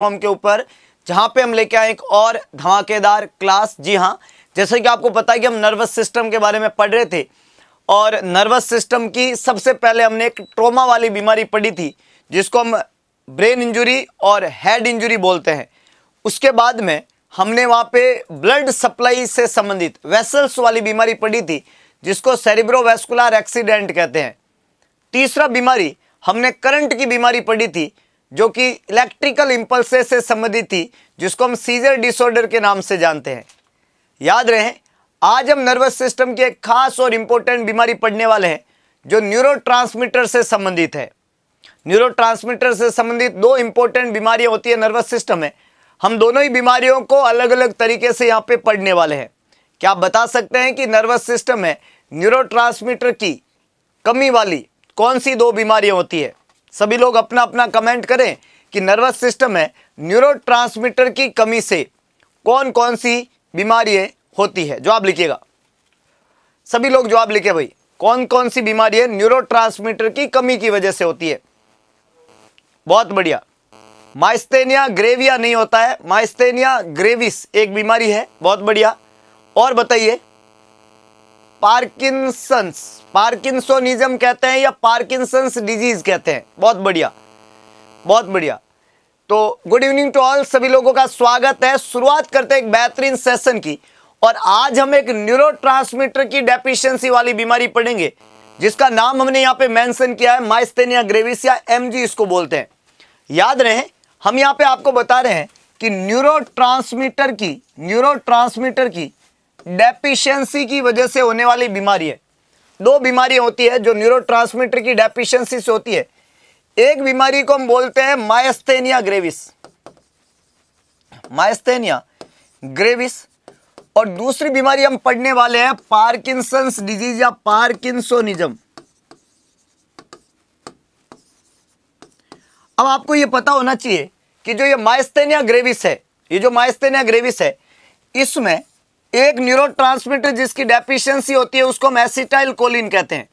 Platform के ऊपर जहां पे हम लेके आए एक और धमाकेदार क्लास जी हाँ जैसे कि आपको पता है कि हम नर्वस सिस्टम के बारे में पढ़ रहे थे और नर्वस सिस्टम की सबसे पहले हमने एक ट्रोमा वाली बीमारी पढ़ी थी जिसको हम ब्रेन इंजुरी और हेड इंजुरी बोलते हैं उसके बाद में हमने वहाँ पे ब्लड सप्लाई से संबंधित वेसल्स वाली बीमारी पड़ी थी जिसको सेरिब्रोवेस्कुलर एक्सीडेंट कहते हैं तीसरा बीमारी हमने करंट की बीमारी पड़ी थी जो कि इलेक्ट्रिकल इम्पल्से से संबंधित थी जिसको हम सीजर डिसऑर्डर के नाम से जानते हैं याद रहे आज हम नर्वस सिस्टम की एक खास और इम्पोर्टेंट बीमारी पढ़ने वाले हैं जो न्यूरो से संबंधित है न्यूरो से संबंधित दो इम्पोर्टेंट बीमारियाँ होती है नर्वस सिस्टम में हम दोनों ही बीमारियों को अलग अलग तरीके से यहाँ पे पढ़ने वाले हैं क्या आप बता सकते हैं कि नर्वस सिस्टम में न्यूरो की कमी वाली कौन सी दो बीमारियाँ होती है सभी लोग अपना अपना कमेंट करें कि नर्वस सिस्टम में न्यूरो की कमी से कौन कौन सी बीमारी होती है जवाब लिखिएगा सभी लोग जवाब लिखे भाई कौन कौन सी बीमारी है न्यूरो की कमी की वजह से होती है बहुत बढ़िया माइस्तेनिया ग्रेविया नहीं होता है माइस्तेनिया ग्रेविस एक बीमारी है बहुत बढ़िया और बताइए पार्किंसंस पार्किंसोनिज्म कहते हैं या पार्किंसंस डिजीज कहते हैं बहुत बढ़िया बहुत बढ़िया तो गुड इवनिंग टू ऑल सभी लोगों का स्वागत है शुरुआत करते हैं एक बेहतरीन सेशन की और आज हम एक न्यूरो की डेफिशिएंसी वाली बीमारी पढ़ेंगे जिसका नाम हमने यहाँ पे मेंशन किया है माइस्थेनिया ग्रेविस या एम इसको बोलते हैं याद रहे हम यहाँ पे आपको बता रहे हैं कि न्यूरो की न्यूरो की डेफिशिएंसी की वजह से होने वाली बीमारी है दो बीमारियां होती है जो न्यूरो की डेफिशियंसी से होती है एक बीमारी को हम बोलते हैं मायस्थेनिया ग्रेविस मायस्थेनिया ग्रेविस और दूसरी बीमारी हम पढ़ने वाले हैं पार्किंसंस डिजीज या पार्किंसोनिज्म अब आपको यह पता होना चाहिए कि जो ये माइस्थेनिया ग्रेविस है ये जो माइस्थेनिया ग्रेविस है इसमें एक न्यूरो जिसकी डेफिशिएंसी होती है उसको हम एसिटाइल कोलिन कहते हैं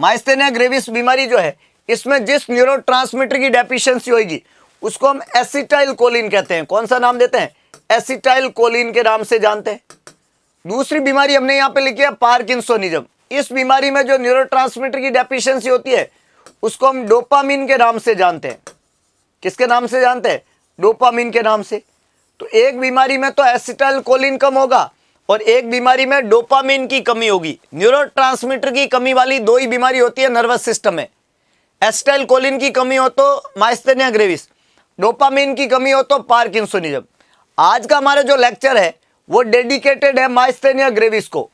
माइस्थेनिया ग्रेविस बीमारी जो है इसमें जिस न्यूरो की डेफिशिएंसी होगी उसको हम एसिटाइल कोलिन कहते हैं कौन सा नाम देते हैं एसिटाइल कोलिन के नाम से जानते हैं दूसरी बीमारी हमने यहां पे लिखी है पार्किंसोनिज्म इस बीमारी में जो न्यूरो की डेफिशिएंसी होती है उसको हम डोपामिन के नाम से जानते हैं किसके नाम से जानते हैं डोपामिन के नाम से तो एक बीमारी में तो एसिटाइल कोलिन कम होगा और एक बीमारी में डोपामिन की कमी होगी न्यूरोट्रांसमीटर की कमी वाली दो ही बीमारी होती है नर्वस सिस्टम में एस्टाइल कोलिन की कमी हो तो माइस्थेनिया ग्रेविस डोपामिन की कमी हो तो पार्किंसोनिज्म आज का हमारा जो लेक्चर है वो डेडिकेटेड है माइस्तेनिया ग्रेविस को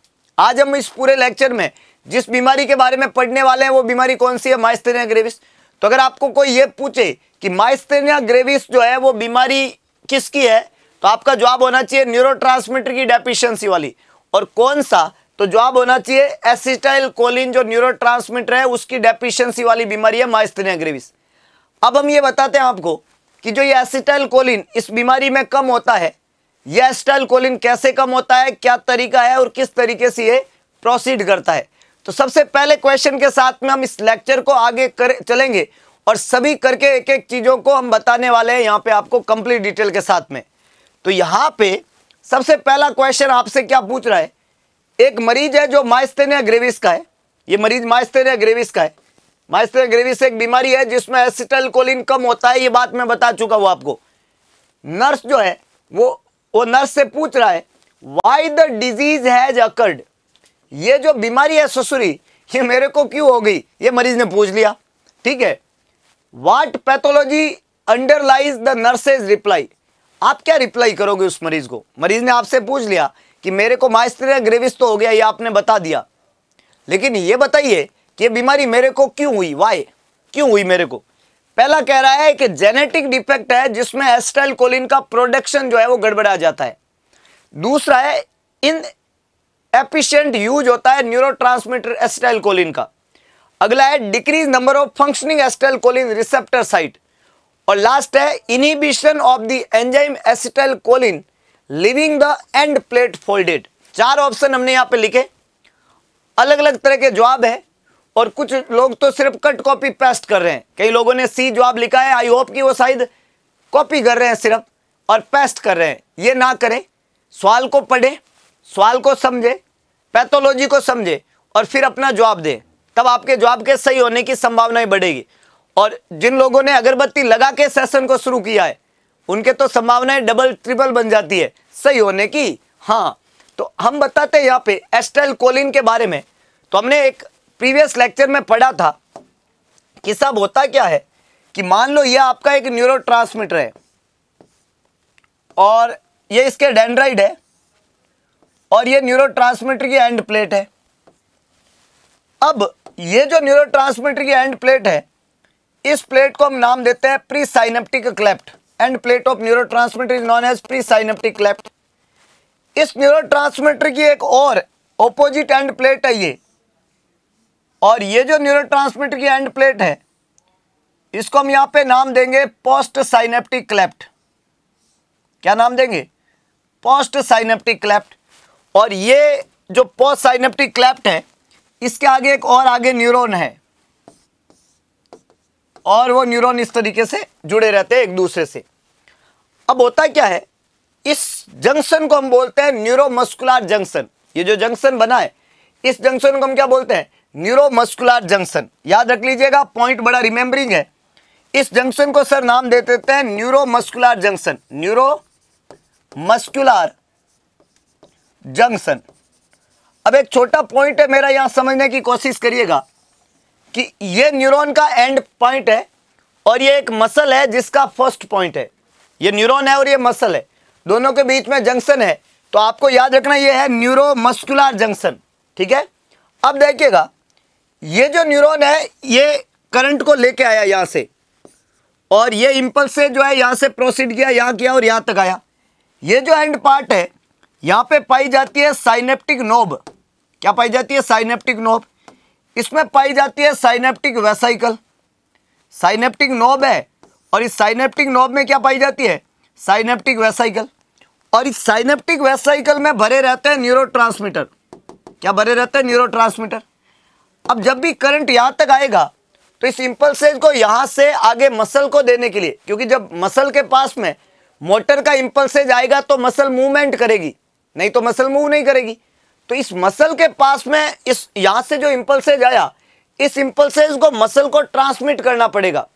आज हम इस पूरे लेक्चर में जिस बीमारी के बारे में पढ़ने वाले हैं वो बीमारी कौन सी है माइस्तेनिया ग्रेविस तो अगर आपको कोई ये पूछे कि माइस्तेनिया ग्रेविस जो है वो बीमारी किसकी है तो आपका जवाब होना चाहिए न्यूरोट्रांसमीटर की डेफिशिएंसी वाली और कौन सा तो जवाब होना चाहिए एसिटाइल कोलिन जो न्यूरोट्रांसमीटर है उसकी डेफिशिएंसी वाली बीमारी है माइस्थनिया ग्रेविस अब हम ये बताते हैं आपको कि जो ये एसिटाइल कोलिन इस बीमारी में कम होता है यह एसिटाइल कोलिन कैसे कम होता है क्या तरीका है और किस तरीके से ये प्रोसीड करता है तो सबसे पहले क्वेश्चन के साथ में हम इस लेक्चर को आगे कर चलेंगे और सभी करके एक एक चीज़ों को हम बताने वाले हैं यहाँ पे आपको कंप्लीट डिटेल के साथ में तो यहां पे सबसे पहला क्वेश्चन आपसे क्या पूछ रहा है एक मरीज है जो माइस्थेनिया ग्रेविस का है ये मरीज माइस्थेनिया ग्रेविस का है माइस्थेनिया ग्रेविस एक बीमारी है जिसमें एसिटल कोलिन कम होता है ये बात मैं बता चुका हूं आपको नर्स जो है वो वो नर्स से पूछ रहा है why the disease has occurred ये जो बीमारी है ससुरी ये मेरे को क्यों हो गई ये मरीज ने पूछ लिया ठीक है what pathology underlies the nurse's reply आप क्या रिप्लाई करोगे उस मरीज को मरीज ने आपसे पूछ लिया कि मेरे को माइस्ट्रिया ग्रेविस तो हो गया ये आपने बता दिया लेकिन ये बताइए कि ये बीमारी मेरे को क्यों हुई वाई क्यों हुई मेरे को पहला कह रहा है कि जेनेटिक डिफेक्ट है जिसमें एस्टाइल कोलिन का प्रोडक्शन जो है वो गड़बड़ा जाता है दूसरा है इन एफिशियंट यूज होता है न्यूरो ट्रांसमीटर एस्टाइल कोलिन का अगला है decrease number of functioning acetylcholine receptor site और लास्ट है inhibition of the enzyme acetylcholine living the end plate folded चार ऑप्शन हमने यहां पे लिखे अलग अलग तरह के जवाब है और कुछ लोग तो सिर्फ कट कॉपी पेस्ट कर रहे हैं कई लोगों ने सी जवाब लिखा है आई होप कि वो शायद कॉपी कर रहे हैं सिर्फ और पेस्ट कर रहे हैं ये ना करें सवाल को पढ़े सवाल को समझे पैथोलॉजी को समझे और फिर अपना जवाब दें तब आपके जवाब के सही होने की संभावनाएं बढ़ेगी और जिन लोगों ने अगरबत्ती लगा के सेशन को शुरू किया है उनके तो संभावनाएं डबल ट्रिपल बन जाती है सही होने की हाँ तो हम बताते हैं यहाँ पे एस्ट्रेल कोलिन के बारे में तो हमने एक प्रीवियस लेक्चर में पढ़ा था कि सब होता क्या है कि मान लो ये आपका एक न्यूरो है और ये इसके डेंड्राइड है और ये न्यूरो की एंड प्लेट है अब ये जो न्यूरो की एंड प्लेट है इस प्लेट को हम नाम देते हैं presynaptic cleft end plate of neurotransmitter is known as presynaptic cleft इस न्यूरो ट्रांसमीटर की एक और ऑपोजिट एंड प्लेट है ये और ये जो न्यूरो ट्रांसमीटर की एंड प्लेट है इसको हम यहां पे नाम देंगे पोस्ट साइनेप्टिक क्लेप्ट क्या नाम देंगे पोस्ट साइनेप्टिक क्लेप्ट और ये जो पोस्ट साइनेप्टिक क्लेप्ट है इसके आगे एक और आगे न्यूरोन है और वो न्यूरॉन इस तरीके से जुड़े रहते हैं एक दूसरे से अब होता क्या है इस जंक्शन को हम बोलते हैं न्यूरोमस्कुलर जंक्शन ये जो जंक्शन बना है इस जंक्शन को हम क्या बोलते हैं न्यूरोमस्कुलर जंक्शन याद रख लीजिएगा पॉइंट बड़ा रिमेंबरिंग है इस जंक्शन को सर नाम दे देते हैं neuromuscular junction neuromuscular junction अब एक छोटा पॉइंट है मेरा यहां समझने की कोशिश करिएगा कि ये न्यूरॉन का एंड पॉइंट है और ये एक मसल है जिसका फर्स्ट पॉइंट है ये न्यूरॉन है और ये मसल है दोनों के बीच में जंक्शन है तो आपको याद रखना ये है न्यूरो मस्कुलर जंक्शन ठीक है अब देखिएगा ये जो न्यूरॉन है ये करंट को लेके आया यहाँ से और ये इम्पल्स से जो है यहाँ से प्रोसीड किया यहाँ किया और यहाँ तक आया ये जो एंड पार्ट है यहाँ पे पाई जाती है साइनेप्टिक नोब क्या पाई जाती है साइनेप्टिक नोब इसमें पाई जाती है साइनेप्टिक वेसाइकल साइनेप्टिक नोब है और इस साइनेप्टिक नोब में क्या पाई जाती है साइनेप्टिक वेसाइकल और इस साइनेप्टिक वेसाइकल में भरे रहते हैं न्यूरो क्या भरे रहते हैं न्यूरो अब जब भी करंट यहाँ तक आएगा तो इस इम्पल्सेज को यहाँ से आगे मसल को देने के लिए क्योंकि जब मसल के पास में मोटर का इम्पल्सेज आएगा तो मसल मूवमेंट करेगी नहीं तो मसल मूव नहीं करेगी तो इस मसल के पास में इस यहां से जो इम्पल्सेज आया इस इम्पल्सेज को मसल को ट्रांसमिट करना पड़ेगा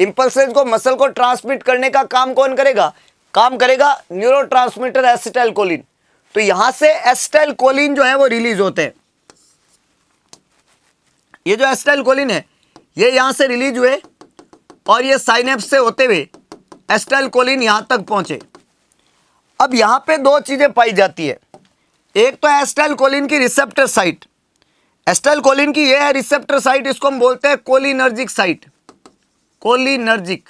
इम्पल्सेज को मसल को ट्रांसमिट करने का काम कौन करेगा काम करेगा न्यूरो ट्रांसमीटर कोलिन तो यहां से एस्टाइल कोलिन जो है वो रिलीज होते हैं ये जो एस्टाइल कोलिन है ये यहां से रिलीज हुए और ये साइनेप्स से होते हुए एस्टाइल कोलिन यहां तक पहुंचे अब यहां पे दो चीजें पाई जाती है एक तो एस्टाइल कोलिन की रिसेप्टर साइट एस्टाइल कोलिन की ये है रिसेप्टर साइट इसको हम बोलते हैं कोलिनर्जिक साइट कोलिनर्जिक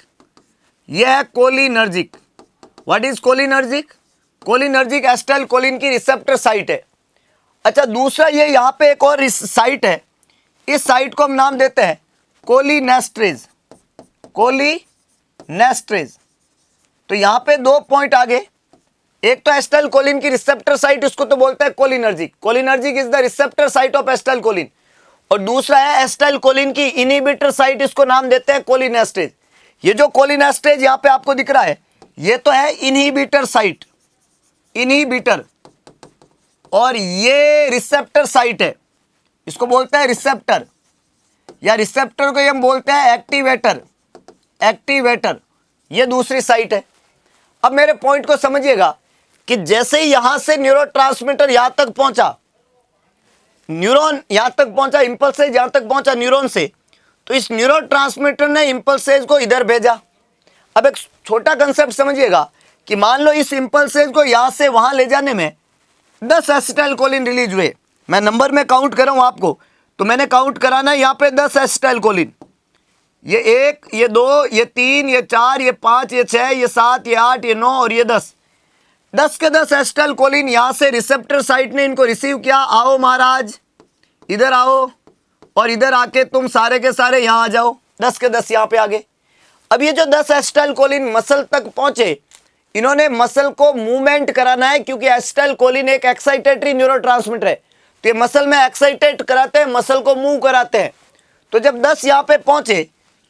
यह है cholinergic what is cholinergic cholinergic acetylcholine की रिसेप्टर साइट है अच्छा दूसरा ये यहाँ पे एक और साइट है इस साइट को हम नाम देते हैं कोलिनेस्ट्रेज कोलिनेस्ट्रेज तो यहाँ पे दो पॉइंट आगे एक तो एस्टल कोलिन की रिसेप्टर साइट उसको तो बोलते हैं cholinergic cholinergic is the receptor site of acetylcholine और दूसरा है एस्टल कोलिन की इनिबिटर साइट इसको नाम देते हैं कोलिनेस्टेज ये जो कोलिनेस्टेज यहां पे आपको दिख रहा है ये तो है इनहिबिटर साइट इनहिबिटर और ये रिसेप्टर साइट है इसको बोलते हैं रिसेप्टर या रिसेप्टर को हम बोलते हैं एक्टिवेटर एक्टिवेटर ये दूसरी साइट है अब मेरे पॉइंट को समझिएगा कि जैसे ही यहां से न्यूरोट्रांसमीटर यहां तक पहुंचा न्यूरॉन यहां तक पहुंचा इम्पल्सेज यहां तक पहुंचा न्यूरॉन से तो इस न्यूरोट्रांसमीटर ने इम्पल्सेज को इधर भेजा अब एक छोटा कंसेप्ट समझिएगा कि मान लो इस इम्पल्सेज को यहां से वहां ले जाने में दस एसिटाइल कोलिन रिलीज हुए मैं नंबर में काउंट कर रहा आपको तो मैंने काउंट कराना है पर दस एसिटाइल कोलिन ये एक ये दो ये तीन ये चार ये पांच ये छह ये सात ये आठ ये नौ और ये दस दस के दस एस्टल कोलिन यहां से रिसेप्टर साइट ने इनको रिसीव किया आओ महाराज इधर आओ और इधर आके तुम सारे के सारे यहां आ जाओ दस के दस यहां पे आ गए अब ये जो दस एस्टल कोलिन मसल तक पहुंचे इन्होंने मसल को मूवमेंट कराना है क्योंकि एस्टल कोलिन एक एक्साइटेटरी न्यूरो है तो ये मसल में एक्साइटेट कराते हैं मसल को मूव कराते हैं तो जब दस यहां पे पहुंचे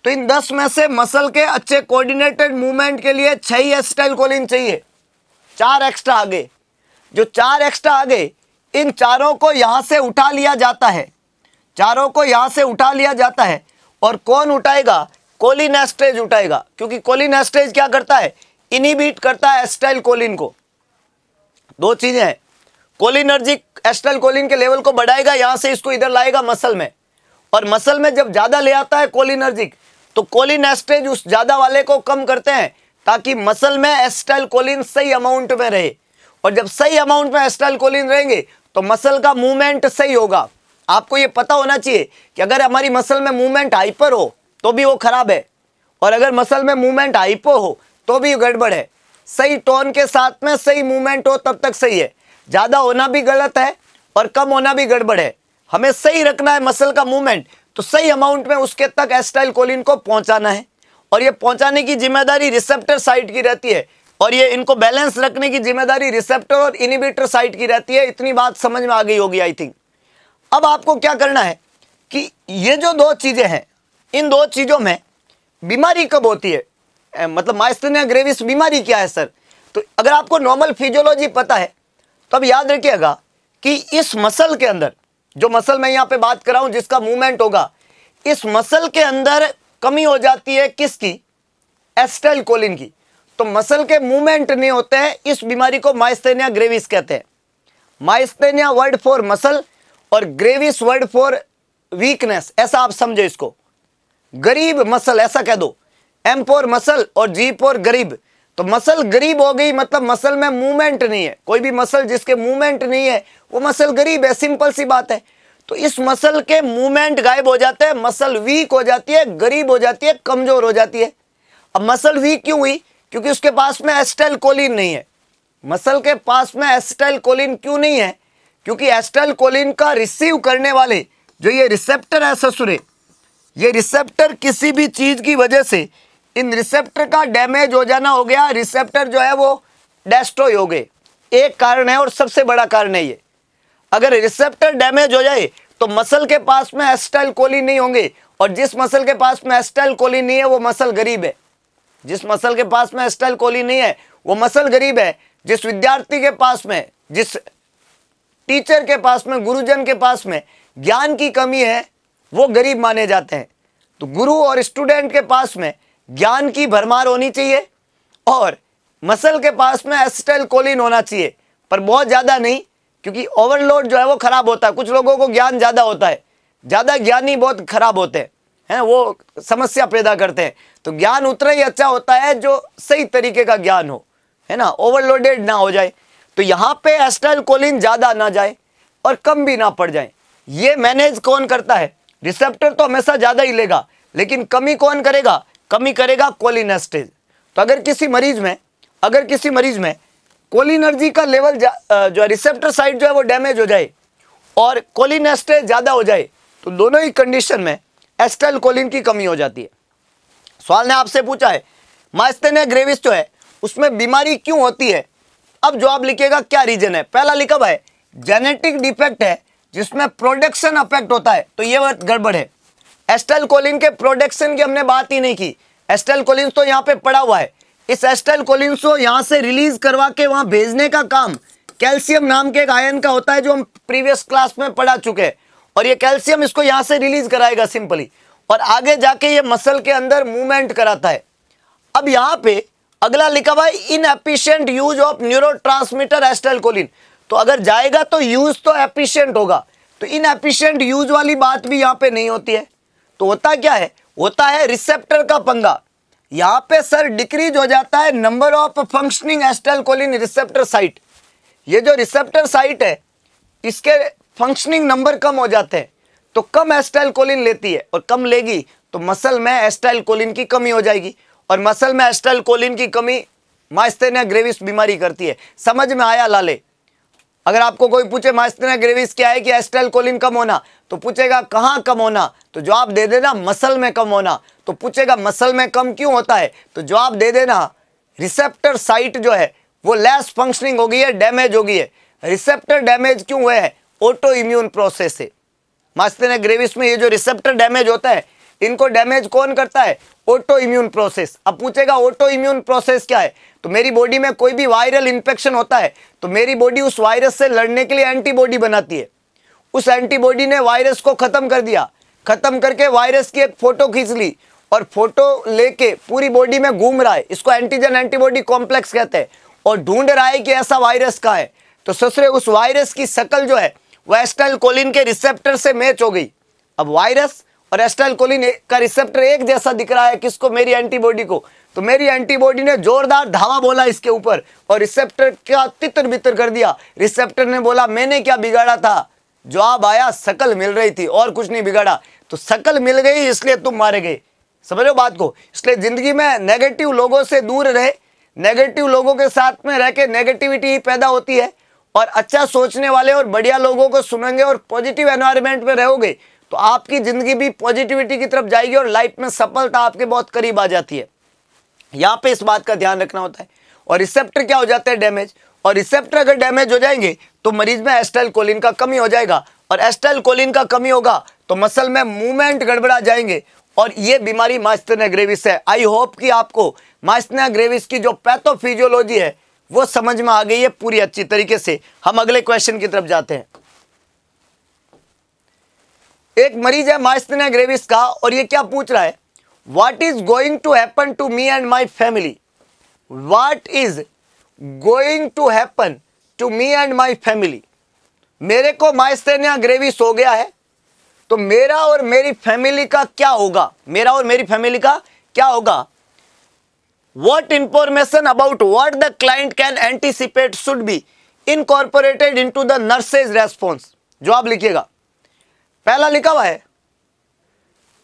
तो इन दस में से मसल के अच्छे कोऑर्डिनेटेड मूवमेंट के लिए छह एस्टाइल कोलिन चाहिए चार एक्स्ट्रा आगे जो चार एक्स्ट्रा आगे इन चारों को यहाँ से उठा लिया जाता है चारों को यहाँ से उठा लिया जाता है और कौन उठाएगा कोलिन एस्ट्रेज उठाएगा क्योंकि कोलिन एस्ट्रेज क्या करता है इनिबिट करता है एस्टाइल कोलिन को दो चीज़ें हैं कोलिनर्जिक एस्टाइल कोलिन के लेवल को बढ़ाएगा यहाँ से इसको इधर लाएगा मसल में और मसल में जब ज़्यादा ले आता है कोलिनर्जिक तो कोलिन एस्ट्रेज उस ज़्यादा वाले को कम करते हैं ताकि मसल में एस्टाइल कोलिन सही अमाउंट में रहे और जब सही अमाउंट में एस्टाइल कोलिन रहेंगे तो मसल का मूवमेंट सही होगा आपको ये पता होना चाहिए कि अगर हमारी मसल में मूवमेंट हाइपर हो तो भी वो ख़राब है और अगर मसल में मूवमेंट हाइपो हो तो भी गड़बड़ है सही टोन के साथ में सही मूवमेंट हो तब तक सही है ज़्यादा होना भी गलत है और कम होना भी गड़बड़ है हमें सही रखना है मसल का मूवमेंट तो सही अमाउंट में उसके तक एस्टाइल कोलिन को पहुंचाना है और ये पहुंचाने की जिम्मेदारी रिसेप्टर साइट की रहती है और ये इनको बैलेंस रखने की जिम्मेदारी रिसेप्टर और इनिबेटर साइट की रहती है इतनी बात समझ में आ गई होगी आई थिंक अब आपको क्या करना है कि ये जो दो चीज़ें हैं इन दो चीज़ों में बीमारी कब होती है मतलब माइस्टनिया ग्रेविस बीमारी क्या है सर तो अगर आपको नॉर्मल फिजियोलॉजी पता है तो अब याद रखिएगा कि इस मसल के अंदर जो मसल मैं यहाँ पे बात कर रहा हूँ जिसका मूवमेंट होगा इस मसल के अंदर कमी हो जाती है किसकी एस्टल कोलिन की तो मसल के मूवमेंट नहीं होते हैं इस बीमारी को माइस्तेनिया ग्रेविस कहते हैं माइस्तेनिया वर्ड फॉर मसल और ग्रेविस वर्ड फॉर वीकनेस ऐसा आप समझो इसको गरीब मसल ऐसा कह दो एम फॉर मसल और जी फॉर गरीब तो मसल गरीब हो गई मतलब मसल में मूवमेंट नहीं है कोई भी मसल जिसके मूवमेंट नहीं है वो मसल गरीब है सिंपल सी बात है तो इस मसल के मूवमेंट गायब हो जाते हैं मसल वीक हो जाती है गरीब हो जाती है कमजोर हो जाती है अब मसल वीक क्यों हुई क्योंकि उसके पास में एस्टेल कोलिन नहीं है मसल के पास में एस्टेल कोलिन क्यों नहीं है क्योंकि एस्टेल कोलिन का रिसीव करने वाले जो ये रिसेप्टर है ससुरे ये रिसेप्टर किसी भी चीज़ की वजह से इन रिसेप्टर का डैमेज हो जाना हो गया रिसेप्टर जो है वो डेस्ट्रॉय हो गए एक कारण है और सबसे बड़ा कारण है ये अगर रिसेप्टर डैमेज हो जाए तो मसल के पास में एस्टाइल कोली नहीं होंगे और जिस मसल के पास में एस्टाइल कोली नहीं है वो मसल गरीब है जिस मसल के पास में एस्टाइल कोली नहीं है वो मसल गरीब है जिस विद्यार्थी के पास में जिस टीचर के पास में गुरुजन के पास में ज्ञान की कमी है वो गरीब माने जाते हैं तो गुरु और स्टूडेंट के पास में ज्ञान की भरमार होनी चाहिए और मसल के पास में एस्टाइल कोलिन होना चाहिए पर बहुत ज़्यादा नहीं क्योंकि ओवरलोड जो है वो खराब होता है कुछ लोगों को ज्ञान ज़्यादा होता है ज़्यादा ज्ञानी बहुत खराब होते हैं है वो समस्या पैदा करते हैं तो ज्ञान उतना ही अच्छा होता है जो सही तरीके का ज्ञान हो है ना ओवरलोडेड ना हो जाए तो यहाँ पे एस्ट्रल कोलिन ज़्यादा ना जाए और कम भी ना पड़ जाए ये मैनेज कौन करता है रिसेप्टर तो हमेशा ज़्यादा ही लेगा लेकिन कमी कौन करेगा कमी करेगा कोलिन एस्टेज तो अगर किसी मरीज में अगर किसी मरीज में कोलिनर्जी का लेवल जो है रिसेप्टर साइड जो है वो डैमेज हो जाए और कोलिन ज़्यादा हो जाए तो दोनों ही कंडीशन में एस्ट्रल कोलिन की कमी हो जाती है सवाल ने आपसे पूछा है माइस्तेनिया ग्रेविस जो है उसमें बीमारी क्यों होती है अब जवाब लिखेगा क्या रीजन है पहला लिखा भाई है जेनेटिक डिफेक्ट है जिसमें प्रोडक्शन अफेक्ट होता है तो ये बात गड़बड़ है एस्टल कोलिन के प्रोडक्शन की हमने बात ही नहीं की एस्टल कोलिन तो यहाँ पे पड़ा हुआ है इस एस्टाइल कोलिन्स को यहाँ से रिलीज करवा के वहां भेजने का काम कैल्शियम नाम के एक आयन का होता है जो हम प्रीवियस क्लास में पढ़ा चुके हैं और ये कैल्शियम इसको यहाँ से रिलीज कराएगा सिंपली और आगे जाके ये मसल के अंदर मूवमेंट कराता है अब यहाँ पे अगला लिखा हुआ है efficient use of neurotransmitter acetylcholine तो अगर जाएगा तो यूज तो एफिशियंट होगा तो इन एफिशियंट यूज वाली बात भी यहाँ पे नहीं होती है तो होता क्या है होता है रिसेप्टर का पंगा यहां पे सर डिक्रीज हो जाता है number of functioning choline receptor site ये जो रिसेप्टर साइट है इसके फंक्शनिंग नंबर कम हो जाते हैं तो कम कोलिन लेती है और कम लेगी तो मसल में कोलिन की कमी हो जाएगी और मसल में कोलिन की कमी माइस्थेनिया ग्रेविस बीमारी करती है समझ में आया लाले अगर आपको कोई पूछे मास्तिना ग्रेविस क्या है कि एस्ट्रेल कोलिन कम होना तो पूछेगा कहाँ कम होना तो जवाब दे देना मसल में कम होना तो पूछेगा मसल में कम क्यों होता है तो जवाब दे देना रिसेप्टर साइट जो है वो लेस फंक्शनिंग हो गई है डैमेज हो गई है रिसेप्टर डैमेज क्यों हुए है ऑटो इम्यून प्रोसेस से मास्तिना ग्रेविस में ये जो रिसेप्टर डैमेज होता है इनको डैमेज कौन करता है ऑटो इम्यून प्रोसेस अब पूछेगा ऑटो इम्यून प्रोसेस क्या है तो मेरी बॉडी में कोई भी वायरल इन्फेक्शन होता है तो मेरी बॉडी उस वायरस से लड़ने के लिए एंटीबॉडी बनाती है उस एंटीबॉडी ने वायरस को ख़त्म कर दिया ख़त्म करके वायरस की एक फ़ोटो खींच ली और फोटो लेके पूरी बॉडी में घूम रहा है इसको एंटीजन एंटीबॉडी कॉम्प्लेक्स कहते हैं और ढूंढ रहा है कि ऐसा वायरस का है तो ससरे उस वायरस की शक्ल जो है वेस्टल कोलिन के रिसेप्टर से मैच हो गई अब वायरस और एस्टलकोलिन का रिसेप्टर एक जैसा दिख रहा है किसको मेरी एंटीबॉडी को तो मेरी एंटीबॉडी ने जोरदार धावा बोला इसके ऊपर और रिसेप्टर क्या तितर बितर कर दिया रिसेप्टर ने बोला मैंने क्या बिगाड़ा था जवाब आया सकल मिल रही थी और कुछ नहीं बिगाड़ा तो सकल मिल गई इसलिए तुम मारे गए समझो बात को इसलिए ज़िंदगी में नेगेटिव लोगों से दूर रहे नेगेटिव लोगों के साथ में रह के नेगेटिविटी ही पैदा होती है और अच्छा सोचने वाले और बढ़िया लोगों को सुनेंगे और पॉजिटिव एनवायरमेंट में रहोगे तो आपकी ज़िंदगी भी पॉजिटिविटी की तरफ जाएगी और लाइफ में सफलता आपके बहुत करीब आ जाती है यहां पे इस बात का ध्यान रखना होता है और रिसेप्टर क्या हो जाते हैं डैमेज और रिसेप्टर अगर डैमेज हो जाएंगे तो मरीज में एस्टाइल कोलिन का कमी हो जाएगा और एस्टाइल कोलिन का कमी होगा तो मसल में मूवमेंट गड़बड़ा जाएंगे और ये बीमारी मास्तना ग्रेविस है आई होप कि आपको मास्तना ग्रेविस की जो पैथोफिजियोलॉजी है वो समझ में आ गई है पूरी अच्छी तरीके से हम अगले क्वेश्चन की तरफ जाते हैं एक मरीज है माइस्तना ग्रेविस का और ये क्या पूछ रहा है what is going to happen to me and my family what is going to happen to me and my family मेरे को माइस्तना ग्रेविस हो गया है तो मेरा और मेरी फैमिली का क्या होगा मेरा और मेरी फैमिली का क्या होगा what information about what the client can anticipate should be incorporated into the nurse's response जो आप लिखिएगा पहला लिखा हुआ है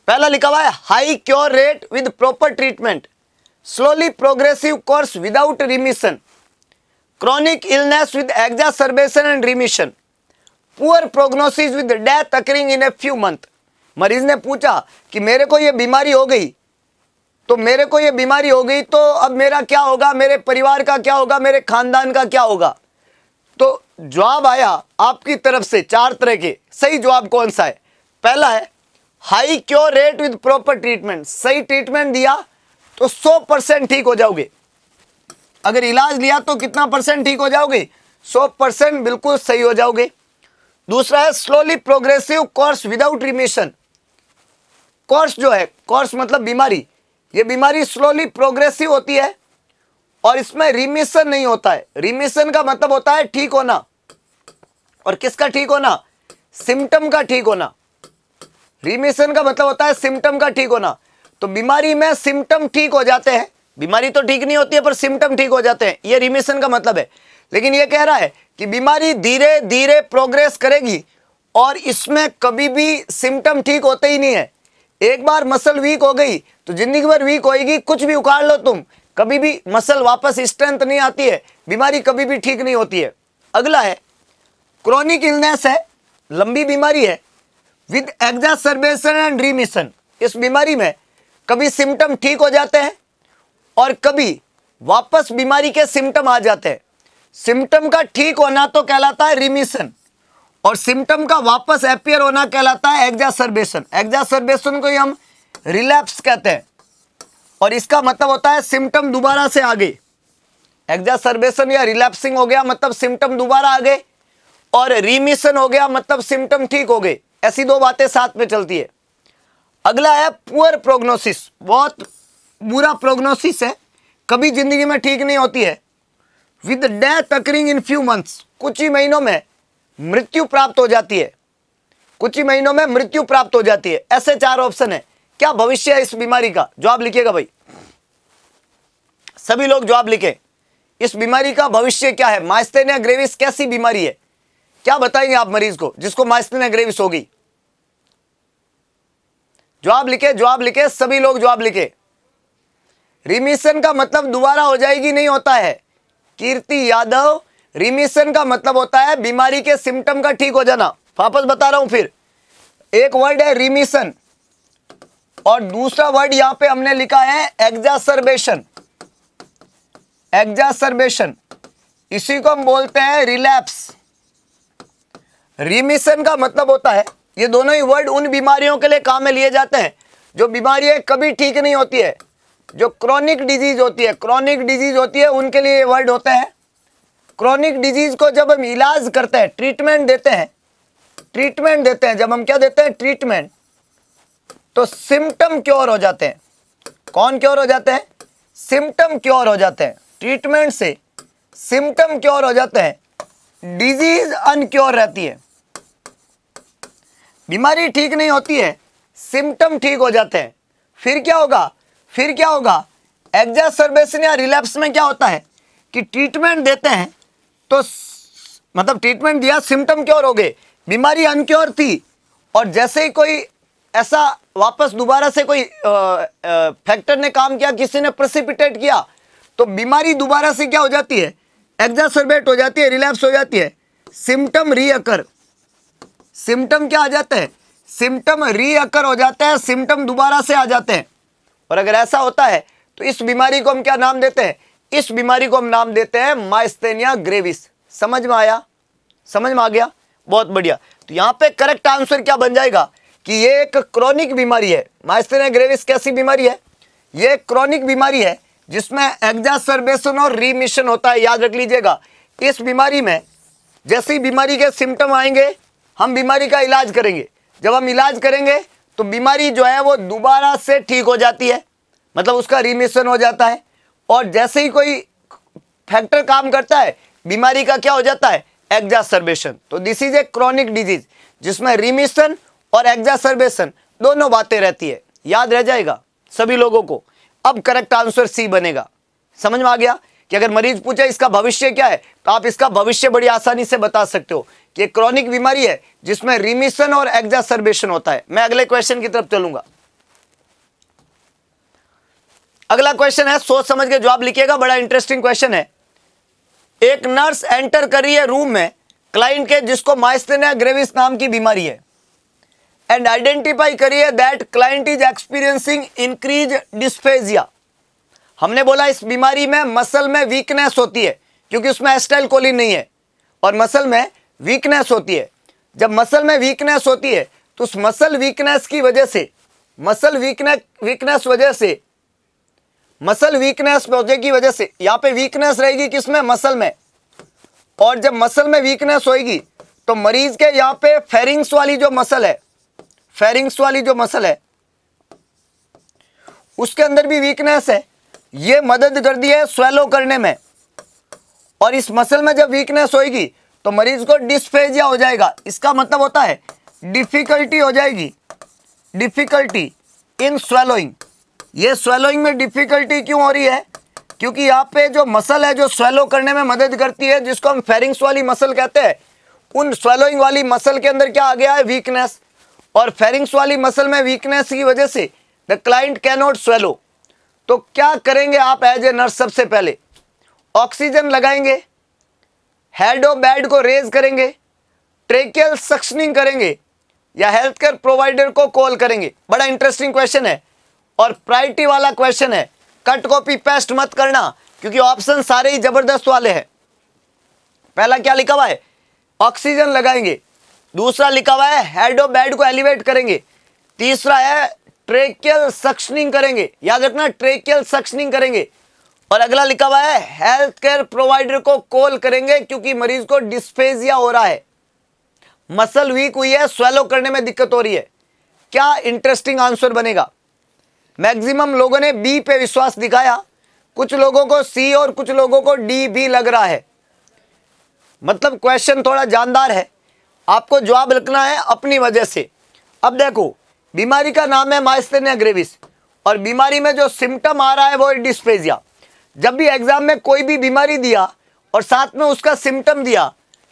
पहला लिखा हुआ है high cure rate with proper treatment slowly progressive course without remission chronic illness with exacerbation and remission poor prognosis with death occurring in a few month मरीज ने पूछा कि मेरे को ये बीमारी हो गई तो मेरे को ये बीमारी हो गई तो अब मेरा क्या होगा मेरे परिवार का क्या होगा मेरे खानदान का क्या होगा तो जवाब आया आपकी तरफ से चार तरह के सही जवाब कौन सा है पहला है high cure rate with proper treatment सही ट्रीटमेंट दिया तो 100 परसेंट ठीक हो जाओगे अगर इलाज लिया तो कितना परसेंट ठीक हो जाओगे 100 परसेंट बिल्कुल सही हो जाओगे दूसरा है slowly progressive course without remission course जो है कोर्स मतलब बीमारी ये बीमारी स्लोली प्रोग्रेसिव होती है और इसमें रिमिशन नहीं होता है रिमिशन का मतलब होता है ठीक होना और किसका ठीक होना सिम्टम का ठीक होना रिमिशन का मतलब होता है सिम्टम का ठीक होना तो बीमारी में सिम्टम ठीक हो जाते हैं बीमारी तो ठीक नहीं होती है पर सिम्टम ठीक हो जाते हैं ये रिमिशन का मतलब है लेकिन ये कह रहा है कि बीमारी धीरे धीरे प्रोग्रेस करेगी और इसमें कभी भी सिम्टम ठीक होते ही नहीं है एक बार मसल वीक हो गई तो जिंदगी भर वीक होगी कुछ भी उखाड़ लो तुम कभी भी मसल वापस स्ट्रेंथ नहीं आती है बीमारी कभी भी ठीक नहीं होती है अगला है क्रॉनिक इलनेस है लंबी बीमारी है विद एग्जासर्बेशन एंड रिमिशन इस बीमारी में कभी सिम्टम ठीक हो जाते हैं और कभी वापस बीमारी के सिम्टम आ जाते हैं सिम्टम का ठीक होना तो कहलाता है रिमिशन और सिम्टम का वापस अपियर होना कहलाता है एग्जासर्बेशन एग्जासर्बेशन को ही हम रिलैप्स कहते हैं और इसका मतलब होता है सिम्टम दोबारा से आ गए एग्जासर्बेशन या रिलैप्सिंग हो गया मतलब सिम्टम दोबारा आ गए और रिमिशन हो गया मतलब सिम्टम ठीक हो गए ऐसी दो बातें साथ में चलती है अगला है पुअर प्रोग्नोसिस बहुत बुरा प्रोग्नोसिस है कभी जिंदगी में ठीक नहीं होती है with death occurring in few months कुछ ही महीनों में मृत्यु प्राप्त हो जाती है कुछ ही महीनों में मृत्यु प्राप्त हो जाती है ऐसे चार ऑप्शन है क्या भविष्य है इस बीमारी का जवाब लिखिएगा भाई सभी लोग जवाब लिखे इस बीमारी का भविष्य क्या है माइस्थेनिया ग्रेविस कैसी बीमारी है क्या बताएंगे आप मरीज को जिसको माइस्टिन ग्रेविस होगी जवाब लिखे जवाब लिखे सभी लोग जवाब लिखे रिमिशन का मतलब दोबारा हो जाएगी नहीं होता है कीर्ति यादव रिमिशन का मतलब होता है बीमारी के सिम्टम का ठीक हो जाना वापस बता रहा हूं फिर एक वर्ड है रिमिशन और दूसरा वर्ड यहां पे हमने लिखा है एग्जासर्बेशन एग्जासर्बेशन इसी को हम बोलते हैं रिलैप्स रिमिशन का मतलब होता है ये दोनों ही वर्ड उन बीमारियों के लिए काम में लिए जाते हैं जो बीमारियां कभी ठीक नहीं होती है जो क्रॉनिक डिजीज होती है क्रॉनिक डिजीज होती है उनके लिए वर्ड होता है क्रॉनिक डिजीज को जब हम इलाज करते हैं ट्रीटमेंट देते हैं ट्रीटमेंट देते हैं जब हम क्या देते हैं ट्रीटमेंट तो सिम्टम क्योर हो जाते हैं कौन क्योर हो जाते हैं सिम्टम क्योर हो जाते हैं ट्रीटमेंट से सिम्टम क्योर हो जाते हैं डिजीज अनक्योर रहती है बीमारी ठीक नहीं होती है सिम्टम ठीक हो जाते हैं फिर क्या होगा फिर क्या होगा एग्जासन या रिलैप्स में क्या होता है कि ट्रीटमेंट देते हैं तो मतलब ट्रीटमेंट दिया सिम्टम क्योर हो गए बीमारी अनक्योर थी और जैसे ही कोई ऐसा वापस दोबारा से कोई फैक्टर ने काम किया किसी ने प्रसिपिटेट किया तो बीमारी दोबारा से क्या हो जाती है एग्जासर्बेट हो जाती है रिलैप्स हो जाती है सिम्टम रीअकर सिम्टम क्या आ जाते हैं सिम्टम रीअकर हो जाते हैं सिम्टम दोबारा से आ जाते हैं और अगर ऐसा होता है तो इस बीमारी को हम क्या नाम देते हैं इस बीमारी को हम नाम देते हैं माइस्तेनिया ग्रेविस समझ में आया समझ में आ गया बहुत बढ़िया तो यहां पे करेक्ट आंसर क्या बन जाएगा कि ये एक क्रॉनिक बीमारी है माइस्तेनिया ग्रेविस कैसी बीमारी है ये क्रॉनिक बीमारी है जिसमें एग्जासर्बेशन और रीमिशन होता है याद रख लीजिएगा इस बीमारी में जैसी बीमारी के सिम्टम आएंगे हम बीमारी का इलाज करेंगे जब हम इलाज करेंगे तो बीमारी जो है वो दोबारा से ठीक हो जाती है मतलब उसका रिमिशन हो जाता है और जैसे ही कोई फैक्टर काम करता है बीमारी का क्या हो जाता है एग्जासर्बेशन तो this is a chronic disease जिसमें रिमिशन और एग्जासर्बेशन दोनों बातें रहती है याद रह जाएगा सभी लोगों को अब करेक्ट आंसर सी बनेगा समझ में आ गया कि अगर मरीज पूछे इसका भविष्य क्या है तो आप इसका भविष्य बड़ी आसानी से बता सकते हो कि क्रॉनिक बीमारी है जिसमें रिमिशन और एग्जासर्बेशन होता है मैं अगले क्वेश्चन की तरफ चलूंगा अगला क्वेश्चन है सोच समझ के जवाब लिखिएगा बड़ा इंटरेस्टिंग क्वेश्चन है एक नर्स एंटर करी है रूम में क्लाइंट के जिसको माइस्टेनिया ग्रेविस नाम की बीमारी है एंड आइडेंटिफाई करिए that client is experiencing increase dysphagia हमने बोला इस बीमारी में मसल में वीकनेस होती है क्योंकि उसमें एस्टाइल कोलिन नहीं है और मसल में वीकनेस होती है जब मसल में वीकनेस होती है तो उस मसल वीकनेस की वजह से मसल वीकनेस वीकनेस वजह से मसल वीकनेस वजह की वजह से यहां पे वीकनेस रहेगी किसमें मसल में और जब मसल में वीकनेस होएगी तो मरीज के यहां पे फेरिंग्स वाली जो मसल है फेरिंग्स वाली जो मसल है उसके अंदर भी वीकनेस है ये मदद कर दी है स्वेलो करने में और इस मसल में जब वीकनेस होगी तो मरीज को डिस्फेजिया हो जाएगा इसका मतलब होता है डिफिकल्टी हो जाएगी डिफिकल्टी इन स्वेलोइंग ये स्वेलोइंग में डिफिकल्टी क्यों हो रही है क्योंकि यहाँ पे जो मसल है जो स्वेलो करने में मदद करती है जिसको हम फेरिंग्स वाली मसल कहते हैं उन स्वेलोइंग वाली मसल के अंदर क्या आ गया है वीकनेस और फेरिंग्स वाली मसल में वीकनेस की वजह से द क्लाइंट कैनोट स्वेलो तो क्या करेंगे आप एज ए नर्स सबसे पहले ऑक्सीजन लगाएंगे हेड ऑफ बेड को रेज करेंगे ट्रेकियल सक्शनिंग करेंगे या हेल्थ केयर प्रोवाइडर को कॉल करेंगे बड़ा इंटरेस्टिंग क्वेश्चन है और प्रायरिटी वाला क्वेश्चन है कट कॉपी पेस्ट मत करना क्योंकि ऑप्शन सारे ही जबरदस्त वाले हैं पहला क्या लिखा हुआ है ऑक्सीजन लगाएंगे दूसरा लिखा हुआ है हेड ऑफ बेड को एलिवेट करेंगे तीसरा है ट्रेकियल सक्शनिंग करेंगे याद रखना ट्रेकियल सक्शनिंग करेंगे और अगला लिखा हुआ है हेल्थ केयर प्रोवाइडर को कॉल करेंगे क्योंकि मरीज को डिस्फेजिया हो रहा है मसल वीक हुई है स्वेलो करने में दिक्कत हो रही है क्या इंटरेस्टिंग आंसर बनेगा मैक्सिमम लोगों ने बी पे विश्वास दिखाया कुछ लोगों को सी और कुछ लोगों को डी भी लग रहा है मतलब क्वेश्चन थोड़ा जानदार है आपको जवाब लिखना है अपनी वजह से अब देखो बीमारी का नाम है माइस्थेनिया ग्रेविस और बीमारी में जो सिम्टम आ रहा है वो डिस्प्रेजिया जब भी एग्ज़ाम में कोई भी बीमारी दिया और साथ में उसका सिम्टम दिया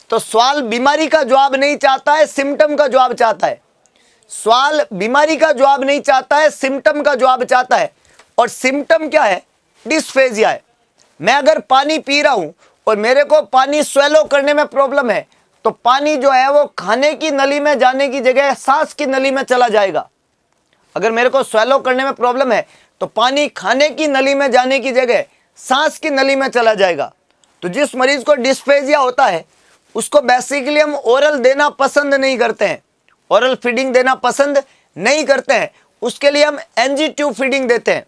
तो सवाल बीमारी का जवाब नहीं चाहता है सिम्टम का जवाब चाहता है सवाल बीमारी का जवाब नहीं चाहता है सिम्टम का जवाब चाहता है और सिम्टम क्या है डिस्फेजिया है मैं अगर पानी पी रहा हूँ और मेरे को पानी स्वेलो करने में प्रॉब्लम है तो पानी जो है वो खाने की नली में जाने की जगह सांस की नली में चला जाएगा अगर मेरे को स्वेलो करने में प्रॉब्लम है तो पानी खाने की नली में जाने की जगह सांस की नली में चला जाएगा तो जिस मरीज को डिस्पेजिया होता है उसको बेसिकली हम ओरल देना पसंद नहीं करते हैं ओरल फीडिंग देना पसंद नहीं करते हैं उसके लिए हम एनजी ट्यूब फीडिंग देते हैं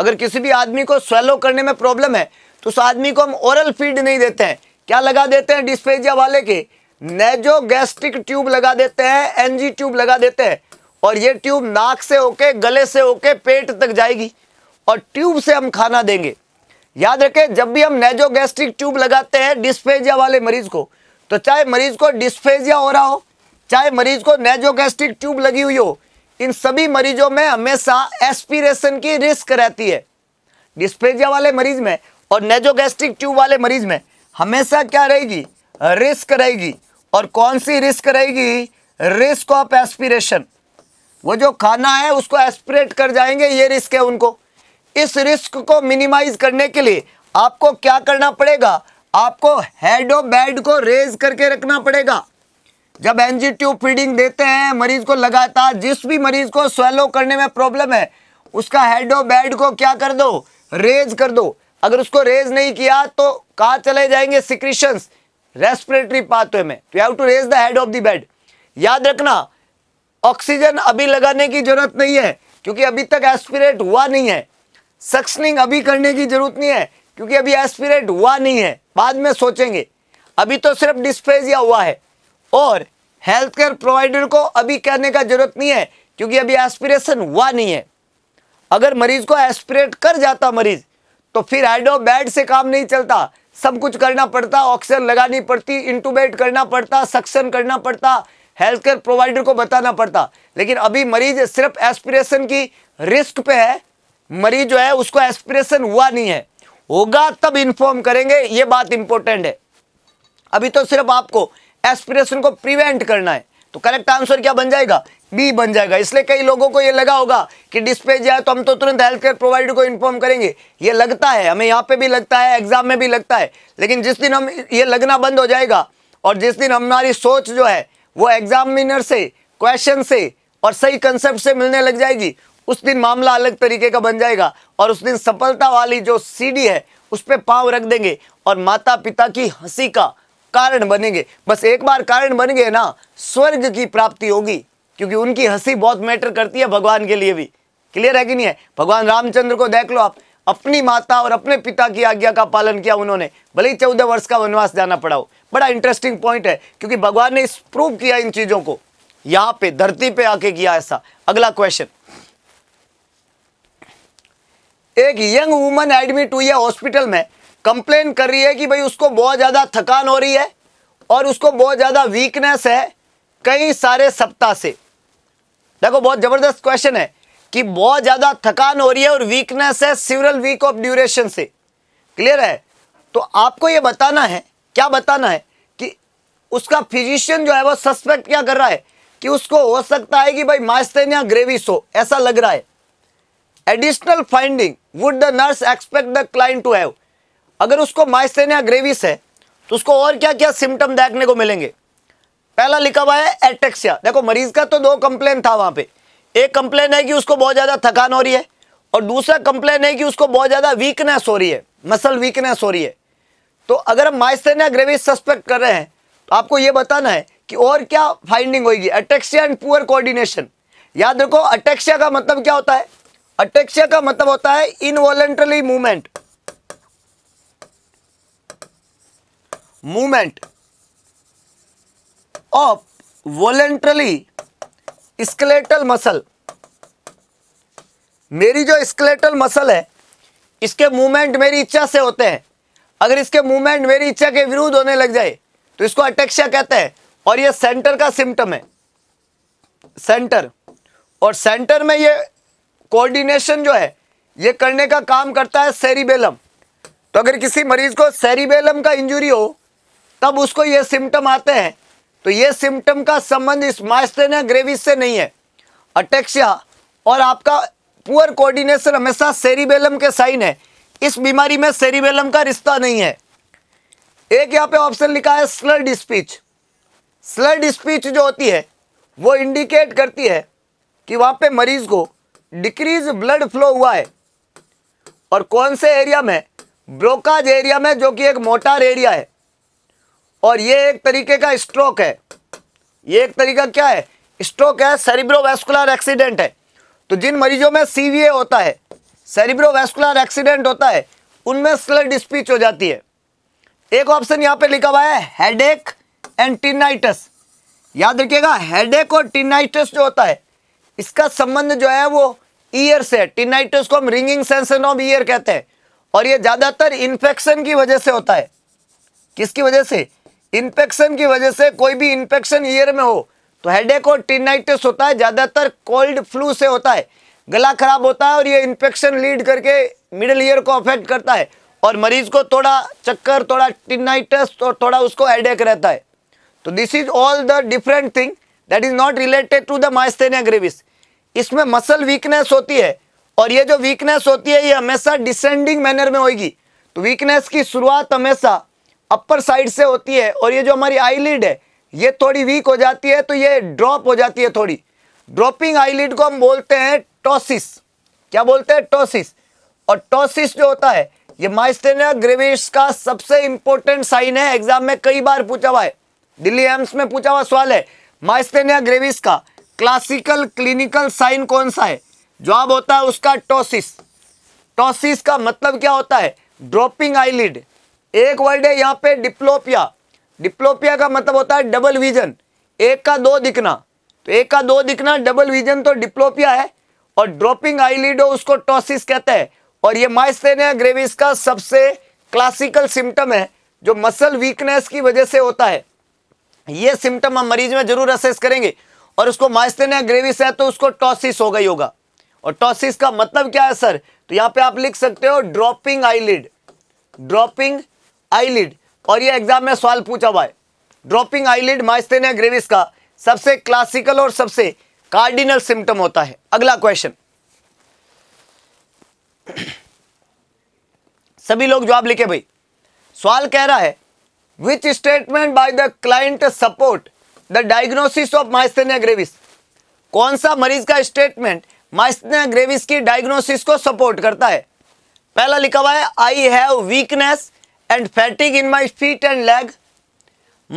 अगर किसी भी आदमी को स्वेलो करने में प्रॉब्लम है तो उस आदमी को हम ओरल फीड नहीं देते हैं क्या लगा देते हैं डिस्पेजिया वाले के नेजो गैस्ट्रिक ट्यूब लगा देते हैं एनजी ट्यूब लगा देते हैं और ये ट्यूब नाक से होके गले से होके पेट तक जाएगी और ट्यूब से हम खाना देंगे याद रखें जब भी हम नेजो गैस्ट्रिक ट्यूब लगाते हैं डिस्फेजिया वाले मरीज को तो चाहे मरीज को डिस्फेजिया हो रहा हो चाहे मरीज को नेजो गैस्ट्रिक ट्यूब लगी हुई हो इन सभी मरीजों में हमेशा एस्पिरेशन की रिस्क रहती है डिस्पेजिया वाले मरीज में और नेजो गैस्ट्रिक ट्यूब वाले मरीज में हमेशा क्या रहेगी रिस्क रहेगी और कौन सी रिस्क रहेगी रिस्क ऑफ एस्पिरेशन वो जो खाना है उसको एस्पिरेट कर जाएंगे ये रिस्क है उनको इस रिस्क को मिनिमाइज करने के लिए आपको क्या करना पड़ेगा आपको हेड ऑफ बेड को रेज करके रखना पड़ेगा जब एनजी ट्यूब फीडिंग देते हैं मरीज को लगातार जिस भी मरीज को स्वेलो करने में प्रॉब्लम है उसका हेड ऑफ बेड को क्या कर दो रेज कर दो अगर उसको रेज नहीं किया तो कहा चले जाएंगे सिक्रिशंस रेस्पिरेटरी पाथवे में तो you have to raise the head of the bed याद रखना ऑक्सीजन अभी लगाने की जरूरत नहीं है क्योंकि अभी तक एस्पिरेट हुआ नहीं है सक्सनिंग अभी करने की जरूरत नहीं है क्योंकि अभी एस्पिरेट हुआ नहीं है बाद में सोचेंगे अभी तो सिर्फ डिस्पेजिया हुआ है और हेल्थ केयर प्रोवाइडर को अभी कहने का जरूरत नहीं है क्योंकि अभी एस्पिरेशन हुआ नहीं है अगर मरीज को एस्पिरेट कर जाता मरीज तो फिर हेड ऑफ बेड से काम नहीं चलता सब कुछ करना पड़ता ऑक्सीजन लगानी पड़ती इंटूबेट करना पड़ता सक्शन करना पड़ता हेल्थ केयर प्रोवाइडर को बताना पड़ता लेकिन अभी मरीज सिर्फ एस्पिरेशन की रिस्क पे है मरीज जो है उसको एस्पिरेशन हुआ नहीं है होगा तब इन्फॉर्म करेंगे ये बात इंपॉर्टेंट है अभी तो सिर्फ आपको एस्पिरेशन को प्रिवेंट करना है तो करेक्ट आंसर क्या बन जाएगा बी बन जाएगा इसलिए कई लोगों को ये लगा होगा कि डिस्पेज जाए तो हम तो तुरंत हेल्थ केयर प्रोवाइडर को इन्फॉर्म करेंगे ये लगता है हमें यहाँ पे भी लगता है एग्जाम में भी लगता है लेकिन जिस दिन हम ये लगना बंद हो जाएगा और जिस दिन हमारी सोच जो है वो एग्जामिनर से क्वेश्चन से और सही कंसेप्ट से मिलने लग जाएगी उस दिन मामला अलग तरीके का बन जाएगा और उस दिन सफलता वाली जो सी है उस पर पाँव रख देंगे और माता पिता की हंसी का कारण बनेंगे बस एक बार कारण बन गए ना स्वर्ग की प्राप्ति होगी क्योंकि उनकी हंसी बहुत मैटर करती है भगवान के लिए भी क्लियर है कि नहीं है भगवान रामचंद्र को देख लो आप अपनी माता और अपने पिता की आज्ञा का पालन किया उन्होंने भले ही चौदह वर्ष का वनवास जाना पड़ा हो बड़ा इंटरेस्टिंग पॉइंट है क्योंकि भगवान ने प्रूव किया इन चीज़ों को यहां पे धरती पे आके किया ऐसा अगला क्वेश्चन एक यंग वुमन एडमिट हुई है हॉस्पिटल में कंप्लेन कर रही है कि भाई उसको बहुत ज़्यादा थकान हो रही है और उसको बहुत ज़्यादा वीकनेस है कई सारे सप्ताह से देखो बहुत ज़बरदस्त क्वेश्चन है कि बहुत ज़्यादा थकान हो रही है और वीकनेस है सिवरल वीक ऑफ ड्यूरेशन से क्लियर है तो आपको ये बताना है क्या बताना है कि उसका फिजिशियन जो है वो सस्पेक्ट क्या कर रहा है कि उसको हो सकता है कि भाई मास्टेनिया ग्रेविस हो ऐसा लग रहा है additional finding would the nurse expect the client to have अगर उसको माइस्थेनिया ग्रेविस है तो उसको और क्या क्या सिम्टम देखने को मिलेंगे पहला लिखा हुआ है एटेक्सिया देखो मरीज का तो दो कंप्लेन था वहां पे एक कंप्लेन है कि उसको बहुत ज्यादा थकान हो रही है और दूसरा कंप्लेन है कि उसको बहुत ज्यादा वीकनेस हो रही है मसल वीकनेस हो रही है तो अगर हम माइस्थेनिया ग्रेविस सस्पेक्ट कर रहे हैं तो आपको यह बताना है कि और क्या फाइंडिंग होगी अटेक्सिया एंड पुअर कोऑर्डिनेशन याद रखो अटेक्सिया का मतलब क्या होता है अटेक्सिया का मतलब होता है involuntarily movement movement of voluntarily skeletal muscle मेरी जो स्केलेटल मसल है इसके मूवमेंट मेरी इच्छा से होते हैं अगर इसके मूवमेंट मेरी इच्छा के विरुद्ध होने लग जाए तो इसको अटेक्शा कहते हैं और ये सेंटर का सिम्टम है सेंटर और सेंटर में ये कोऑर्डिनेशन जो है ये करने का काम करता है सेरिबेलम तो अगर किसी मरीज को सेरिबेलम का इंजुरी हो तब उसको ये सिम्टम आते हैं तो ये सिम्टम का संबंध इस माइस्टेनिया ग्रेविस से नहीं है अटेक्सिया और आपका पुअर कोऑर्डिनेशन हमेशा सेरिबेलम के साइन है इस बीमारी में सेरिबेलम का रिश्ता नहीं है एक यहाँ पे ऑप्शन लिखा है स्लर्ड स्पीच स्लर्ड स्पीच जो होती है वो इंडिकेट करती है कि वहाँ पे मरीज को डिक्रीज ब्लड फ्लो हुआ है और कौन से एरिया में ब्रोकाज एरिया में जो कि एक मोटार एरिया है और ये एक तरीके का स्ट्रोक है ये एक तरीका क्या है स्ट्रोक है सेरिब्रोवैस्कुलर एक्सीडेंट है तो जिन मरीजों में सीवीए होता है सेरिब्रोवैस्कुलर एक्सीडेंट होता है उनमें स्लड स्पीच हो जाती है एक ऑप्शन यहाँ पे लिखा हुआ है हेडेक एंड टिनाइटस याद रखिएगा हेडेक और टिनाइटस जो होता है इसका संबंध जो है वो ईयर से टिनाइटस को हम रिंगिंग सेंसन ऑफ ईयर कहते हैं और ये ज़्यादातर इन्फेक्शन की वजह से होता है किसकी वजह से इन्फेक्शन की वजह से कोई भी इंफेक्शन ईयर में हो तो हेडेक और टिनाइटिस होता है ज़्यादातर कोल्ड फ्लू से होता है गला खराब होता है और ये इन्फेक्शन लीड करके मिडिल ईयर को अफेक्ट करता है और मरीज को थोड़ा चक्कर थोड़ा टिनाइटस और थोड़ा उसको हेडेक रहता है तो this is all the different thing that is not related to the myasthenia gravis इसमें मसल वीकनेस होती है और ये जो वीकनेस होती है ये हमेशा डिसेंडिंग मैनर में होगी तो वीकनेस की शुरुआत हमेशा अपर साइड से होती है और ये जो हमारी आईलिड है ये थोड़ी वीक हो जाती है तो ये ड्रॉप हो जाती है थोड़ी ड्रॉपिंग आईलिड को हम बोलते हैं टॉसिस क्या बोलते हैं टॉसिस और टॉसिस जो होता है ये माइस्टेनिया ग्रेविस का सबसे इंपॉर्टेंट साइन है एग्जाम में कई बार पूछा हुआ है दिल्ली एम्स में पूछा हुआ सवाल है माइस्टेनिया ग्रेविस का क्लासिकल क्लिनिकल साइन कौन सा है जवाब होता है उसका टॉसिस टॉसिस का मतलब क्या होता है ड्रॉपिंग आईलिड एक वर्ड है यहाँ पे डिप्लोपिया डिप्लोपिया का मतलब होता है डबल विजन एक का दो दिखना तो एक का दो दिखना डबल विजन तो डिप्लोपिया है और ड्रॉपिंग आईलिडो उसको टॉसिस कहते हैं और ये माइस्थेनिया ग्रेविस का सबसे क्लासिकल सिम्टम है जो मसल वीकनेस की वजह से होता है ये सिम्टम हम मरीज में जरूर असेस करेंगे और उसको माइस्थेनिया ग्रेविस है तो उसको टॉसिस हो गई होगा और टॉसिस का मतलब क्या है सर तो यहां पे आप लिख सकते हो ड्रॉपिंग आईलिड ड्रॉपिंग आईलिड और ये एग्जाम में सवाल पूछा हुआ है ड्रॉपिंग आईलिड माइस्थेनिया ग्रेविस का सबसे क्लासिकल और सबसे कार्डिनल सिम्टम होता है अगला क्वेश्चन सभी लोग जवाब लिखे भाई सवाल कह रहा है which statement by the client support the diagnosis of myasthenia gravis कौन सा मरीज का स्टेटमेंट माइस्थेनिया ग्रेविस की डायग्नोसिस को सपोर्ट करता है पहला लिखा हुआ है I have weakness and fatigue in my feet and leg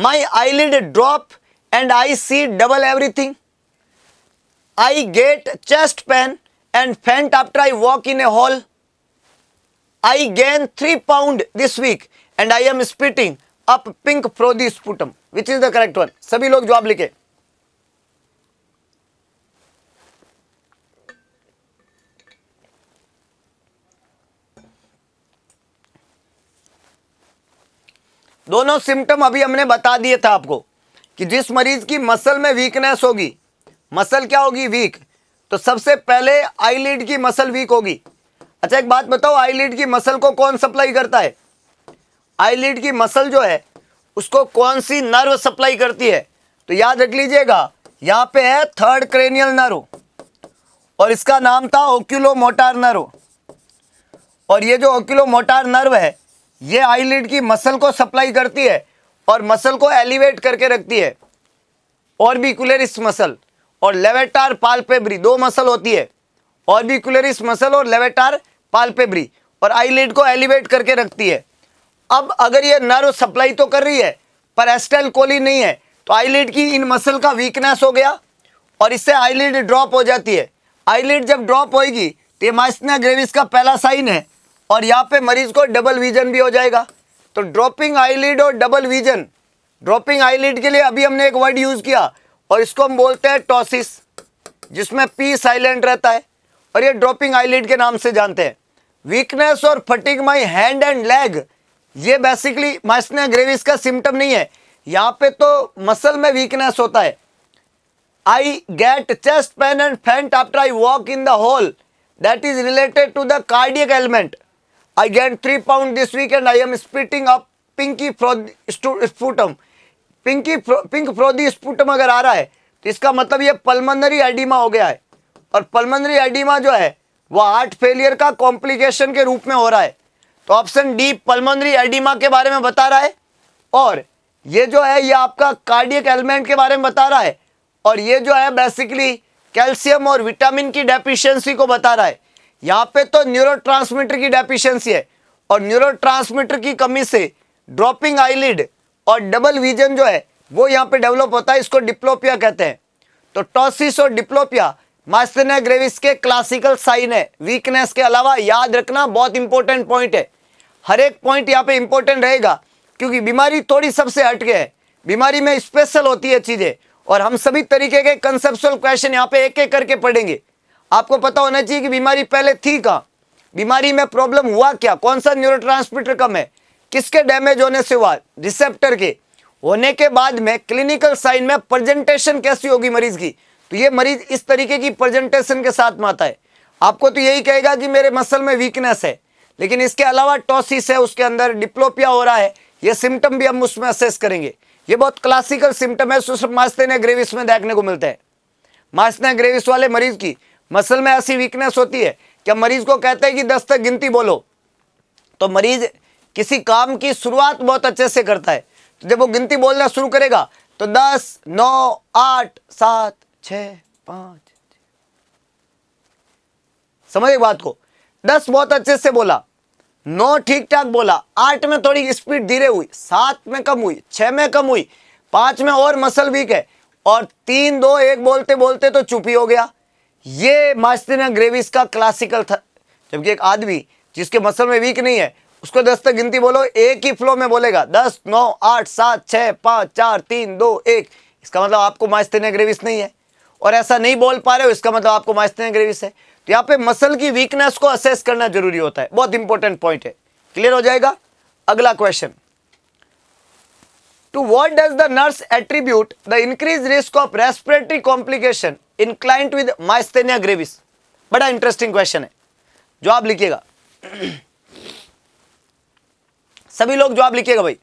my eyelid drop and I see double everything I get chest pain and faint after I walk in a hall I gain three pound this week and I am spitting up pink frothy sputum which is the correct one सभी लोग जवाब लिखे दोनों symptom अभी हमने बता दिए था आपको कि जिस मरीज़ की मसल में वीकनेस होगी मसल क्या होगी वीक तो सबसे पहले आईलिड की मसल वीक होगी अच्छा एक बात बताओ आईलिड की मसल को कौन सप्लाई करता है आईलिड की मसल जो है उसको कौन सी नर्व सप्लाई करती है तो याद रख लीजिएगा यहाँ पे है थर्ड क्रेनियल नर्व और इसका नाम था ओक्यूलो मोटार नर्व और ये जो ओक्यूलो मोटार नर्व है ये आईलिड की मसल को सप्लाई करती है और मसल को एलिवेट करके रखती है ऑर्बिकुलरिस मसल और लेवेटार पालपेब्री दो मसल होती है ऑर्बिकुलरिस मसल और लेवेटार पालपेब्री और आईलिड को एलिवेट करके रखती है अब अगर ये नर्व सप्लाई तो कर रही है पर एस्टेल कोली नहीं है तो आईलिड की इन मसल का वीकनेस हो गया और इससे आईलिड ड्रॉप हो जाती है आईलिड जब ड्रॉप होएगी तो ये माइस्ना ग्रेविस का पहला साइन है और यहाँ पे मरीज को डबल विजन भी हो जाएगा तो ड्रॉपिंग आईलिड और डबल विजन ड्रॉपिंग आईलिड के लिए अभी हमने एक वर्ड यूज़ किया और इसको हम बोलते हैं टॉसिस जिसमें पी साइलेंट रहता है और ये ड्रॉपिंग आईलिड के नाम से जानते हैं वीकनेस और fatigue my hand and leg ये बेसिकली मैसने ग्रेविस का सिम्टम नहीं है यहाँ पे तो मसल में वीकनेस होता है I get chest pain and faint after I walk in the hall that is related to the cardiac element I gained 3 pound this week and I am splitting up pinky sputum. Pinky pink frothy sputum अगर आ रहा है तो इसका मतलब ये pulmonary oedema हो गया है और पल्मनरी एडिमा जो है वह हार्ट फेलियर का कॉम्प्लिकेशन के रूप में हो रहा है तो ऑप्शन डी पल्मोनरी एडिमा के बारे में बता रहा है और ये जो है ये आपका कार्डियक एलिमेंट के बारे में बता रहा है और ये जो है बेसिकली कैल्शियम और विटामिन की डेफिशिएंसी को बता रहा है यहां पे तो न्यूरो की डेफिशिएंसी है और न्यूरो की कमी से ड्रॉपिंग आईलिड और डबल विजन जो है वो यहां पे डेवलप होता है इसको डिप्लोपिया कहते हैं तो टॉसिस और डिप्लोपिया मास्टरना ग्रेविस के क्लासिकल साइन है वीकनेस के अलावा याद रखना बहुत इंपॉर्टेंट पॉइंट है हर एक पॉइंट यहाँ पे इंपॉर्टेंट रहेगा क्योंकि बीमारी थोड़ी सबसे हटके है बीमारी में स्पेशल होती है चीज़ें और हम सभी तरीके के कंसेप्शुअल क्वेश्चन यहाँ पे एक एक करके पढ़ेंगे आपको पता होना चाहिए कि बीमारी पहले थी कहाँ बीमारी में प्रॉब्लम हुआ क्या कौन सा न्यूरो कम है किसके डैमेज होने से हुआ रिसेप्टर के होने के बाद में क्लिनिकल साइन में प्रेजेंटेशन कैसी होगी मरीज की तो ये मरीज इस तरीके की प्रेजेंटेशन के साथ में आता है आपको तो यही कहेगा कि मेरे मसल में वीकनेस है लेकिन इसके अलावा टॉसिस है उसके अंदर डिप्लोपिया हो रहा है ये सिम्टम भी हम उसमें असेस करेंगे ये बहुत क्लासिकल सिम्टम है मास्तेने ग्रेविस में देखने को मिलता है मास्तेने ग्रेविस वाले मरीज की मसल में ऐसी वीकनेस होती है कि मरीज को कहते हैं कि दस तक गिनती बोलो तो मरीज किसी काम की शुरुआत बहुत अच्छे से करता है तो जब वो गिनती बोलना शुरू करेगा तो दस नौ आठ सात छ पांच समझे बात को दस बहुत अच्छे से बोला नौ ठीक ठाक बोला आठ में थोड़ी स्पीड धीरे हुई सात में कम हुई छह में कम हुई पांच में और मसल वीक है और तीन दो एक बोलते बोलते तो चुप ही हो गया ये मास्तिना ग्रेविस का क्लासिकल था जबकि एक आदमी जिसके मसल में वीक नहीं है उसको दस तक गिनती बोलो एक ही फ्लो में बोलेगा दस नौ आठ सात छः पाँच चार तीन दो एक इसका मतलब आपको मास्तिना ग्रेविस नहीं है और ऐसा नहीं बोल पा रहे हो इसका मतलब आपको मास्तिना ग्रेविस है तो यहाँ पे मसल की वीकनेस को असेस करना जरूरी होता है बहुत इंपॉर्टेंट पॉइंट है क्लियर हो जाएगा अगला question to what does the nurse attribute the increase risk of respiratory complication in client with myasthenia gravis बड़ा इंटरेस्टिंग क्वेश्चन है जवाब लिखिएगा सभी लोग जवाब लिखिएगा भाई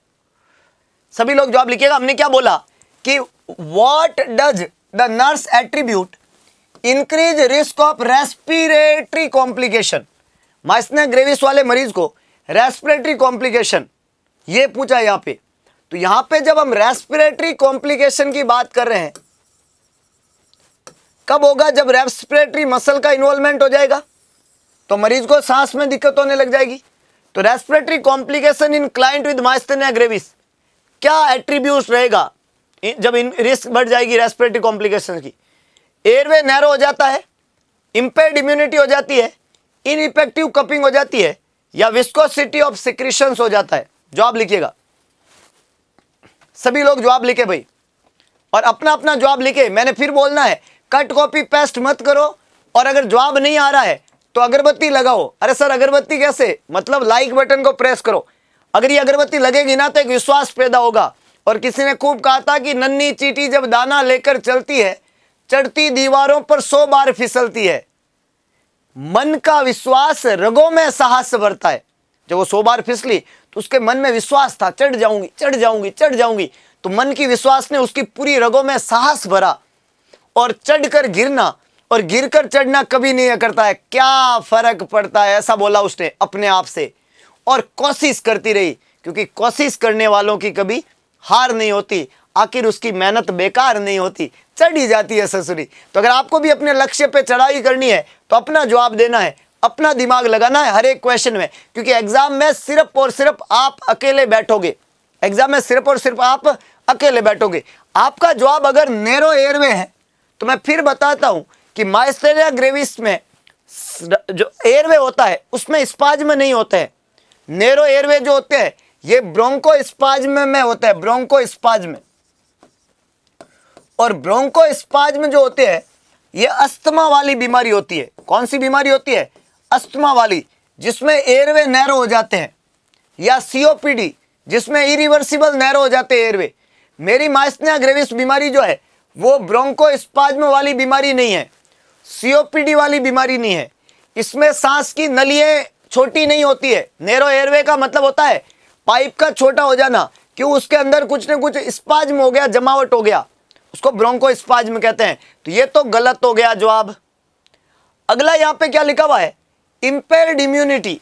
सभी लोग जवाब लिखिएगा हमने क्या बोला कि what does the nurse attribute increase risk of respiratory complication myasthenia gravis वाले मरीज को रेस्पिरेटरी कॉम्प्लिकेशन ये पूछा यहां पे तो यहां पे जब हम रेस्पिरेटरी कॉम्प्लिकेशन की बात कर रहे हैं कब होगा जब रेस्पिरेटरी मसल का इन्वॉल्वमेंट हो जाएगा तो मरीज को सांस में दिक्कत होने लग जाएगी तो respiratory complication in client with myasthenia gravis क्या एट्रीब्यूट रहेगा जब इन रिस्क बढ़ जाएगी रेस्पिरेटरी कॉम्प्लिकेशन की एयरवे नैरो हो जाता है इम्पेयर्ड इम्यूनिटी हो जाती है इफेक्टिव कपिंग हो जाती है या विस्कोसिटी ऑफ सिक्रीशन हो जाता है जवाब लिखिएगा सभी लोग जवाब लिखे भाई और अपना अपना जवाब लिखे मैंने फिर बोलना है कट कॉपी पेस्ट मत करो और अगर जवाब नहीं आ रहा है तो अगरबत्ती लगाओ अरे सर अगरबत्ती कैसे मतलब लाइक बटन को प्रेस करो अगर ये अगरबत्ती लगेगी ना तो एक विश्वास पैदा होगा और किसी ने खूब कहा था कि नन्नी चीटी जब दाना लेकर चलती है चढ़ती दीवारों पर सौ बार फिसलती है मन का विश्वास रगों में साहस भरता है जब वो सौ बार फिसली तो उसके मन में विश्वास था चढ़ जाऊंगी चढ़ जाऊंगी चढ़ जाऊंगी तो मन की विश्वास ने उसकी पूरी रगों में साहस भरा और चढ़कर गिरना और गिरकर चढ़ना कभी नहीं करता है क्या फर्क पड़ता है ऐसा बोला उसने अपने आप से और कोशिश करती रही क्योंकि कोशिश करने वालों की कभी हार नहीं होती आखिर उसकी मेहनत बेकार नहीं होती चढ़ी जाती है ससुरी तो अगर आपको भी अपने लक्ष्य पे चढ़ाई करनी है तो अपना जवाब देना है अपना दिमाग लगाना है हर एक क्वेश्चन में क्योंकि एग्जाम में सिर्फ और सिर्फ आप अकेले बैठोगे एग्जाम में सिर्फ और सिर्फ आप अकेले बैठोगे आपका जवाब अगर नेरो एयर में है तो मैं फिर बताता हूं कि माइस्टेरिया ग्रेविस में जो एयरवे होता है उसमें में नहीं होते हैं नेरो एयरवे जो होते हैं ये ब्रोंको स्पाज में होता है ब्रोंको में और ब्रोंको में जो होते हैं ये अस्थमा वाली बीमारी होती है कौन सी बीमारी होती है अस्थमा वाली जिसमें एयरवे नैरो हो जाते हैं या सीओपीडी जिसमें इरिवर्सिबल नैरो हो जाते हैं एयरवे मेरी माइस्निया ग्रेविस बीमारी जो है वो ब्रोंको स्पाज्म वाली बीमारी नहीं है सीओपीडी वाली बीमारी नहीं है इसमें सांस की नलिये छोटी नहीं होती है नेरो एयरवे का मतलब होता है पाइप का छोटा हो जाना कि उसके अंदर कुछ न कुछ स्पाज्म हो गया जमावट हो गया उसको ब्रोंको स्पाज्म कहते हैं तो ये तो गलत हो गया जवाब अगला यहां पे क्या लिखा हुआ है इंपेयर्ड इम्यूनिटी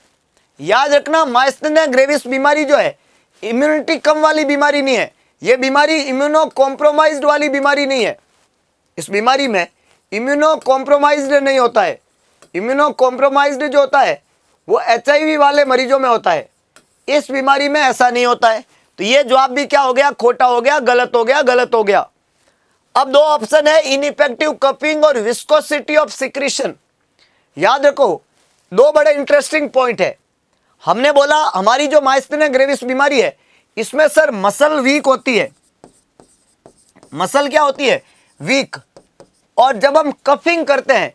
याद रखना माइस्तना ग्रेविस बीमारी जो है इम्यूनिटी कम वाली बीमारी नहीं है ये बीमारी इम्यूनो कॉम्प्रोमाइज वाली बीमारी नहीं है इस बीमारी में इम्यूनो कॉम्प्रोमाइज नहीं होता है इम्यूनो कॉम्प्रोमाइज जो होता है वो एच वाले मरीजों में होता है इस बीमारी में ऐसा नहीं होता है तो ये जवाब भी क्या हो गया खोटा हो गया गलत हो गया गलत हो गया अब दो ऑप्शन है इनइफेक्टिव कपिंग और विस्कोसिटी ऑफ सिक्रीशन याद रखो दो बड़े इंटरेस्टिंग पॉइंट है हमने बोला हमारी जो माइस्टिन ग्रेविस बीमारी है इसमें सर मसल वीक होती है मसल क्या होती है वीक और जब हम कफिंग करते हैं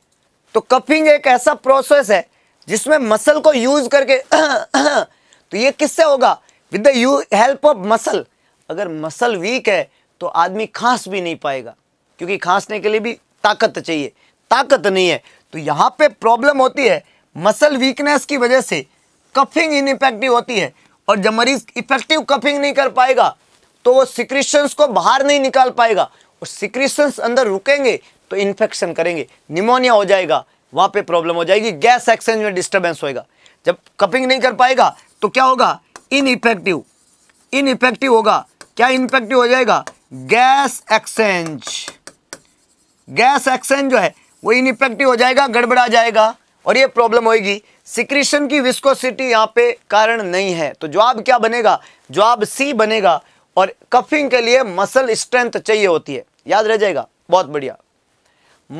तो कफिंग एक ऐसा प्रोसेस है जिसमें मसल को यूज करके तो ये किससे होगा विद हेल्प ऑफ मसल अगर मसल वीक है तो आदमी खांस भी नहीं पाएगा क्योंकि खांसने के लिए भी ताकत चाहिए ताकत नहीं है तो यहां पे प्रॉब्लम होती है मसल वीकनेस की वजह से कफिंग इनफेक्टिव होती है और जब मरीज इफेक्टिव कफिंग नहीं कर पाएगा तो वो सिक्रिशंस को बाहर नहीं निकाल पाएगा और सिक्रिशंस अंदर रुकेंगे तो इन्फेक्शन करेंगे निमोनिया हो जाएगा वहाँ पे प्रॉब्लम हो जाएगी गैस एक्सचेंज में डिस्टर्बेंस होएगा जब कपिंग नहीं कर पाएगा तो क्या होगा इन इफेक्टिव होगा क्या इनफेक्टिव हो जाएगा गैस एक्सचेंज गैस एक्सचेंज जो है वो इफेक्टिव हो जाएगा गड़बड़ा जाएगा और ये प्रॉब्लम होगी सिक्रीशन की विस्कोसिटी यहाँ पे कारण नहीं है तो जवाब क्या बनेगा जवाब सी बनेगा और कफिंग के लिए मसल स्ट्रेंथ चाहिए होती है याद रह जाएगा बहुत बढ़िया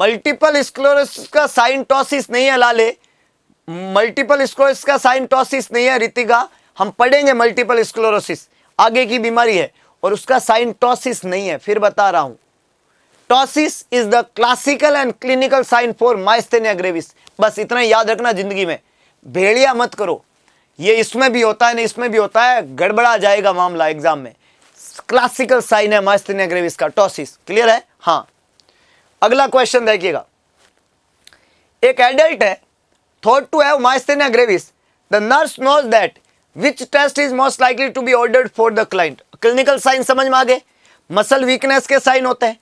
मल्टीपल स्क्लोरोसिस का साइंटोसिस नहीं है लाले मल्टीपल स्क्लोरोसिस का साइंटोसिस नहीं है रितिका हम पढ़ेंगे मल्टीपल स्क्लोरोसिस आगे की बीमारी है और उसका साइंटोसिस नहीं है फिर बता रहा हूं ptosis is the classical and clinical sign for myasthenia gravis बस इतना याद रखना जिंदगी में भेड़िया मत करो ये इसमें भी होता है ना इसमें भी होता है गड़बड़ा जाएगा मामला एग्जाम में क्लासिकल साइन है माइस्थेनिया ग्रेविस का टॉसिस क्लियर है हाँ अगला क्वेश्चन देखिएगा एक एडल्ट है thought to have myasthenia gravis the nurse knows that which test is most likely to be ordered for the client clinical sign समझ में आ गए मसल वीकनेस के साइन होते हैं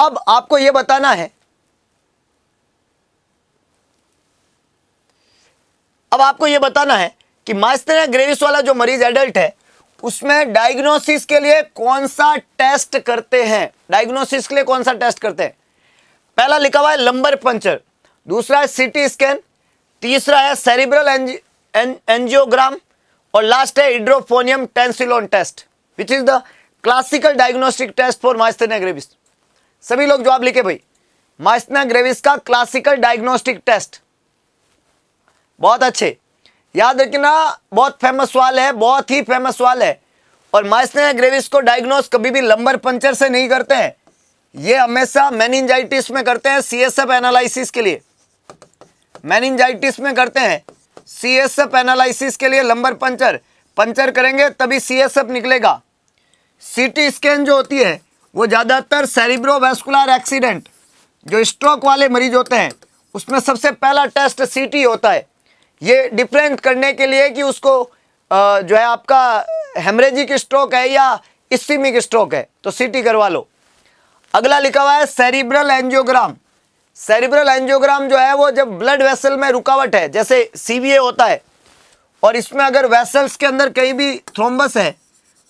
अब आपको यह बताना है अब आपको यह बताना है कि मास्टर ग्रेविस वाला जो मरीज एडल्ट है उसमें डायग्नोसिस के लिए कौन सा टेस्ट करते हैं डायग्नोसिस के लिए कौन सा टेस्ट करते हैं पहला लिखा हुआ है लंबर पंचर दूसरा है सीटी स्कैन तीसरा है सेरिब्रल एंज, एंजियोग्राम और लास्ट है edrophonium Tensilon test which is the classical diagnostic test for myasthenia gravis सभी लोग जवाब लिखे भाई माइस्ना ग्रेविस का क्लासिकल डायग्नोस्टिक टेस्ट बहुत अच्छे याद रखना बहुत फेमस सवाल है बहुत ही फेमस सवाल है और माइस्ना ग्रेविस को डायग्नोस कभी भी लंबर पंचर से नहीं करते हैं ये हमेशा मैनिंजाइटिस में करते हैं सीएसएफ एनालिसिस के लिए मैनिंजाइटिस में करते हैं सीएसएफ एनालिसिस के लिए लंबर पंचर पंचर करेंगे तभी सीएसएफ निकलेगा सीटी स्कैन जो होती है वो ज़्यादातर वेस्कुलर एक्सीडेंट जो स्ट्रोक वाले मरीज होते हैं उसमें सबसे पहला टेस्ट सीटी होता है ये डिफरेंट करने के लिए कि उसको जो है आपका हेमरेजिक स्ट्रोक है या इस्फीमिक स्ट्रोक है तो सीटी करवा लो अगला लिखा हुआ है सेरिब्रल एंजियोग्राम सेरिब्रल एंजियोग्राम जो है वो जब ब्लड वेसल में रुकावट है जैसे सीवीए होता है और इसमें अगर वेसल्स के अंदर कहीं भी थ्रोम्बस है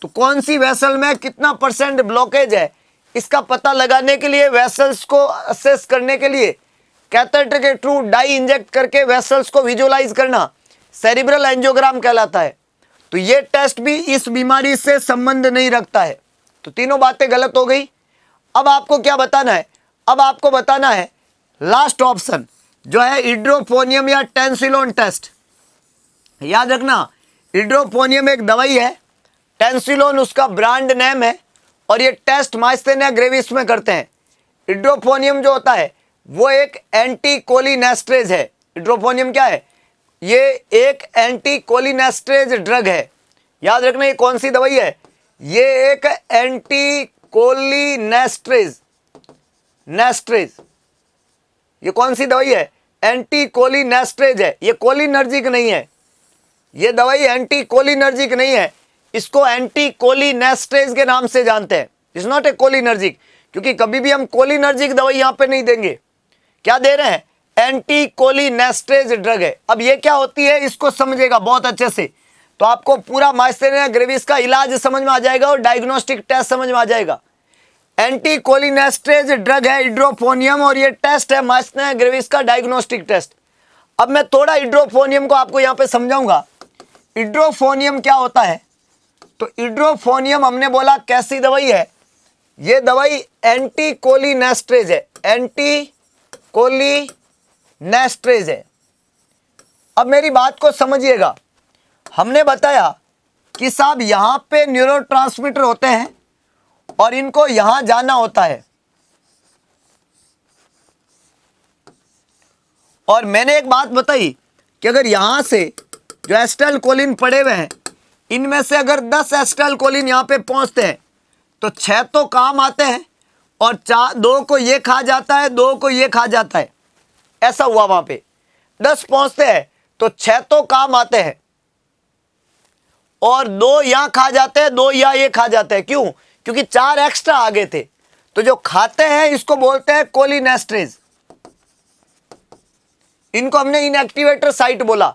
तो कौन सी वैसल में कितना परसेंट ब्लॉकेज है इसका पता लगाने के लिए वैसल्स को असेस करने के लिए कैथेटर के थ्रू डाई इंजेक्ट करके वैसल्स को विजुअलाइज करना सेरिब्रल एंजियोग्राम कहलाता है तो ये टेस्ट भी इस बीमारी से संबंध नहीं रखता है तो तीनों बातें गलत हो गई अब आपको क्या बताना है अब आपको बताना है लास्ट ऑप्शन जो है इड्रोफोनियम या टेंसिलोन टेस्ट याद रखना इड्रोफोनियम एक दवाई है टेंसिलोन उसका ब्रांड नेम है और ये टेस्ट माइस्थेनिया ग्रेविस में करते हैं इड्रोफोनियम जो होता है वो एक एंटी कोलिनेस्ट्रेज है इड्रोफोनियम क्या है ये एक एंटी कोलिनेस्ट्रेज ड्रग है याद रखना ये कौन सी दवाई है ये एक एंटी कोलिनेस्ट्रेज नेस्ट्रेज ये कौन सी दवाई है एंटी कोलिनेस्ट्रेज है ये कोलिनर्जिक नहीं है ये दवाई एंटी कोलिनर्जिक नहीं है इसको एंटी कोलिनेस्ट्रेज के नाम से जानते हैं इज नॉट ए कोलिनर्जिक क्योंकि कभी भी हम कोलिनर्जिक दवाई यहां पे नहीं देंगे क्या दे रहे हैं एंटी कोलिनेस्ट्रेज ड्रग है अब ये क्या होती है इसको समझेगा बहुत अच्छे से तो आपको पूरा माइस्टेरिया ग्रेविस का इलाज समझ में आ जाएगा और डायग्नोस्टिक टेस्ट समझ में आ जाएगा एंटी कोलिनेस्ट्रेज ड्रग है इड्रोफोनियम और ये टेस्ट है माइस्टेरिया ग्रेविस का डायग्नोस्टिक टेस्ट अब मैं थोड़ा इड्रोफोनियम को आपको यहां पे समझाऊंगा इड्रोफोनियम क्या होता है तो इड्रोफोनियम हमने बोला कैसी दवाई है ये दवाई एंटी कोलिनेस्ट्रेज है एंटी नेस्ट्रेज है अब मेरी बात को समझिएगा हमने बताया कि साहब यहां पे न्यूरो होते हैं और इनको यहां जाना होता है और मैंने एक बात बताई कि अगर यहां से जो एस्टल कोलिन पड़े हुए हैं इनमें से अगर दस एस्टल कोलिन यहाँ पे पहुँचते हैं तो छः तो काम आते हैं और चार दो को ये खा जाता है दो को ये खा जाता है ऐसा हुआ वहाँ पे दस पहुँचते हैं तो छः तो काम आते हैं और दो यहाँ खा जाते हैं दो यहाँ ये खा जाते हैं क्यों क्योंकि चार एक्स्ट्रा आगे थे तो जो खाते हैं इसको बोलते हैं कोलिनेस्ट्रेज इनको हमने इनएक्टिवेटर साइट बोला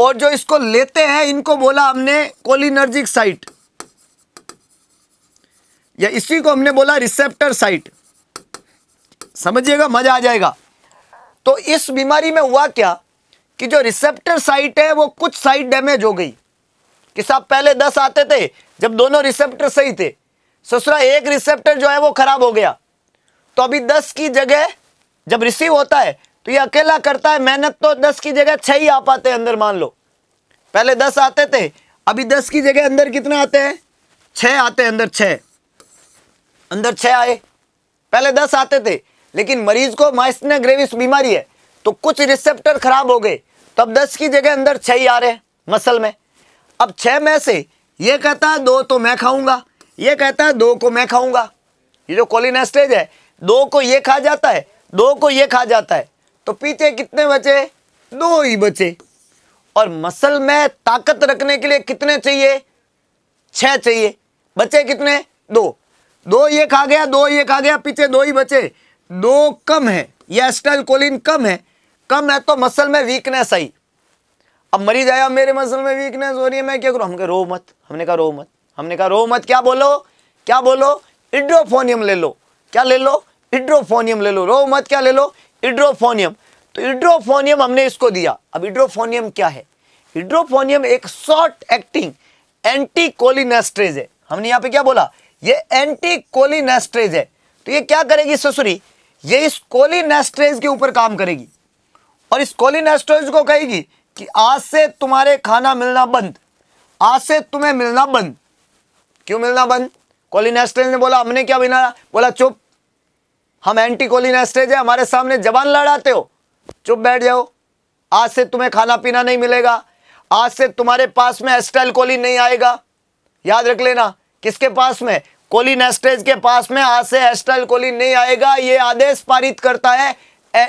और जो इसको लेते हैं इनको बोला हमने कोलिनर्जिक साइट या इसी को हमने बोला रिसेप्टर साइट समझिएगा मजा आ जाएगा तो इस बीमारी में हुआ क्या कि जो रिसेप्टर साइट है वो कुछ साइट डैमेज हो गई कि साहब पहले दस आते थे जब दोनों रिसेप्टर सही थे ससुरा एक रिसेप्टर जो है वो खराब हो गया तो अभी दस की जगह जब रिसीव होता है तो ये अकेला करता है मेहनत तो दस की जगह छह ही आ पाते हैं अंदर मान लो पहले दस आते थे अभी दस की जगह अंदर कितना आते हैं छ आते हैं अंदर छह अंदर छह आए पहले दस आते थे लेकिन मरीज को माइस्टिना ग्रेविस बीमारी है तो कुछ रिसेप्टर खराब हो गए तो अब दस की जगह अंदर छह ही आ रहे हैं मसल में अब छह में से ये कहता है दो तो मैं खाऊंगा ये कहता है दो को मैं खाऊंगा ये जो कोलिनेस्टेज है दो को ये खा जाता है दो को ये खा जाता है तो पीछे कितने बचे दो ही बचे और मसल में ताकत रखने के लिए कितने चाहिए छह चाहिए बचे कितने दो दो ये खा गया दो ये खा गया पीछे दो ही बचे दो कम है या स्टेल कोलिन कम है कम है तो मसल में वीकनेस आई अब मरीज आया मेरे मसल में वीकनेस हो रही है मैं क्या करूं हमने रो मत हमने कहा रो मत हमने कहा रो मत क्या बोलो क्या बोलो इड्रोफोनियम ले लो क्या ले लो इड्रोफोनियम ले लो रो मत क्या ले लो इड्रोफोनियम तो इड्रोफोनियम हमने इसको दिया अब इड्रोफोनियम क्या है इड्रोफोनियम एक शॉर्ट एक्टिंग एंटी कोलिनेस्ट्रेज है हमने यहां पे क्या बोला ये एंटी कोलिनेस्ट्रेज है तो ये क्या करेगी ससुरी ये इस कोलिनेस्ट्रेज के ऊपर काम करेगी और इस कोलिनेस्ट्रेज को कहेगी कि आज से तुम्हारे खाना मिलना बंद आज से तुम्हें मिलना बंद क्यों मिलना बंद कोलिनेस्ट्रेज ने बोला हमने क्या मिला बोला चुप हम एंटी कोलिन एस्टेज है हमारे सामने जवान लड़ाते हो चुप बैठ जाओ आज से तुम्हें खाना पीना नहीं मिलेगा आज से तुम्हारे पास में एस्टाइल कोलिन नहीं आएगा याद रख लेना किसके पास में कोलिन एस्टेज के पास में आज से एस्टाइल कोलिन नहीं आएगा ये आदेश पारित करता है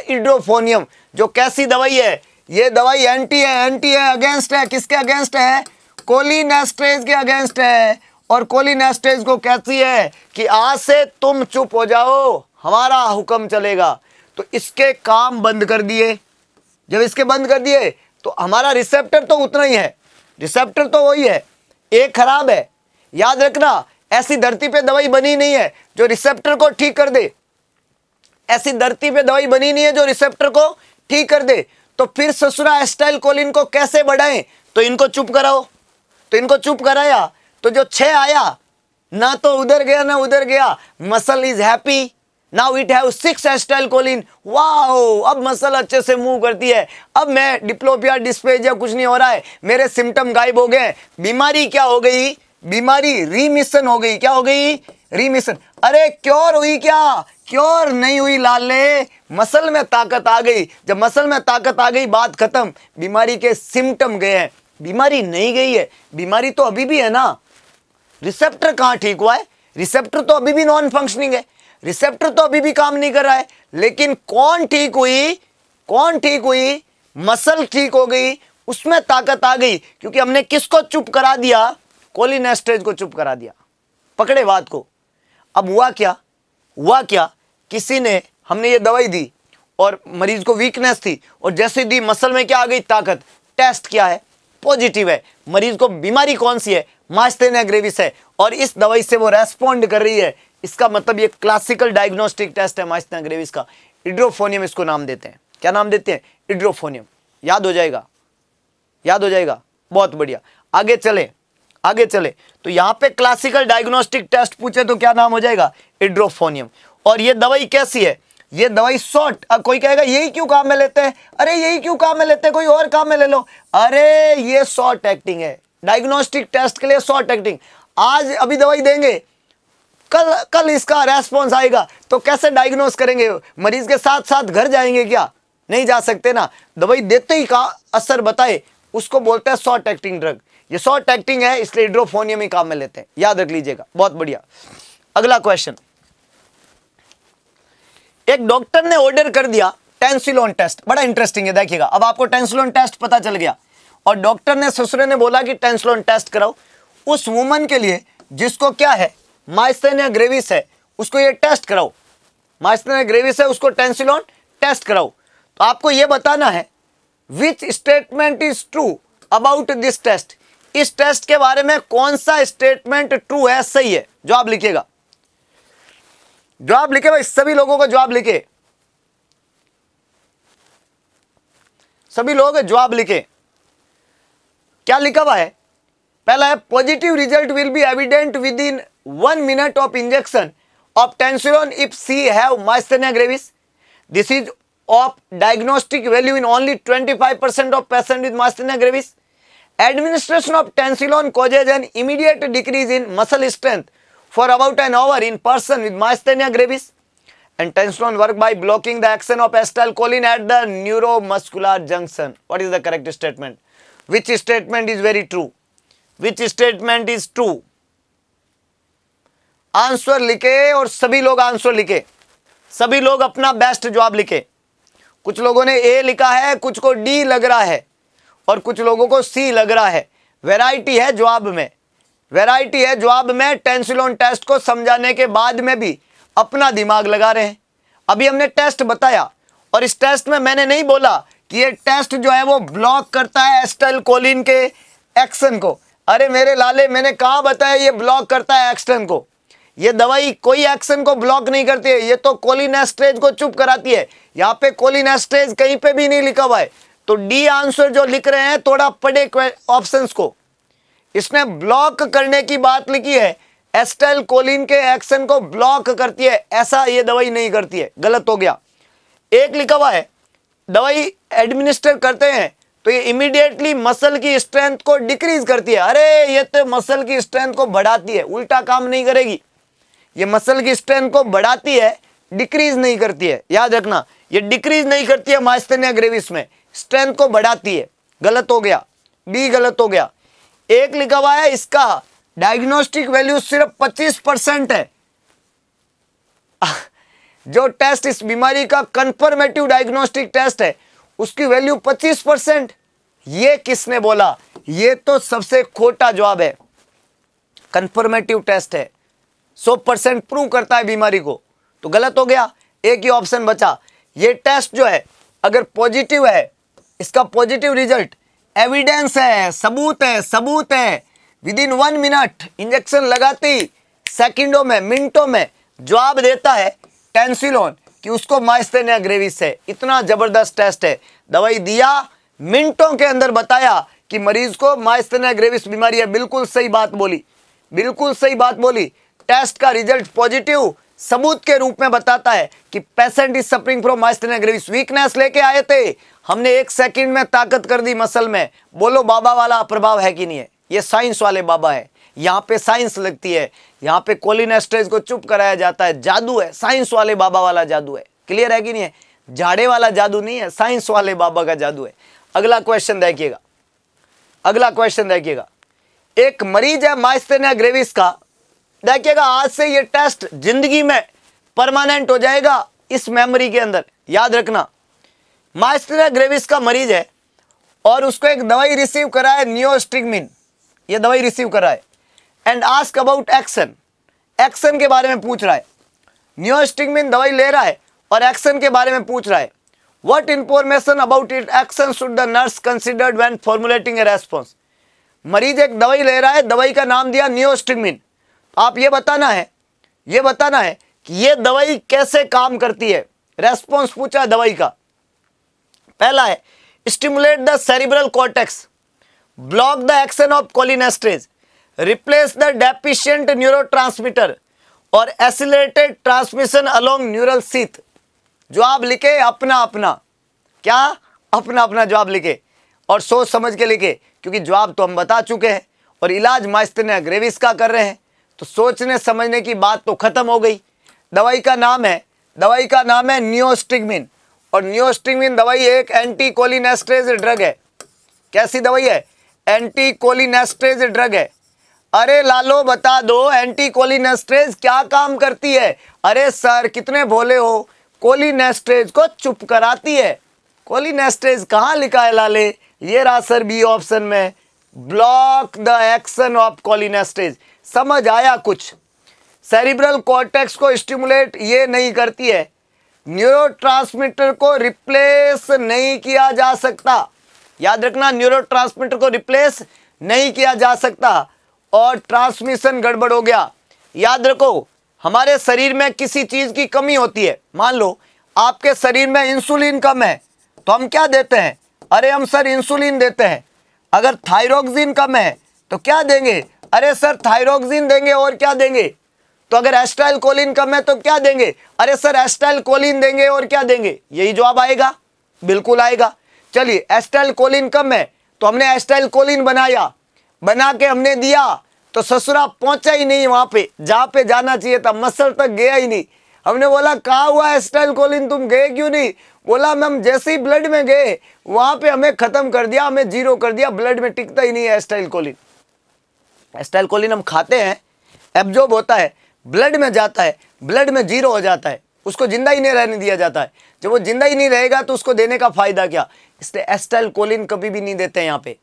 इड्रोफोनियम जो कैसी दवाई है ये दवाई एंटी है एंटी है अगेंस्ट है किसके अगेंस्ट है कोलिन एस्ट्रेज के अगेंस्ट है और कोलिन एस्ट्रेज को कहती है कि आज से तुम चुप हो जाओ हमारा हुक्म चलेगा तो इसके काम बंद कर दिए जब इसके बंद कर दिए तो हमारा रिसेप्टर तो उतना ही है रिसेप्टर तो वही है एक खराब है याद रखना ऐसी धरती पे दवाई बनी नहीं है जो रिसेप्टर को ठीक कर दे ऐसी धरती पे दवाई बनी नहीं है जो रिसेप्टर को ठीक कर दे तो फिर ससुरा एस्टाइल कोलिन को कैसे बढ़ाएं तो इनको चुप कराओ तो इनको चुप कराया तो जो छह आया ना तो उधर गया ना उधर गया muscle is happy now it have six acetylcholine wow अब मसल अच्छे से मूव करती है अब मैं डिप्लोपिया डिस्पेजिया कुछ नहीं हो रहा है मेरे सिम्टम गायब हो गए बीमारी क्या हो गई बीमारी रीमिशन हो गई क्या हो गई रीमिशन अरे क्योर हुई क्या क्योर नहीं हुई लाले मसल में ताकत आ गई जब मसल में ताकत आ गई बात खत्म बीमारी के सिम्टम गए हैं बीमारी नहीं गई है बीमारी तो अभी भी है ना रिसेप्टर कहाँ ठीक हुआ है रिसेप्टर तो अभी भी नॉन फंक्शनिंग है रिसेप्टर तो अभी भी काम नहीं कर रहा है लेकिन कौन ठीक हुई कौन ठीक हुई मसल ठीक हो गई उसमें ताकत आ गई क्योंकि हमने किसको चुप करा दिया कोलिनेस्ट्रेज को चुप करा दिया पकड़े बात को अब हुआ क्या हुआ क्या किसी ने हमने ये दवाई दी और मरीज को वीकनेस थी और जैसे दी मसल में क्या आ गई ताकत टेस्ट क्या है पॉजिटिव है मरीज को बीमारी कौन सी है मास्टेना ग्रेविस है और इस दवाई से वो रेस्पॉन्ड कर रही है इसका मतलब ये क्लासिकल डायग्नोस्टिक टेस्ट है माइस्ना ग्रेविस का इड्रोफोनियम इसको नाम देते हैं क्या नाम देते हैं इड्रोफोनियम याद हो जाएगा याद हो जाएगा बहुत बढ़िया आगे चले आगे चले तो यहां पे क्लासिकल डायग्नोस्टिक टेस्ट पूछे तो क्या नाम हो जाएगा इड्रोफोनियम और ये दवाई कैसी है ये दवाई शॉर्ट अब कोई कहेगा यही क्यों काम में लेते हैं अरे यही क्यों काम में लेते हैं कोई और काम में ले लो अरे ये शॉर्ट एक्टिंग है डायग्नोस्टिक टेस्ट के लिए शॉर्ट एक्टिंग आज अभी दवाई देंगे कल कल इसका रेस्पॉन्स आएगा तो कैसे डायग्नोस करेंगे मरीज के साथ साथ घर जाएंगे क्या नहीं जा सकते ना दवाई देते ही का असर बताए उसको बोलते हैं शॉर्ट एक्टिंग ड्रग ये शॉर्ट एक्टिंग है इसलिए हिड्रोफोनियम ही काम में लेते हैं याद रख लीजिएगा बहुत बढ़िया अगला क्वेश्चन एक डॉक्टर ने ऑर्डर कर दिया टेंसिलोन टेस्ट बड़ा इंटरेस्टिंग है देखिएगा अब आपको टेंसिलोन टेस्ट पता चल गया और डॉक्टर ने ससुरे ने बोला कि टेंसिलोन टेस्ट कराओ उस वुमन के लिए जिसको क्या है माइस्थेनिया ग्रेविस है उसको ये टेस्ट कराओ माइस्थेनिया ग्रेविस है उसको टेंसिलॉन टेस्ट कराओ तो आपको ये बताना है which statement is true about this test इस टेस्ट के बारे में कौन सा स्टेटमेंट ट्रू है सही है जवाब लिखिएगा जवाब लिखे भाई सभी लोगों को जवाब लिखे सभी लोग जवाब लिखे क्या लिखा हुआ है पहला है positive result will be evident within 1 minute of injection of tensurone if she have myasthenia gravis. This is of diagnostic value in only 25% of person with myasthenia gravis. Administration of tensilon causes an immediate decrease in muscle strength for about an hour in person with myasthenia gravis. And tensilon work by blocking the action of acetylcholine at the neuromuscular junction. What is the correct statement? Which statement is very true? Which statement is true? Answer लिखे और सभी लोग answer लिखे सभी लोग अपना best जवाब लिखे कुछ लोगों ने ए लिखा है कुछ को डी लग रहा है और कुछ लोगों को सी लग रहा है वैरायटी है जवाब में वैरायटी है जवाब में टेंसिलोन टेस्ट को समझाने के बाद में भी अपना दिमाग लगा रहे हैं अभी हमने टेस्ट बताया और इस टेस्ट में मैंने नहीं बोला कि ये टेस्ट जो है वो ब्लॉक करता है एस्टल कोलिन के एक्शन को अरे मेरे लाले मैंने कहा बताया ये ब्लॉक करता है एक्शन को ये दवाई कोई एक्शन को ब्लॉक नहीं करती है ये तो कोलिनेस्ट्रेज को चुप कराती है यहाँ पे कोलिनेस्ट्रेज कहीं पे भी नहीं लिखा हुआ है तो डी आंसर जो लिख रहे हैं थोड़ा पढ़े ऑप्शंस को इसने ब्लॉक करने की बात लिखी है एस्टेल कोलिन के एक्शन को ब्लॉक करती है ऐसा ये दवाई नहीं करती है गलत हो गया एक लिखा हुआ है दवाई एडमिनिस्टर करते हैं तो ये इमिडिएटली मसल की स्ट्रेंथ को डिक्रीज करती है अरे ये तो मसल की स्ट्रेंथ को बढ़ाती है उल्टा काम नहीं करेगी ये मसल की स्ट्रेंथ को बढ़ाती है डिक्रीज नहीं करती है याद रखना ये डिक्रीज नहीं करती है मास्तनिया ग्रेविस में स्ट्रेंथ को बढ़ाती है गलत हो गया बी गलत हो गया एक लिखा हुआ है इसका डायग्नोस्टिक वैल्यू सिर्फ 25 परसेंट है जो टेस्ट इस बीमारी का कंफर्मेटिव डायग्नोस्टिक टेस्ट है उसकी वैल्यू 25 परसेंट ये किसने बोला ये तो सबसे खोटा जवाब है कंफर्मेटिव टेस्ट है सौ परसेंट प्रूव करता है बीमारी को तो गलत हो गया एक ही ऑप्शन बचा ये टेस्ट जो है अगर पॉजिटिव है इसका पॉजिटिव रिजल्ट एविडेंस है सबूत है सबूत है within one minute injection लगाती ही सेकेंडों में मिनटों में जवाब देता है टेंसिलोन कि उसको माइस्थेनिया ग्रेविस है इतना ज़बरदस्त टेस्ट है दवाई दिया मिनटों के अंदर बताया कि मरीज को माइस्थेनिया ग्रेविस बीमारी है बिल्कुल सही बात बोली बिल्कुल सही बात बोली टेस्ट का रिजल्ट पॉजिटिव सबूत के रूप में बताता है कि patient is suffering from myasthenic gravis weakness लेके आए थे हमने एक सेकंड में ताकत कर दी मसल में बोलो बाबा वाला प्रभाव है कि नहीं है ये साइंस वाले बाबा है यहाँ पे साइंस लगती है यहाँ पे कोलिनेस्ट्रेज को चुप कराया जाता है जादू है साइंस वाले बाबा वाला जादू है क्लियर है कि नहीं है झाड़े वाला जादू नहीं है साइंस वाले बाबा का जादू है अगला क्वेश्चन देखिएगा अगला क्वेश्चन देखिएगा एक मरीज है माइस्तेनिया ग्रेविस का देखिएगा आज से ये टेस्ट जिंदगी में परमानेंट हो जाएगा इस मेमोरी के अंदर याद रखना माइस्टिना ग्रेविस का मरीज है और उसको एक दवाई रिसीव करा है न्योस्टिगमिन ये दवाई रिसीव करा है and ask about action action के बारे में पूछ रहा है न्योस्टिगमिन दवाई ले रहा है और एक्शन के बारे में पूछ रहा है what information about it action should the nurse considered when formulating a response मरीज एक दवाई ले रहा है दवाई का नाम दिया न्योस्टिगमिन आप ये बताना है ये बताना है कि ये दवाई कैसे काम करती है रेस्पॉन्स पूछा दवाई का पहला है stimulate the cerebral cortex block the action of cholinesterase replace the neurotransmitter और accelerated transmission along neural sheath आप लिखे अपना अपना क्या अपना अपना जवाब लिखे और सोच समझ के लिखे क्योंकि जवाब तो हम बता चुके हैं और इलाज माइस्तिना ग्रेविस का कर रहे हैं तो सोचने समझने की बात तो खत्म हो गई दवाई का नाम है दवाई का नाम है न्योस्टिगमिन और न्योस्टिगमिन दवाई एक एंटी कोलिनेस्ट्रेज ड्रग है कैसी दवाई है एंटी कोलिनेस्ट्रेज ड्रग है अरे लालो बता दो एंटी कोलिनेस्ट्रेज क्या काम करती है अरे सर कितने भोले हो कोलिनेस्ट्रेज को चुप कराती है कोलिनेस्ट्रेज कहाँ लिखा है लाले ये रहा सर बी ऑप्शन में block the action of cholinesterase समझ आया कुछ सेरिब्रल कॉर्टेक्स को स्टिमुलेट ये नहीं करती है न्यूरोट्रांसमीटर को रिप्लेस नहीं किया जा सकता याद रखना न्यूरोट्रांसमीटर को रिप्लेस नहीं किया जा सकता और ट्रांसमिशन गड़बड़ हो गया याद रखो हमारे शरीर में किसी चीज़ की कमी होती है मान लो आपके शरीर में इंसुलिन कम है तो हम क्या देते हैं अरे हम सर इंसुलिन देते हैं अगर थाइरोक्सिन कम है तो क्या देंगे अरे सर थायरोक्सिन देंगे और क्या देंगे तो अगर एस्ट्राइल कोलिन कम है तो क्या देंगे अरे सर एस्ट्राइल कोलिन देंगे और क्या देंगे यही जवाब आएगा बिल्कुल आएगा चलिए एस्ट्राइल कोलिन कम है तो हमने एस्ट्राइल कोलिन बनाया बना के हमने दिया तो ससुरा पहुंचा ही नहीं वहां पे जहां पे जाना चाहिए था मसल तक गया ही नहीं हमने बोला कहा हुआ एस्ट्राइल कोलिन तुम गए क्यों नहीं बोला मैम जैसे ही ब्लड में गए वहां पे हमें खत्म कर दिया हमें जीरो कर दिया ब्लड में टिकता ही नहीं है एस्ट्राइल कोलिन स्टाइलकोलिन हम खाते हैं एब्जॉर्ब होता है ब्लड में जाता है ब्लड में जीरो हो जाता है उसको जिंदा ही नहीं रहने दिया जाता है जब वो जिंदा ही नहीं रहेगा तो उसको देने का फ़ायदा क्या इसलिए एस्टाइलकोलिन कभी भी नहीं देते हैं यहाँ पे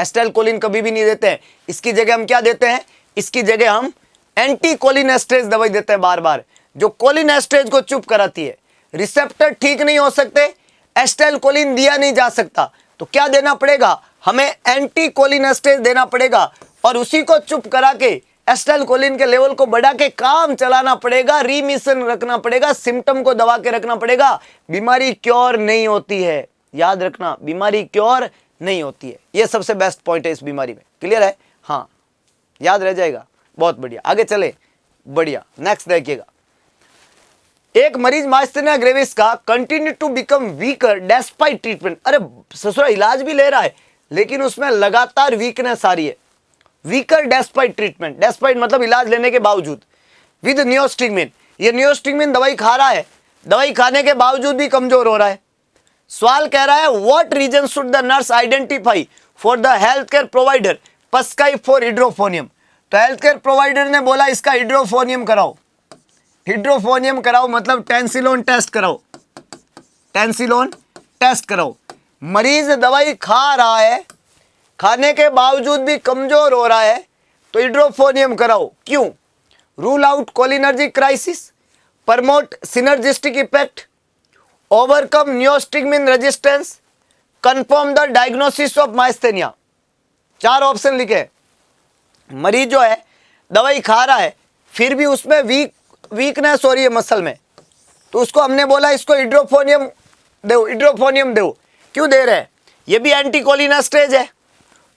एस्टाइलकोलिन कभी भी नहीं देते हैं इसकी जगह हम क्या देते हैं इसकी जगह हम एंटी एस्ट्रेज दवाई देते हैं बार बार जो कोलिन एस्ट्रेज को चुप कराती है रिसेप्टर ठीक नहीं हो सकते एस्टाइल कोलिन दिया नहीं जा सकता तो क्या देना पड़ेगा हमें एंटी एस्ट्रेज देना पड़ेगा और उसी को चुप करा के एस्टल कोलिन के लेवल को बढ़ा के काम चलाना पड़ेगा रीमिशन रखना पड़ेगा सिम्टम को दबा के रखना पड़ेगा बीमारी क्योर नहीं होती है याद रखना बीमारी क्योर नहीं होती है ये सबसे बेस्ट पॉइंट है इस बीमारी में क्लियर है हाँ याद रह जाएगा बहुत बढ़िया आगे चले बढ़िया नेक्स्ट देखिएगा एक मरीज मास्तना ग्रेविस का continue to become weaker despite treatment अरे ससुरा इलाज भी ले रहा है लेकिन उसमें लगातार वीकनेस आ रही है वीकर डेस्पाइट ट्रीटमेंट डेस्पाइट मतलब इलाज लेने के बावजूद विद न्योस्टिगमिन ये न्योस्टिगमिन दवाई खा रहा है दवाई खाने के बावजूद भी कमजोर हो रहा है सवाल कह रहा है what reason should the nurse identify for the health care provider पस्काई फॉर हिड्रोफोनियम तो हेल्थ केयर प्रोवाइडर ने बोला इसका हिड्रोफोनियम कराओ हिड्रोफोनियम कराओ मतलब टेंसिलोन टेस्ट कराओ टेंसिलोन टेस्ट कराओ मरीज दवाई खा रहा है खाने के बावजूद भी कमज़ोर हो रहा है तो इड्रोफोनियम कराओ क्यों rule out cholinergic crisis promote synergistic effect overcome neostigmine resistance confirm the diagnosis of myasthenia चार ऑप्शन लिखे मरीज जो है दवाई खा रहा है फिर भी उसमें वीक वीकनेस हो रही है मसल में तो उसको हमने बोला इसको इड्रोफोनियम दो इड्रोफोनियम दो क्यों दे रहे हैं ये भी एंटीकोलिना स्टेज है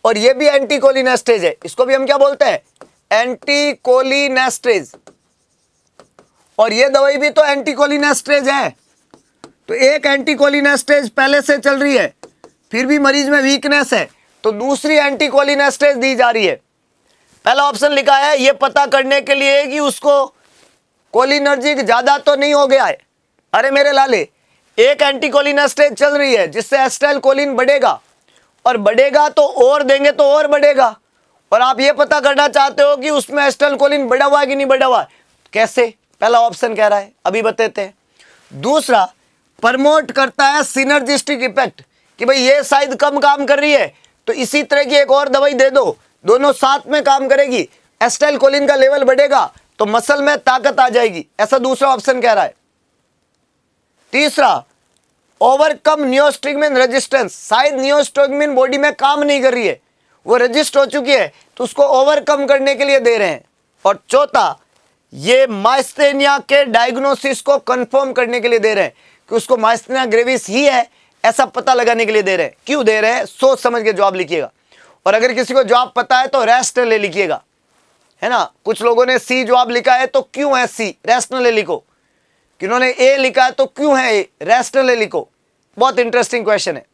और ये भी एंटीकोलिनेस्टेज है इसको भी हम क्या बोलते हैं एंटीकोलिनेस्टेज और ये दवाई भी तो एंटीकोलिनेस्टेज है तो एक एंटीकोलिनेस्टेज पहले से चल रही है फिर भी मरीज में वीकनेस है तो दूसरी एंटीकोलिनेस्टेज दी जा रही है पहला ऑप्शन लिखा है ये पता करने के लिए कि उसको कोलिनर्जिक ज़्यादा तो नहीं हो गया है अरे मेरे लाले एक एंटीकोलिनेस्टेज चल रही है जिससे एस्टेल कोलिन बढ़ेगा और बढ़ेगा तो और देंगे तो और बढ़ेगा और आप ये पता करना चाहते हो कि उसमें एस्टल कोलिन बढ़ा हुआ है कि नहीं बढ़ा हुआ है कैसे पहला ऑप्शन कह रहा है अभी बताते हैं दूसरा प्रमोट करता है सिनर्जिस्टिक इफेक्ट कि भाई ये शायद कम काम कर रही है तो इसी तरह की एक और दवाई दे दो दोनों साथ में काम करेगी एस्टल कोलिन का लेवल बढ़ेगा तो मसल में ताकत आ जाएगी ऐसा दूसरा ऑप्शन कह रहा है तीसरा ओवरकम नियोस्ट्रिगमिन रेजिस्टेंस शायद नियोस्ट्रोगमिन बॉडी में काम नहीं कर रही है वो रजिस्ट हो चुकी है तो उसको ओवरकम करने के लिए दे रहे हैं और चौथा ये माइस्थेनिया के डायग्नोसिस को कंफर्म करने के लिए दे रहे हैं कि उसको माइस्थेनिया ग्रेविस ही है ऐसा पता लगाने के लिए दे रहे हैं क्यों दे रहे हैं सोच समझ के जवाब लिखिएगा और अगर किसी को जवाब पता है तो रेस्ट ले लिखिएगा है ना कुछ लोगों ने सी जवाब लिखा है तो क्यों है सी रेस्ट ले लिखो उन्होंने ए लिखा तो क्यों है ए रैशनल ले लिखो बहुत इंटरेस्टिंग क्वेश्चन है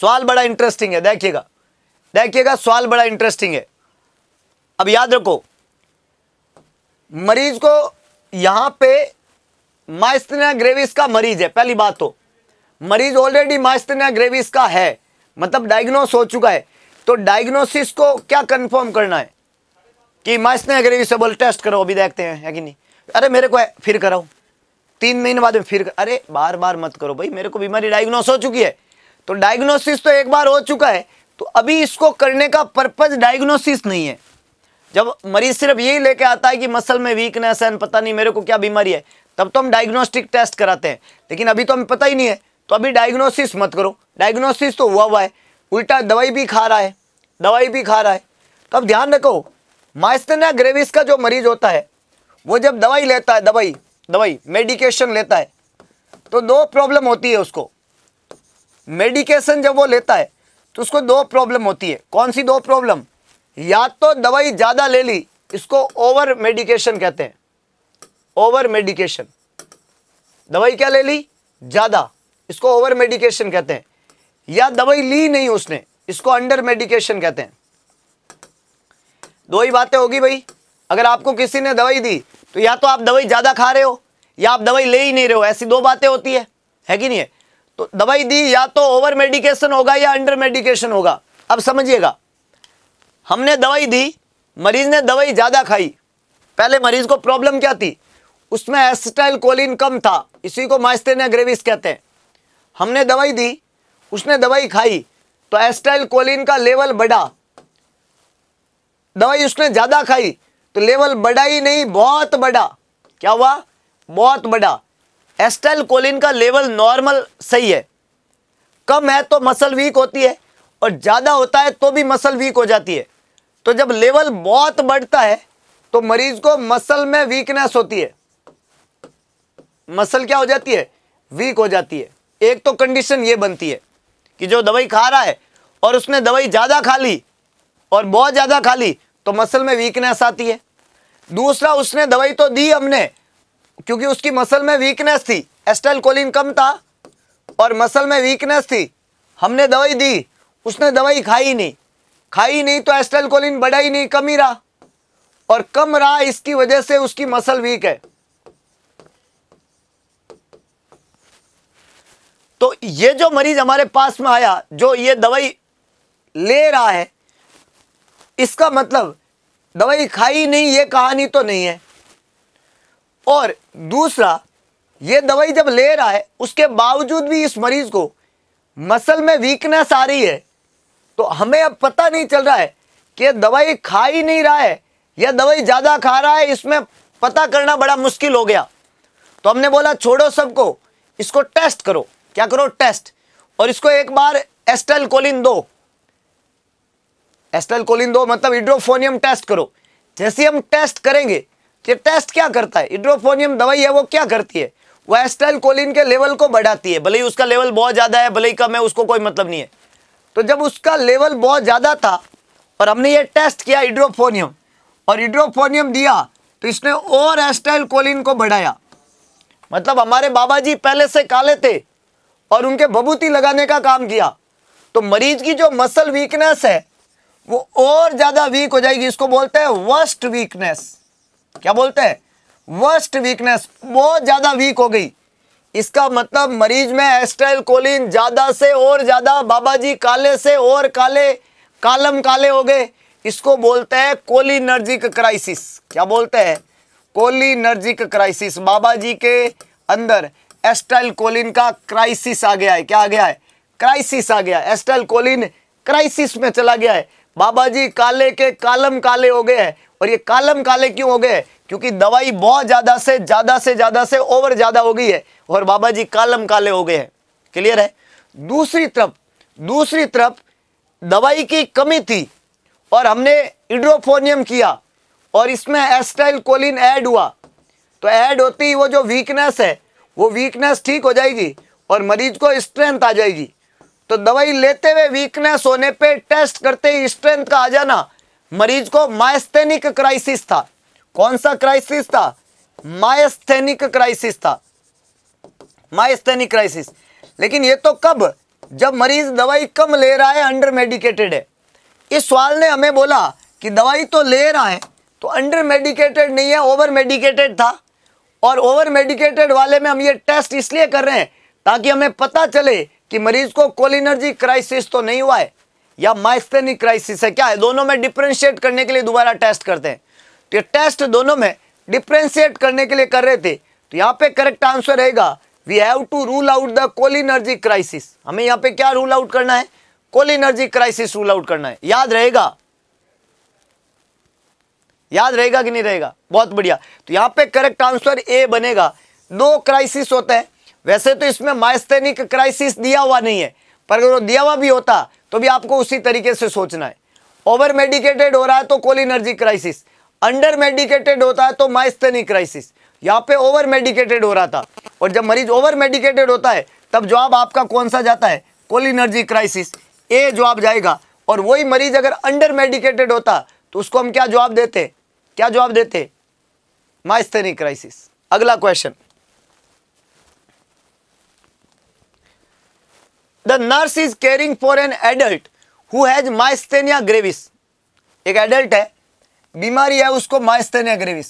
सवाल बड़ा इंटरेस्टिंग है देखिएगा देखिएगा सवाल बड़ा इंटरेस्टिंग है अब याद रखो मरीज को यहां पे माइस्तना ग्रेविस का मरीज है पहली बात तो मरीज ऑलरेडी माइस्तना ग्रेविस का है मतलब डायग्नोस हो चुका है तो डायग्नोसिस को क्या कंफर्म करना है कि माइस्तना बोल टेस्ट करो अभी देखते हैं है कि नहीं अरे मेरे को फिर कराओ तीन महीने बाद में फिर कर... अरे बार बार मत करो भाई मेरे को बीमारी डायग्नोस हो चुकी है तो डायग्नोसिस तो एक बार हो चुका है तो अभी इसको करने का पर्पज डायग्नोसिस नहीं है जब मरीज सिर्फ यही लेके आता है कि मसल में वीकनेस है पता नहीं मेरे को क्या बीमारी है तब तो हम डायग्नोस्टिक टेस्ट कराते हैं लेकिन अभी तो हमें पता ही नहीं है तो अभी डायग्नोसिस मत करो डायग्नोसिस तो हुआ हुआ है उल्टा दवाई भी खा रहा है दवाई भी खा रहा है तो अब ध्यान रखो माइस्तना ग्रेविस का जो मरीज होता है वो जब दवाई लेता है दवाई दवाई मेडिकेशन लेता है तो दो प्रॉब्लम होती है उसको मेडिकेशन जब वो लेता है तो उसको दो प्रॉब्लम होती है कौन सी दो प्रॉब्लम या तो दवाई ज़्यादा ले ली इसको ओवर मेडिकेशन कहते हैं ओवर मेडिकेशन दवाई क्या ले ली ज़्यादा इसको ओवर मेडिकेशन कहते हैं या दवाई ली नहीं उसने इसको अंडर मेडिकेशन कहते हैं दो ही बातें होगी भाई अगर आपको किसी ने दवाई दी तो या तो आप दवाई ज़्यादा खा रहे हो या आप दवाई ले ही नहीं रहे हो ऐसी दो बातें होती है है कि नहीं है तो दवाई दी या तो ओवर मेडिकेशन होगा या अंडर मेडिकेशन होगा अब समझिएगा हमने दवाई दी मरीज़ ने दवाई ज़्यादा खाई पहले मरीज़ को प्रॉब्लम क्या थी उसमें एसिटाइल कोलिन कम था इसी को माइस्तेना ग्रेविस कहते हैं हमने दवाई दी उसने दवाई खाई तो एस्टाइल कोलिन का लेवल बढ़ा दवाई उसने ज़्यादा खाई तो लेवल बड़ा ही नहीं बहुत बड़ा क्या हुआ बहुत बड़ा एस्टाइल कोलिन का लेवल नॉर्मल सही है कम है तो मसल वीक होती है और ज़्यादा होता है तो भी मसल वीक हो जाती है तो जब लेवल बहुत बढ़ता है तो मरीज को मसल में वीकनेस होती है मसल क्या हो जाती है वीक हो जाती है एक तो कंडीशन ये बनती है कि जो दवाई खा रहा है और उसने दवाई ज़्यादा खा ली और बहुत ज़्यादा खा ली तो मसल में वीकनेस आती है दूसरा उसने दवाई तो दी हमने क्योंकि उसकी मसल में वीकनेस थी एस्टाइल कोलिन कम था और मसल में वीकनेस थी हमने दवाई दी उसने दवाई खाई नहीं खाई नहीं तो एस्टाइल कोलिन बढ़ा ही नहीं कम ही रहा और कम रहा इसकी वजह से उसकी मसल वीक है तो ये जो मरीज हमारे पास में आया जो ये दवाई ले रहा है इसका मतलब दवाई खाई नहीं ये कहानी तो नहीं है और दूसरा ये दवाई जब ले रहा है उसके बावजूद भी इस मरीज़ को मसल में वीकनेस आ रही है तो हमें अब पता नहीं चल रहा है कि दवाई खा ही नहीं रहा है या दवाई ज़्यादा खा रहा है इसमें पता करना बड़ा मुश्किल हो गया तो हमने बोला छोड़ो सबको इसको टेस्ट करो क्या करो टेस्ट और इसको एक बार एस्टल कोलिन दो एस्टल कोलिन दो मतलब हिड्रोफोनियम टेस्ट करो जैसे हम टेस्ट करेंगे ये टेस्ट क्या करता है हिड्रोफोनियम दवाई है वो क्या करती है वह एस्टल कोलिन के लेवल को बढ़ाती है भले ही उसका लेवल बहुत ज़्यादा है भले ही कम है उसको कोई मतलब नहीं है तो जब उसका लेवल बहुत ज़्यादा था और हमने ये टेस्ट किया हिड्रोफोनियम और हिड्रोफोनियम दिया तो इसने और एस्टाइल कोलिन को बढ़ाया मतलब हमारे बाबा जी पहले से काले थे और उनके बबूती लगाने का काम किया तो मरीज की जो मसल वीकनेस है वो और ज्यादा वीक हो जाएगी इसको बोलते हैं वर्स्ट वीकनेस क्या बोलते हैं वर्स्ट वीकनेस बहुत ज्यादा वीक हो गई इसका मतलब मरीज में एस्ट्राइल कोलिन ज्यादा से और ज्यादा बाबा जी काले से और काले कालम काले हो गए इसको बोलते हैं कोलिनर्जिक क्राइसिस क्या बोलते हैं कोलिनर्जिक क्राइसिस बाबा जी के अंदर एस्ट्राइल कोलिन का क्राइसिस आ गया है क्या आ गया है क्राइसिस आ गया एस्ट्राइल कोलिन क्राइसिस में चला गया है बाबा जी काले के कालम काले हो गए हैं और ये कालम काले क्यों हो गए क्योंकि दवाई बहुत ज़्यादा से ज़्यादा से ज़्यादा से ओवर ज़्यादा हो गई है और बाबा जी कालम काले हो गए हैं क्लियर है दूसरी तरफ दूसरी तरफ दवाई की कमी थी और हमने इड्रोफोनियम किया और इसमें एस्टाइल कोलिन ऐड हुआ तो ऐड होती वो जो वीकनेस है वो वीकनेस ठीक हो जाएगी और मरीज को स्ट्रेंथ आ जाएगी तो दवाई लेते हुए वीकनेस होने पे टेस्ट करते ही स्ट्रेंथ का आ जाना मरीज को मायस्थेनिक क्राइसिस था कौन सा क्राइसिस था मायस्थेनिक क्राइसिस था मायस्थेनिक क्राइसिस लेकिन ये तो कब जब मरीज दवाई कम ले रहा है अंडर मेडिकेटेड है इस सवाल ने हमें बोला कि दवाई तो ले रहा है तो अंडर मेडिकेटेड नहीं है ओवर मेडिकेटेड था और ओवर मेडिकेटेड वाले में हम ये टेस्ट इसलिए कर रहे हैं ताकि हमें पता चले कि मरीज को कोलिनर्जी क्राइसिस तो नहीं हुआ है या माइस्थेनिक क्राइसिस है क्या है दोनों में डिफ्रेंशिएट करने के लिए दोबारा टेस्ट करते हैं तो ये टेस्ट दोनों में डिफ्रेंशिएट करने के लिए कर रहे थे तो यहाँ पे करेक्ट आंसर रहेगा we have to rule out the cholinergic crisis हमें यहाँ पे क्या रूल आउट करना है कोलिनर्जी क्राइसिस रूल आउट करना है याद रहेगा याद रहेगा कि नहीं रहेगा बहुत बढ़िया तो यहाँ पे करेक्ट आंसर ए बनेगा दो क्राइसिस होते हैं वैसे तो इसमें माइस्थेनिक क्राइसिस दिया हुआ नहीं है पर अगर वो दिया हुआ भी होता तो भी आपको उसी तरीके से सोचना है ओवर मेडिकेटेड हो रहा है तो कोलिनर्जी क्राइसिस अंडर मेडिकेटेड होता है तो माइस्थेनिक क्राइसिस यहाँ पे ओवर मेडिकेटेड हो रहा था और जब मरीज ओवर मेडिकेटेड होता है तब जवाब आपका कौन सा जाता है कोलिनर्जी क्राइसिस ए जवाब जाएगा और वही मरीज अगर अंडर मेडिकेटेड होता तो उसको हम क्या जवाब देते क्या जवाब देते माइस्थेनिक क्राइसिस अगला question the nurse is caring for an adult who has myasthenia gravis एक एडल्ट है बीमारी है उसको myasthenia gravis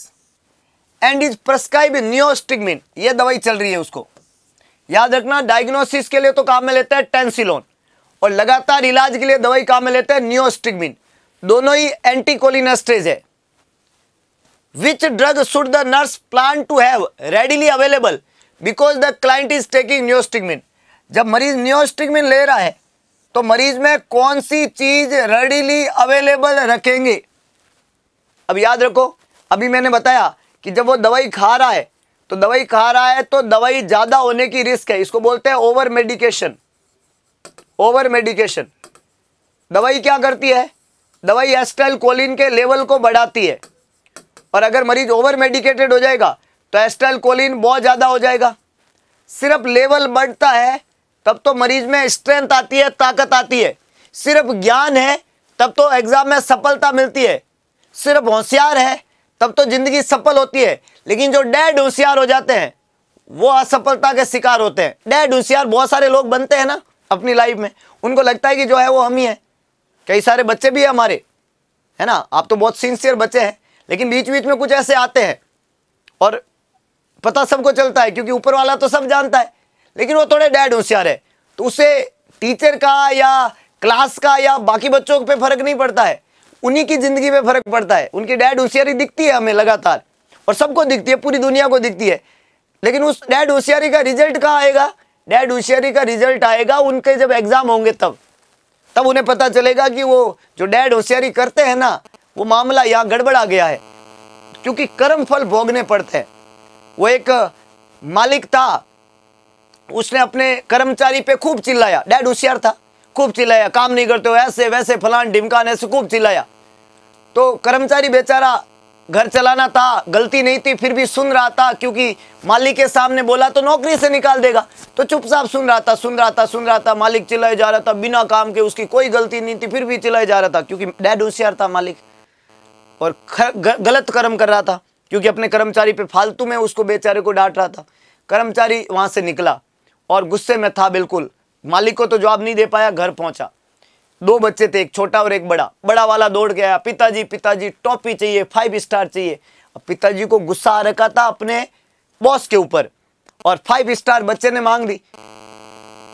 and is prescribe neostigmine ये दवाई चल रही है उसको याद रखना डायग्नोसिस के लिए तो काम में लेते हैं टेंसिलोन और लगातार इलाज के लिए दवाई काम में लेते हैं न्योस्टिगमिन दोनों ही एंटीकोलिनस्ट्रेज है which drug should the nurse plan to have readily available because the client is taking neostigmine जब मरीज न्योस्टिगमिन ले रहा है तो मरीज में कौन सी चीज़ रेडीली अवेलेबल रखेंगे अब याद रखो अभी मैंने बताया कि जब वो दवाई खा रहा है तो दवाई खा रहा है तो दवाई ज़्यादा होने की रिस्क है इसको बोलते हैं ओवर मेडिकेशन ओवर मेडिकेशन दवाई क्या करती है दवाई एस्टेल कोलिन के लेवल को बढ़ाती है और अगर मरीज ओवर मेडिकेटेड हो जाएगा तो एस्टेल कोलिन बहुत ज़्यादा हो जाएगा सिर्फ लेवल बढ़ता है तब तो मरीज में स्ट्रेंथ आती है ताकत आती है सिर्फ ज्ञान है तब तो एग्ज़ाम में सफलता मिलती है सिर्फ होशियार है तब तो ज़िंदगी सफल होती है लेकिन जो डैड होशियार हो जाते हैं वो असफलता के शिकार होते हैं डैड होशियार बहुत सारे लोग बनते हैं ना अपनी लाइफ में उनको लगता है कि जो है वो हम ही हैं कई सारे बच्चे भी हैं हमारे है ना आप तो बहुत सिंसियर बच्चे हैं लेकिन बीच बीच में कुछ ऐसे आते हैं और पता सबको चलता है क्योंकि ऊपर वाला तो सब जानता है लेकिन वो थोड़े डैड होशियार है तो उसे टीचर का या क्लास का या बाकी बच्चों पे फर्क नहीं पड़ता है उन्हीं की ज़िंदगी में फ़र्क पड़ता है उनकी डैड होशियारी दिखती है हमें लगातार और सबको दिखती है पूरी दुनिया को दिखती है लेकिन उस डैड होशियारी का रिजल्ट कहाँ आएगा डैड होशियारी का रिजल्ट आएगा उनके जब एग्ज़ाम होंगे तब तब उन्हें पता चलेगा कि वो जो डैड होशियारी करते हैं ना वो मामला यहाँ गड़बड़ा गया है क्योंकि कर्म फल भोगने पड़ते हैं वो एक मालिक था उसने अपने कर्मचारी पे खूब चिल्लाया डैड होशियार था खूब चिल्लाया काम नहीं करते हो ऐसे वैसे फलान ढिमकान ऐसे खूब चिल्लाया तो कर्मचारी बेचारा घर चलाना था गलती नहीं थी फिर भी सुन रहा था क्योंकि मालिक के सामने बोला तो नौकरी से निकाल देगा तो चुपचाप सुन रहा था सुन रहा था सुन रहा था मालिक चिल्लाए जा रहा था बिना काम के उसकी कोई गलती नहीं थी फिर भी चिल्लाए जा रहा था क्योंकि डैड होशियार था मालिक और गलत कर्म कर रहा था क्योंकि अपने कर्मचारी पे फालतू में उसको बेचारे को डांट रहा था कर्मचारी वहाँ से निकला और गुस्से में था बिल्कुल मालिक को तो जवाब नहीं दे पाया घर पहुंचा दो बच्चे थे एक छोटा और एक बड़ा बड़ा वाला दौड़ गया पिताजी पिताजी टॉपी चाहिए फाइव स्टार चाहिए पिताजी को गुस्सा आ रखा था अपने बॉस के ऊपर और फाइव स्टार बच्चे ने मांग ली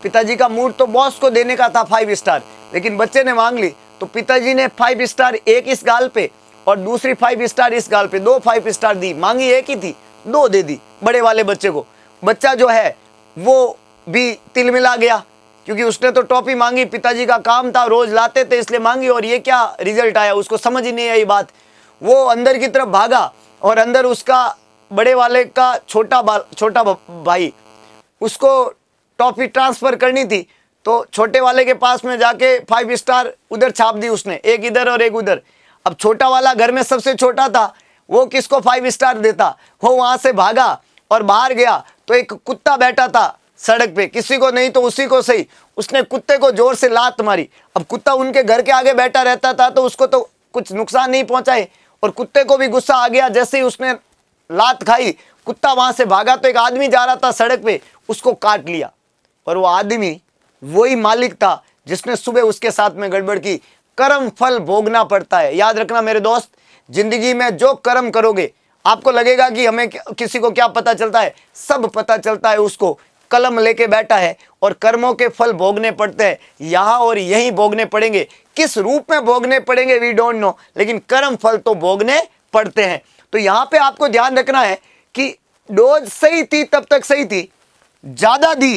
पिताजी का मूड तो बॉस को देने का था फाइव स्टार लेकिन बच्चे ने मांग ली तो पिताजी ने फाइव स्टार एक इस गाल पे और दूसरी फाइव स्टार इस गाल पे दो फाइव स्टार दी मांगी एक ही थी दो दे दी बड़े वाले बच्चे को बच्चा जो है वो भी तिलमिला गया क्योंकि उसने तो टॉपी मांगी पिताजी का काम था रोज लाते थे इसलिए मांगी और ये क्या रिजल्ट आया उसको समझ ही नहीं आई बात वो अंदर की तरफ भागा और अंदर उसका बड़े वाले का छोटा छोटा भाई उसको टॉपी ट्रांसफ़र करनी थी तो छोटे वाले के पास में जाके फाइव स्टार उधर छाप दी उसने एक इधर और एक उधर अब छोटा वाला घर में सबसे छोटा था वो किसको फाइव स्टार देता वो वहाँ से भागा और बाहर गया तो एक कुत्ता बैठा था सड़क पे किसी को नहीं तो उसी को सही उसने कुत्ते को जोर से लात मारी अब कुत्ता उनके घर के आगे बैठा रहता था तो उसको तो कुछ नुकसान नहीं पहुंचाए और कुत्ते को भी गुस्सा आ गया जैसे ही उसने लात खाई कुत्ता वहां से भागा तो एक आदमी जा रहा था सड़क पे उसको काट लिया और वो आदमी वही मालिक था जिसने सुबह उसके साथ में गड़बड़ की कर्म फल भोगना पड़ता है याद रखना मेरे दोस्त जिंदगी में जो कर्म करोगे आपको लगेगा कि हमें किसी को क्या पता चलता है सब पता चलता है उसको कलम लेके बैठा है और कर्मों के फल भोगने पड़ते हैं यहाँ और यहीं भोगने पड़ेंगे किस रूप में भोगने पड़ेंगे वी डोंट नो लेकिन कर्म फल तो भोगने पड़ते हैं तो यहाँ पे आपको ध्यान रखना है कि डोज सही थी तब तक सही थी ज़्यादा दी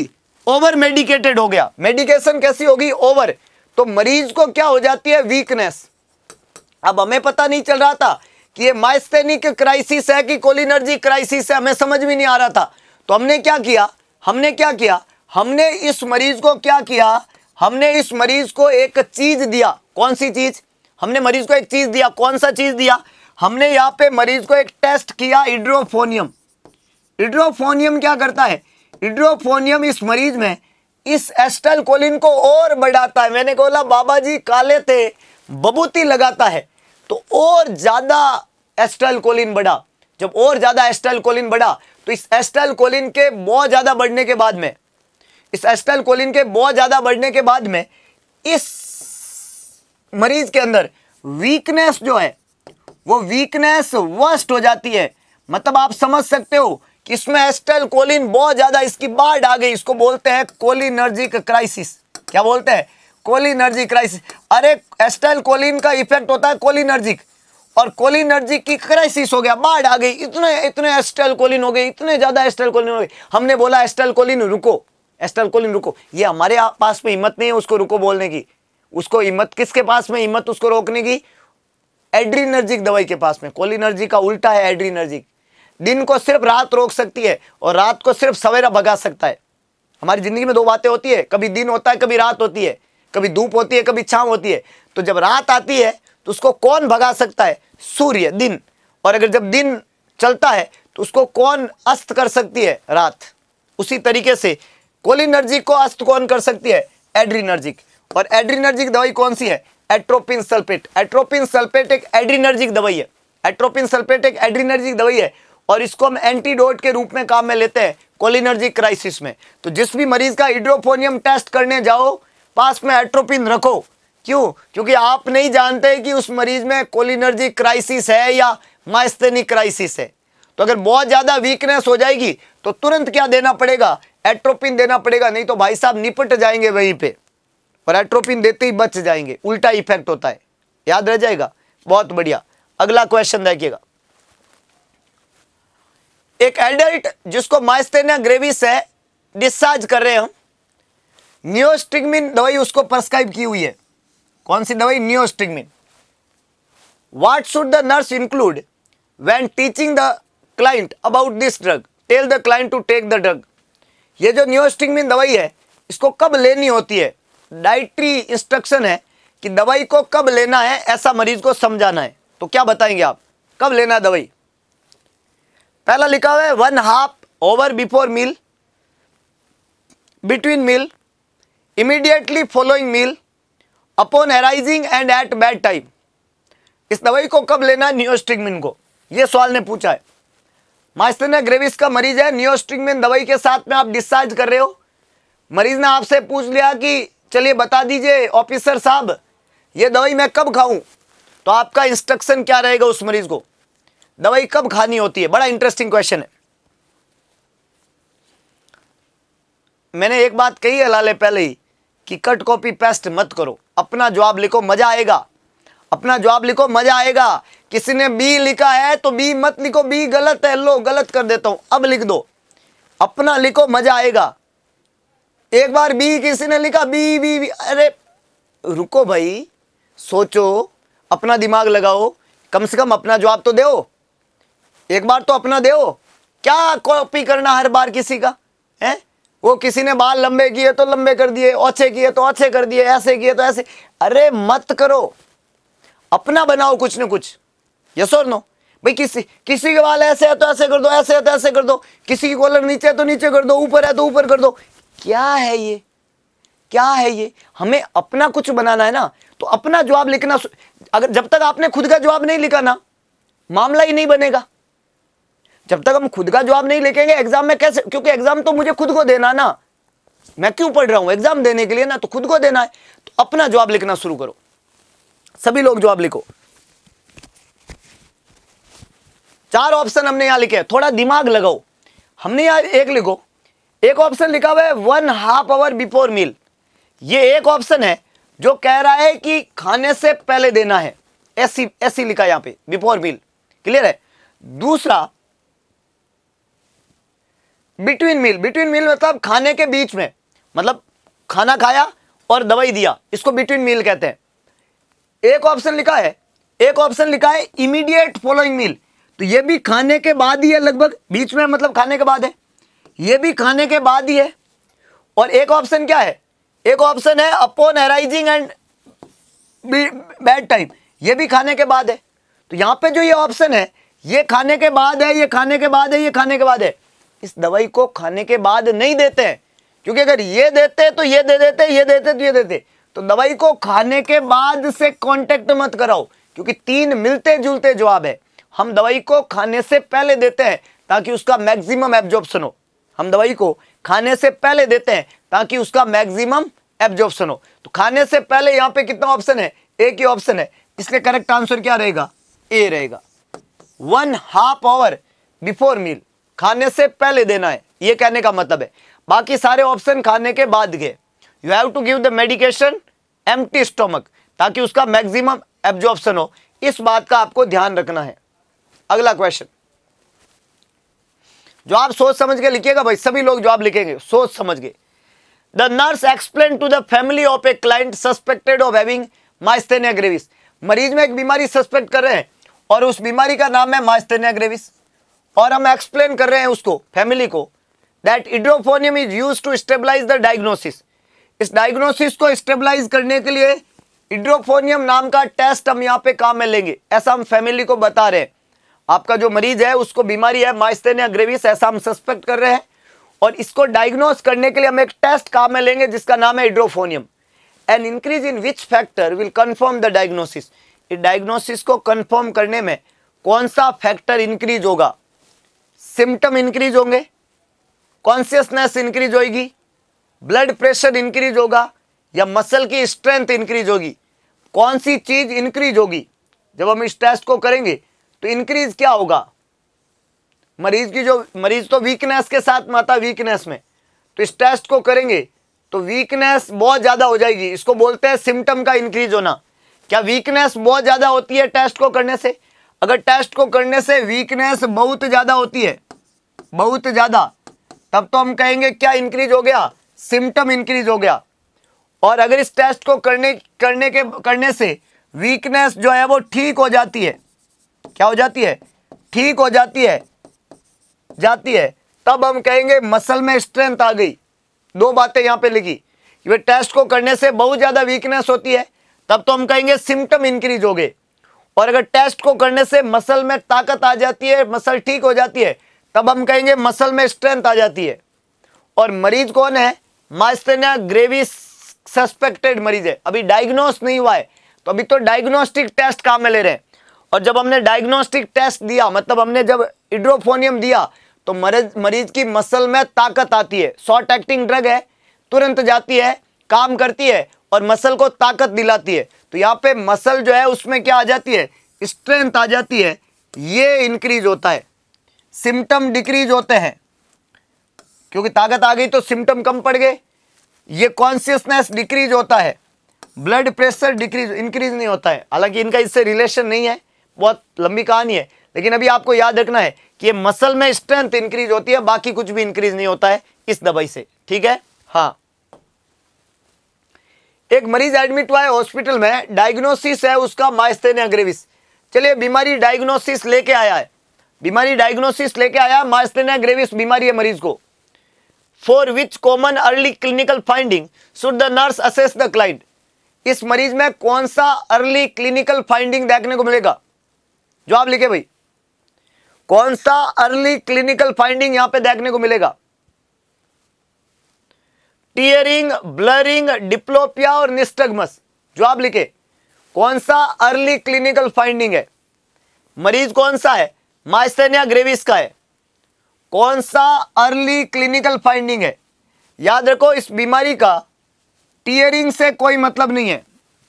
ओवर मेडिकेटेड हो गया मेडिकेशन कैसी होगी ओवर तो मरीज को क्या हो जाती है वीकनेस अब हमें पता नहीं चल रहा था कि ये माइस्थेनिक क्राइसिस है कि कोलिनर्जी क्राइसिस है हमें समझ भी नहीं आ रहा था तो हमने क्या किया हमने क्या किया हमने इस मरीज को क्या किया हमने इस मरीज को एक चीज दिया कौन सी चीज हमने मरीज को एक चीज दिया कौन सा चीज दिया हमने यहां पे मरीज को एक टेस्ट किया इड्रोफोनियम इड्रोफोनियम क्या करता है इड्रोफोनियम इस मरीज में इस एस्टल कोलिन को और बढ़ाता है मैंने बोला बाबा जी काले थे बबूती लगाता है तो और ज़्यादा एस्टल कोलिन बढ़ा जब और ज़्यादा एस्टल कोलिन बढ़ा तो इस एस्टल कोलिन के बहुत ज़्यादा बढ़ने के बाद में इस एस्टल कोलिन के बहुत ज़्यादा बढ़ने के बाद में इस मरीज के अंदर वीकनेस जो है वो वीकनेस वर्स्ट हो जाती है मतलब आप समझ सकते हो कि इसमें एस्टल कोलिन बहुत ज़्यादा इसकी बाढ़ आ गई इसको बोलते हैं कोलिनर्जिक क्राइसिस क्या बोलते हैं कोलिनर्जी क्राइसिस अरे एस्टल कोलिन का इफेक्ट होता है कोलिनर्जिक और कोलिन एनर्जी की क्राइसिस हो गया बाढ़ आ गई इतने इतने एस्टल कोलिन हो गए इतने ज़्यादा एस्टल कोलिन हो गए हमने बोला एस्टल कोलिन रुको एस्टल कोलिन रुको ये हमारे पास में हिम्मत नहीं है उसको रुको बोलने की उसको हिम्मत किसके पास में हिम्मत उसको रोकने की एड्रीनर्जिक दवाई के पास में कोलिनर्जी का उल्टा है एड्रीनर्जिक दिन को सिर्फ रात रोक सकती है और रात को सिर्फ सवेरा भगा सकता है हमारी ज़िंदगी में दो बातें होती है कभी दिन होता है कभी रात होती है कभी धूप होती है कभी छाव होती है तो जब रात आती है तो उसको कौन भगा सकता है सूर्य दिन और अगर जब दिन चलता है तो उसको कौन अस्त कर सकती है रात उसी तरीके से कोलिनर्जिक को अस्त कौन कर सकती है एड्रीनर्जिक और एड्रीनर्जिक दवाई कौन सी है एट्रोपिन सल्फेट एट्रोपिन सल्फेट एक एड्रीनर्जिक दवाई है एट्रोपिन सल्फेट एक एड्रीनर्जिक दवाई है और इसको हम एंटीडोट के रूप में काम में लेते हैं कोलिनर्जिक क्राइसिस में तो जिस भी मरीज का इड्रोफोनियम टेस्ट करने जाओ पास में एट्रोपिन रखो क्यों क्योंकि आप नहीं जानते कि उस मरीज में कोलिनर्जी क्राइसिस है या माइस्थेनी क्राइसिस है तो अगर बहुत ज़्यादा वीकनेस हो जाएगी तो तुरंत क्या देना पड़ेगा एट्रोपिन देना पड़ेगा नहीं तो भाई साहब निपट जाएंगे वहीं पे और एट्रोपिन देते ही बच जाएंगे उल्टा इफेक्ट होता है याद रह जाएगा बहुत बढ़िया अगला क्वेश्चन देखिएगा एक एडल्ट जिसको माइस्थेनिया ग्रेविस है डिस्चार्ज कर रहे हैं हम न्योस्टिगमिन दवाई उसको प्रस्क्राइब की हुई है कौन सी दवाई neostigmine what should the nurse include when teaching the client about this drug tell the client to take the drug ये जो नियोस्टिगमिन दवाई है इसको कब लेनी होती है डाइट्री इंस्ट्रक्शन है कि दवाई को कब लेना है ऐसा मरीज को समझाना है तो क्या बताएंगे आप कब लेना दवाई पहला लिखा हुआ है one half hour before meal between meal immediately following meal upon arising and at bed time इस दवाई को कब लेना है नियोस्ट्रिगमिन को ये सवाल ने पूछा है माइस्थेनिया ग्रेविस का मरीज है नियोस्ट्रिगमिन दवाई के साथ में आप डिस्चार्ज कर रहे हो मरीज ने आपसे पूछ लिया कि चलिए बता दीजिए ऑफिसर साहब ये दवाई मैं कब खाऊं तो आपका इंस्ट्रक्शन क्या रहेगा उस मरीज को दवाई कब खानी होती है बड़ा इंटरेस्टिंग क्वेश्चन है मैंने एक बात कही है लाले पहले ही कि कट कॉपी पेस्ट मत करो अपना जवाब लिखो मजा आएगा अपना जवाब लिखो मजा आएगा किसी ने बी लिखा है तो बी मत लिखो बी गलत है लो गलत कर देता हूं अब लिख दो अपना लिखो मजा आएगा एक बार बी किसी ने लिखा बी बी, बी अरे रुको भाई सोचो अपना दिमाग लगाओ कम से कम अपना जवाब तो दो एक बार तो अपना दो क्या कॉपी करना हर बार किसी का है वो किसी ने बाल लंबे किए तो लंबे कर दिए अच्छे किए तो अच्छे कर दिए ऐसे किए तो ऐसे अरे मत करो अपना बनाओ कुछ ना कुछ यस और नो भाई किसी किसी के बाल ऐसे है तो ऐसे कर दो ऐसे है तो ऐसे कर दो किसी की कॉलर नीचे है तो नीचे कर दो ऊपर है तो ऊपर कर दो क्या है ये क्या है ये हमें अपना कुछ बनाना है ना तो अपना जवाब लिखना अगर जब तक आपने खुद का जवाब नहीं लिखा ना मामला ही नहीं बनेगा जब तक हम खुद का जवाब नहीं लिखेंगे एग्जाम में कैसे क्योंकि एग्जाम तो मुझे खुद को देना ना मैं क्यों पढ़ रहा हूं एग्जाम देने के लिए ना तो खुद को देना है तो अपना जवाब लिखना शुरू करो सभी लोग जवाब लिखो चार ऑप्शन हमने यहां लिखे थोड़ा दिमाग लगाओ हमने यहां एक लिखो एक ऑप्शन लिखा हुआ है one half hour before meal ये एक ऑप्शन है जो कह रहा है कि खाने से पहले देना है ऐसी ऐसी लिखा यहां पे बिफोर मील क्लियर है दूसरा बिटवीन मील बिटवीन मील मतलब खाने के बीच में मतलब खाना खाया और दवाई दिया इसको बिटवीन मील कहते हैं एक ऑप्शन लिखा है एक ऑप्शन लिखा है इमीडिएट फॉलोइंग मील तो ये भी खाने के बाद ही है लगभग बीच में मतलब खाने के बाद है ये भी खाने के बाद ही है और एक ऑप्शन क्या है एक ऑप्शन है upon arising and bed time ये भी खाने के बाद है तो यहाँ पे जो ये ऑप्शन है ये खाने के बाद है ये खाने के बाद है ये खाने के बाद है इस दवाई को खाने के बाद नहीं देते हैं क्योंकि अगर ये देते तो ये दे देते ये देते तो ये देते तो दवाई को खाने के बाद से कांटेक्ट मत कराओ क्योंकि तीन मिलते जुलते जवाब है हम दवाई को खाने से पहले देते हैं ताकि उसका मैक्सिमम एब्जॉर्प्शन हो हम दवाई को खाने से पहले देते हैं ताकि उसका मैक्सिमम एब्जॉर्प्शन हो तो खाने से पहले यहां पे कितना ऑप्शन है एक ही ऑप्शन है इसलिए करेक्ट आंसर क्या रहेगा ए रहेगा one half hour before meal खाने से पहले देना है ये कहने का मतलब है बाकी सारे ऑप्शन खाने के बाद गए you have to give the medication in stomach ताकि उसका मैक्सिमम एब्जॉर्प्शन हो इस बात का आपको ध्यान रखना है अगला क्वेश्चन जो आप सोच समझ के लिखिएगा भाई सभी लोग जवाब लिखेंगे सोच समझ के the nurse explain to the family of a client suspected of having myasthenia gravis मरीज में एक बीमारी सस्पेक्ट कर रहे हैं और उस बीमारी का नाम है माइस्थेनिया ग्रेविस और हम एक्सप्लेन कर रहे हैं उसको फैमिली को that edrophonium is use to stabilize the diagnosis इस डायग्नोसिस को स्टेबलाइज करने के लिए इड्रोफोनियम नाम का टेस्ट हम यहाँ पे काम में लेंगे ऐसा हम फैमिली को बता रहे हैं आपका जो मरीज है उसको बीमारी है माइस्थेनिया ग्रेविस ऐसा हम सस्पेक्ट कर रहे हैं और इसको डायग्नोस करने के लिए हम एक टेस्ट काम में लेंगे जिसका नाम है edrophonium an increase in which factor will confirm the diagnosis diagnosis को कन्फर्म करने में कौन सा फैक्टर इंक्रीज होगा सिम्टम इंक्रीज होंगे कॉन्सियसनेस इंक्रीज होगी ब्लड प्रेशर इंक्रीज होगा या मसल की स्ट्रेंथ इंक्रीज होगी कौन सी चीज़ इंक्रीज होगी जब हम इस टेस्ट को करेंगे तो इंक्रीज क्या होगा मरीज की जो मरीज तो वीकनेस के साथ में आता वीकनेस में तो इस टेस्ट को करेंगे तो वीकनेस बहुत ज़्यादा हो जाएगी इसको बोलते हैं सिम्टम का इंक्रीज होना क्या वीकनेस बहुत ज़्यादा होती है टेस्ट को करने से अगर टेस्ट को करने से वीकनेस बहुत ज़्यादा होती है बहुत ज़्यादा तब तो हम कहेंगे क्या इंक्रीज हो गया सिम्टम इंक्रीज हो गया और अगर इस टेस्ट को करने करने के करने से वीकनेस जो है वो ठीक हो जाती है क्या हो जाती है ठीक हो जाती है जाती है तब हम कहेंगे मसल में स्ट्रेंथ आ गई दो बातें यहां पे लिखी कि टेस्ट को करने से बहुत ज़्यादा वीकनेस होती है तब तो हम कहेंगे सिम्टम इंक्रीज हो गए और अगर टेस्ट को करने से मसल में ताकत आ जाती है मसल ठीक हो जाती है तब हम कहेंगे मसल में स्ट्रेंथ आ जाती है और मरीज कौन है मास्टेनिया ग्रेविस सस्पेक्टेड मरीज है अभी डायग्नोस नहीं हुआ है तो अभी तो डायग्नोस्टिक टेस्ट काम में ले रहे हैं और जब हमने डायग्नोस्टिक टेस्ट दिया मतलब हमने जब इड्रोफोनियम दिया तो मरीज मरीज की मसल में ताकत आती है शॉर्ट एक्टिंग ड्रग है तुरंत जाती है काम करती है और मसल को ताकत दिलाती है तो यहाँ पे मसल जो है उसमें क्या आ जाती है स्ट्रेंथ आ जाती है ये इंक्रीज होता है सिम्टम डिक्रीज होते हैं क्योंकि ताकत आ गई तो सिम्टम कम पड़ गए ये कॉन्सियसनेस डिक्रीज होता है ब्लड प्रेशर डिक्रीज इंक्रीज नहीं होता है हालांकि इनका इससे रिलेशन नहीं है बहुत लंबी कहानी है लेकिन अभी आपको याद रखना है कि ये मसल में स्ट्रेंथ इंक्रीज होती है बाकी कुछ भी इंक्रीज नहीं होता है इस दवाई से ठीक है हाँ एक मरीज एडमिट हुआ है हॉस्पिटल में डायग्नोसिस है उसका माइस्थेनिया ग्रेविस चलिए बीमारी डायग्नोसिस लेके आया है बीमारी डायग्नोसिस लेके आया मास्टेना ग्रेविस बीमारी है मरीज को for which common early clinical finding should the nurse assess the client इस मरीज में कौन सा अर्ली क्लिनिकल फाइंडिंग देखने को मिलेगा जवाब लिखे भाई कौन सा अर्ली क्लिनिकल फाइंडिंग यहां पे देखने को मिलेगा टीयरिंग ब्लरिंग डिप्लोपिया और निस्टगमस जवाब लिखे कौन सा अर्ली क्लिनिकल फाइंडिंग है मरीज कौन सा है माइस्थेनिया ग्रेविस का है कौन सा अर्ली क्लिनिकल फाइंडिंग है याद रखो इस बीमारी का टीयरिंग से कोई मतलब नहीं है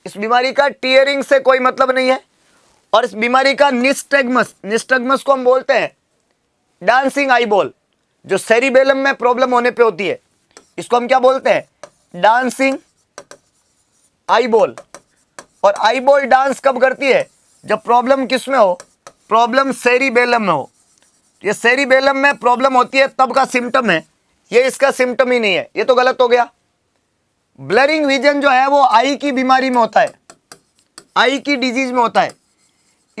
इस बीमारी का टीयरिंग से कोई मतलब नहीं है और इस बीमारी का निस्टेगमस निस्टेगमस को हम बोलते हैं डांसिंग आईबॉल जो सेरिबेलम में प्रॉब्लम होने पे होती है इसको हम क्या बोलते हैं डांसिंग आईबॉल और आईबॉल डांस कब करती है जब प्रॉब्लम किस में हो प्रॉब्लम बेलम में हो ये बेलम में प्रॉब्लम होती है तब का सिम्टम है ये इसका सिम्टम ही नहीं है ये तो गलत हो गया ब्लरिंग विजन जो है वो आई की बीमारी में होता है आई की डिजीज में होता है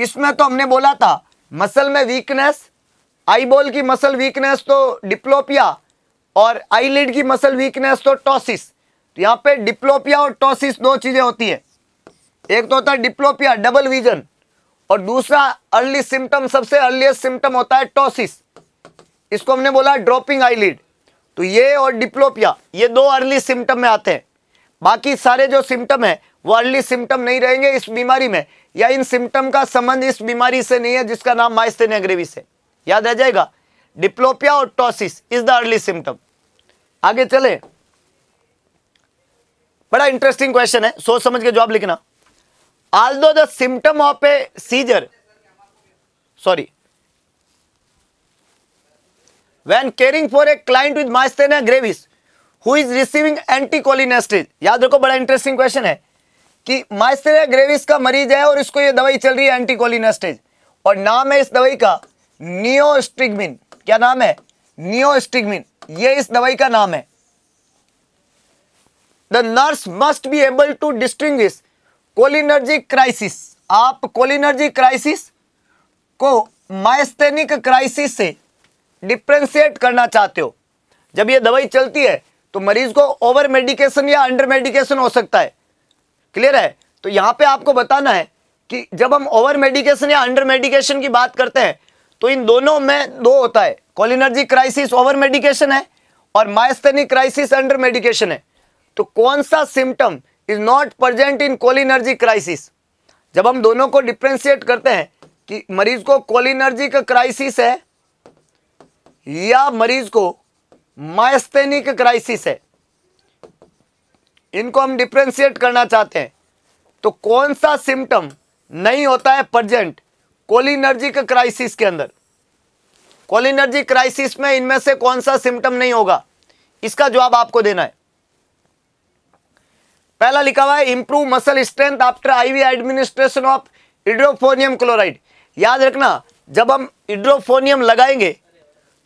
इसमें तो हमने बोला था मसल में वीकनेस आई बॉल की मसल वीकनेस तो डिप्लोपिया और आई लिड की मसल वीकनेस तो टॉसिस तो यहाँ पे डिप्लोपिया और टॉसिस दो चीज़ें होती है एक तो होता है डिप्लोपिया डबल विजन और दूसरा अर्ली सिम्टम सबसे अर्लीस्ट सिम्टम होता है टॉसिस इसको हमने बोला ड्रॉपिंग आईलिड तो ये और डिप्लोपिया ये दो अर्ली सिम्टम में आते हैं बाकी सारे जो सिम्टम है वो अर्ली सिम्टम नहीं रहेंगे इस बीमारी में या इन सिम्टम का संबंध इस बीमारी से नहीं है जिसका नाम माइस्थेनिया ग्रेविस है याद रह जाएगा डिप्लोपिया और ptosis is the early symptom आगे चले बड़ा इंटरेस्टिंग क्वेश्चन है सोच समझ के जवाब लिखना although the symptom of a seizure sorry when caring for a client with myasthenia gravis who is receiving anticholinesterase याद रखो बड़ा इंटरेस्टिंग क्वेश्चन है कि माइस्थेरिया ग्रेविस का मरीज है और इसको ये दवाई चल रही है एंटीकोलिनेस्टेज और नाम है इस दवाई का नियोस्टिग्मिन क्या नाम है नियोस्टिग्मिन ये इस दवाई का नाम है the nurse must be able to distinguish cholinergic crisis आप कोलिनर्जी क्राइसिस को माइस्थेनिक क्राइसिस से डिफ्रेंशिएट करना चाहते हो जब ये दवाई चलती है तो मरीज को ओवर मेडिकेशन या अंडर मेडिकेशन हो सकता है क्लियर है तो यहां पे आपको बताना है कि जब हम ओवर मेडिकेशन या अंडर मेडिकेशन की बात करते हैं तो इन दोनों में दो होता है कोलिनर्जी क्राइसिस ओवर मेडिकेशन है और माइस्थेनिक क्राइसिस अंडर मेडिकेशन है तो कौन सा symptom is not present in cholinergic crisis जब हम दोनों को डिफ्रेंशिएट करते हैं कि मरीज को कोलिनर्जी का क्राइसिस है या मरीज को मायस्तेनिक क्राइसिस है इनको हम डिफ्रेंशिएट करना चाहते हैं तो कौन सा सिम्टम नहीं होता है प्रजेंट कोलिनर्जी का क्राइसिस के अंदर कोलिनर्जी क्राइसिस में इनमें से कौन सा सिम्टम नहीं होगा इसका जवाब आपको देना है पहला लिखा हुआ है improve muscle strength after IV administration of edrophonium chloride याद रखना जब हम इड्रोफोनियम लगाएंगे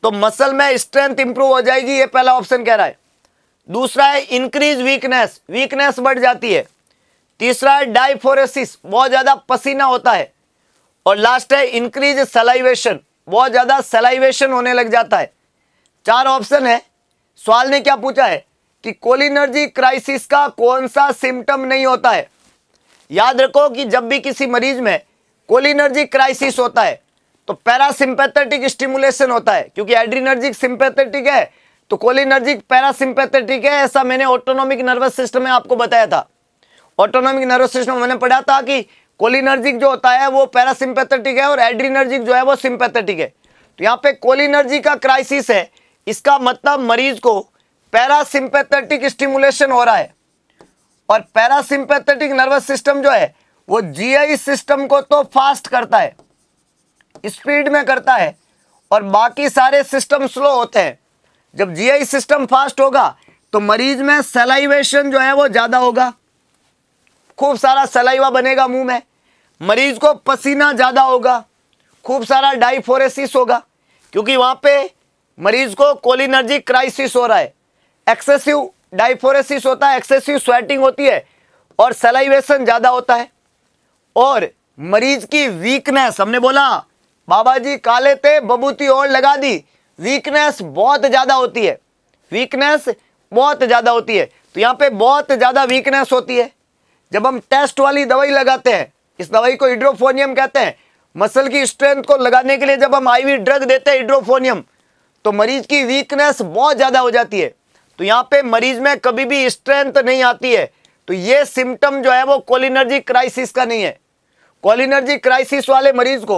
तो मसल में स्ट्रेंथ इंप्रूव हो जाएगी ये पहला ऑप्शन कह रहा है दूसरा है इंक्रीज वीकनेस वीकनेस बढ़ जाती है तीसरा है डाइफोरेसिस बहुत ज़्यादा पसीना होता है और लास्ट है इंक्रीज सलाइवेशन बहुत ज़्यादा सलाइवेशन होने लग जाता है चार ऑप्शन है सवाल ने क्या पूछा है कि कोलिनर्जी क्राइसिस का कौन सा सिम्टम नहीं होता है याद रखो कि जब भी किसी मरीज में कोलिनर्जी क्राइसिस होता है तो पैरासिम्पैथेटिक स्टिमुलेशन होता है क्योंकि एड्रीनर्जिक सिंपैथेटिक है तो कोलिनर्जिक पैरासिम्पैथेटिक है ऐसा मैंने ऑटोनॉमिक नर्वस सिस्टम में आपको बताया था ऑटोनॉमिक नर्वस सिस्टम मैंने पढ़ा था कि कोलिनर्जिक जो होता है वो पैरासिम्पैथेटिक है और एड्रीनर्जिक जो है वो सिंपैथेटिक है तो यहाँ पे कोलिनर्जी का क्राइसिस है इसका मतलब मरीज को पैरासिम्पैथेटिक स्टिमुलेशन हो रहा है और पैरासिम्पैथेटिक नर्वस सिस्टम जो है वो जीआई सिस्टम को तो फास्ट करता है स्पीड में करता है और बाकी सारे सिस्टम स्लो होते हैं जब जीआई सिस्टम फास्ट होगा तो मरीज में सेलाइवेशन जो है वो ज़्यादा होगा खूब सारा सलाइवा बनेगा मुंह में मरीज को पसीना ज़्यादा होगा खूब सारा डाइफोरेसिस होगा क्योंकि वहां पे मरीज को कोलिनर्जिक क्राइसिस हो रहा है एक्सेसिव डाइफोरेसिस होता है एक्सेसिव स्वेटिंग होती है और सलाइवेशन ज़्यादा होता है और मरीज की वीकनेस हमने बोला बाबा जी काले थे बबूती और लगा दी वीकनेस बहुत ज़्यादा होती है वीकनेस बहुत ज़्यादा होती है तो यहाँ पे बहुत ज़्यादा वीकनेस होती है जब हम टेस्ट वाली दवाई लगाते हैं इस दवाई को हिड्रोफोनियम कहते हैं मसल की स्ट्रेंथ को लगाने के लिए जब हम आईवी ड्रग देते हैं हिड्रोफोनियम तो मरीज की वीकनेस बहुत ज़्यादा हो जाती है तो यहां पे मरीज में कभी भी स्ट्रेंथ नहीं आती है तो ये सिम्टम जो है वो कोलिनर्जी क्राइसिस का नहीं है कोलिनर्जी क्राइसिस वाले मरीज को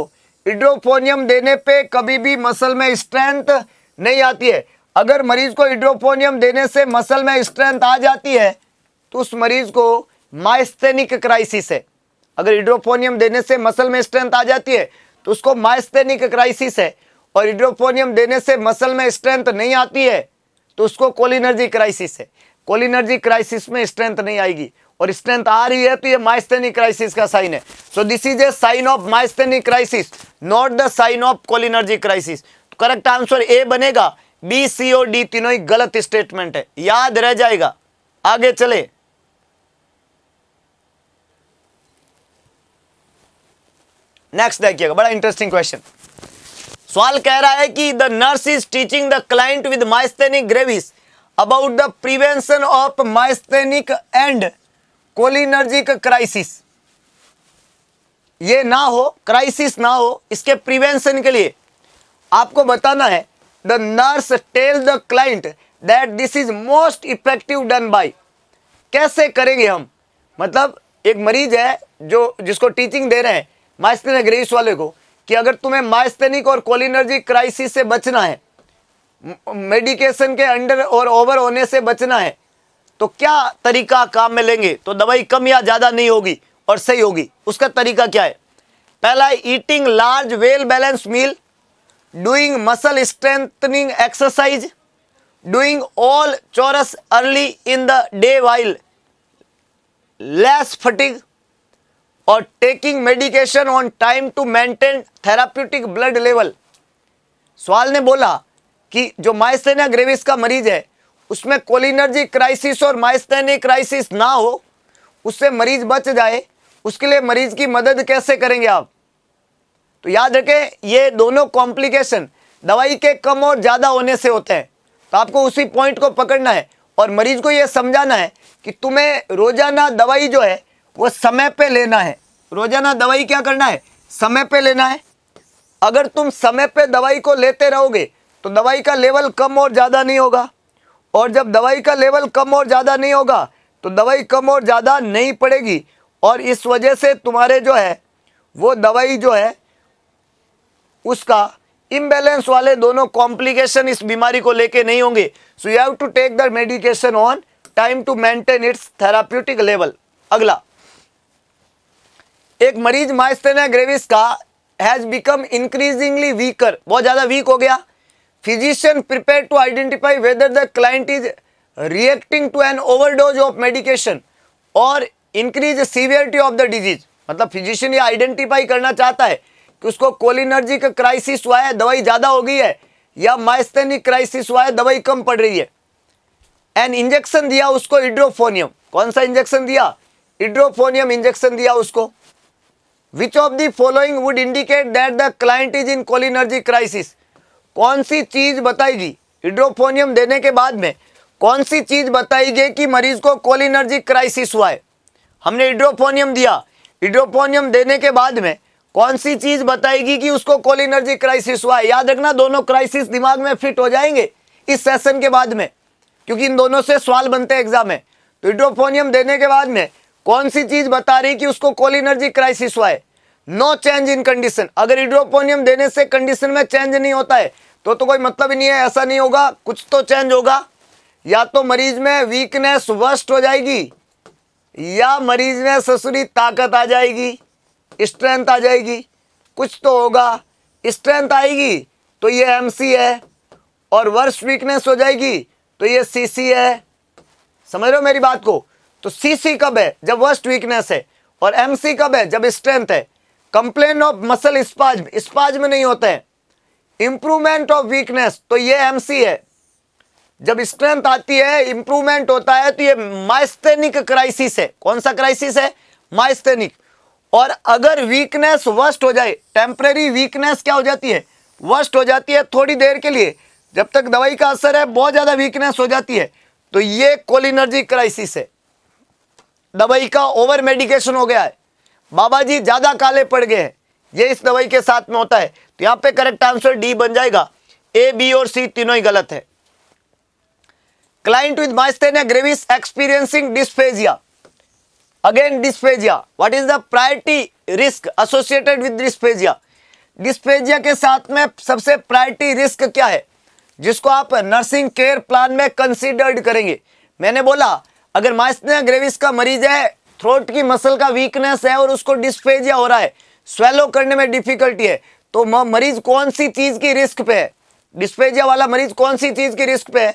इड्रोफोनियम देने पे कभी भी मसल में स्ट्रेंथ नहीं आती है अगर मरीज को इड्रोफोनियम देने से मसल में स्ट्रेंथ आ जाती है तो उस मरीज को माइस्थेनिक क्राइसिस है अगर इड्रोफोनियम देने से मसल में स्ट्रेंथ आ जाती है तो उसको माइस्थेनिक क्राइसिस है और इड्रोफोनियम देने से मसल में स्ट्रेंथ नहीं आती है तो उसको कोलिनर्जी क्राइसिस है कोलिनर्जी क्राइसिस में स्ट्रेंथ नहीं आएगी और स्ट्रेंथ आ रही है तो ये माइस्थेनिक क्राइसिस का साइन है so this is a sign of myasthenic crisis not the sign of cholinergic crisis correct answer A बनेगा बी सी और डी तीनों ही गलत स्टेटमेंट है याद रह जाएगा आगे चले नेक्स्ट देखिएगा बड़ा इंटरेस्टिंग क्वेश्चन सवाल कह रहा है कि the nurse is teaching the client with myasthenic gravis about the prevention of myasthenic and cholinergic crisis ये ना हो क्राइसिस ना हो इसके प्रिवेंशन के लिए आपको बताना है the nurse tell the client that this is most effective done by कैसे करेंगे हम मतलब एक मरीज है जो जिसको टीचिंग दे रहे हैं माइस्थेनिक ग्रेविस वाले को कि अगर तुम्हें माइस्थेनिक और कोलिनर्जी क्राइसिस से बचना है मेडिकेशन के अंडर और ओवर होने से बचना है तो क्या तरीका काम में लेंगे तो दवाई कम या ज़्यादा नहीं होगी और सही होगी उसका तरीका क्या है पहला eating large well balance meal doing muscle strengthening exercise doing all chores early in the day while less fatiguing और taking medication on time to maintain therapeutic blood level सवाल ने बोला कि जो माइस्थेनिया ग्रेविस का मरीज है उसमें कोलिनर्जी क्राइसिस और माइस्थेनिक क्राइसिस ना हो उससे मरीज बच जाए उसके लिए मरीज की मदद कैसे करेंगे आप तो याद रखें ये दोनों कॉम्प्लिकेशन दवाई के कम और ज़्यादा होने से होते हैं तो आपको उसी पॉइंट को पकड़ना है और मरीज को ये समझाना है कि तुम्हें रोज़ाना दवाई जो है वो समय पे लेना है रोजाना दवाई क्या करना है समय पे लेना है अगर तुम समय पे दवाई को लेते रहोगे तो दवाई का लेवल कम और ज़्यादा नहीं होगा और जब दवाई का लेवल कम और ज़्यादा नहीं होगा तो दवाई कम और ज़्यादा नहीं पड़ेगी और इस वजह से तुम्हारे जो है वो दवाई जो है उसका इम्बेलेंस वाले दोनों कॉम्प्लिकेशन इस बीमारी को लेके नहीं होंगे so you have to take the medication on time to maintain its therapeutic level अगला एक मरीज माइस्थेनिया ग्रेविस का हैज बिकम इंक्रीजिंगली वीकर बहुत ज़्यादा वीक हो गया physician prepare to identify whether the client is reacting to an overdose of medication और increase severity of the disease मतलब फिजिशियन ये आइडेंटिफाई करना चाहता है कि उसको कोलिनर्जी का क्राइसिस हुआ है दवाई ज़्यादा हो गई है या माइस्थेनिक क्राइसिस हुआ है दवाई कम पड़ रही है एन इंजेक्शन दिया उसको इड्रोफोनियम कौन सा इंजेक्शन दिया इड्रोफोनियम इंजेक्शन दिया उसको which of the following would indicate that the client is in cholinergic crisis कौन सी चीज़ बताएगी हिड्रोफोनियम देने के बाद में कौन सी चीज़ बताएगी कि मरीज को कोलिनर्जी क्राइसिस हुआ है हमने हिड्रोफोनियम दिया हिड्रोफोनियम देने के बाद में कौन सी चीज़ बताएगी कि उसको कोलिनर्जी क्राइसिस हुआ है याद रखना दोनों क्राइसिस दिमाग में फिट हो जाएंगे इस सेशन के बाद में क्योंकि इन दोनों से सवाल बनते हैं एग्जाम में तो हिड्रोफोनियम देने के बाद में कौन सी चीज बता रही कि उसको कोलिनर्जी क्राइसिस हुआ है नो चेंज इन कंडीशन अगर हिड्रोपोनियम देने से कंडीशन में चेंज नहीं होता है तो तो कोई मतलब ही नहीं है ऐसा नहीं होगा कुछ तो चेंज होगा या तो मरीज में वीकनेस वर्स्ट हो जाएगी या मरीज में ससुरी ताकत आ जाएगी स्ट्रेंथ आ जाएगी कुछ तो होगा स्ट्रेंथ आएगी तो ये एम है और वर्स्ट वीकनेस हो जाएगी तो ये सी है समझ रहे हो मेरी बात को तो सीसी कब है जब वर्स्ट वीकनेस है और एमसी कब है जब स्ट्रेंथ है complain of muscle spasm spasm में नहीं होते हैं इंप्रूवमेंट ऑफ वीकनेस तो ये एमसी है जब स्ट्रेंथ आती है इंप्रूवमेंट होता है तो ये माइस्थेनिक क्राइसिस है कौन सा क्राइसिस है माइस्थेनिक और अगर वीकनेस वर्स्ट हो जाए टेम्प्रेरी वीकनेस क्या हो जाती है वर्स्ट हो जाती है थोड़ी देर के लिए जब तक दवाई का असर है बहुत ज़्यादा वीकनेस हो जाती है तो ये कोलिनर्जी क्राइसिस है दवाई का ओवर मेडिकेशन हो गया है बाबा जी ज़्यादा काले पड़ गए ये इस दवाई के साथ में होता है तो यहां पे करेक्ट आंसर डी बन जाएगा ए बी और सी तीनों ही गलत है client with myasthenia gravis experiencing dysphagia again dysphagia what is the priority risk associated with dysphagia dysphagia के साथ में सबसे प्रायोरिटी रिस्क क्या है जिसको आप नर्सिंग केयर प्लान में कंसिडर्ड करेंगे मैंने बोला अगर मास्टनिया ग्रेविस का मरीज है थ्रोट की मसल का वीकनेस है और उसको डिस्पेजिया हो रहा है स्वेलो करने में डिफिकल्टी है तो मरीज कौन सी चीज़ की रिस्क पे है डिस्पेजिया वाला मरीज कौन सी चीज़ की रिस्क पे है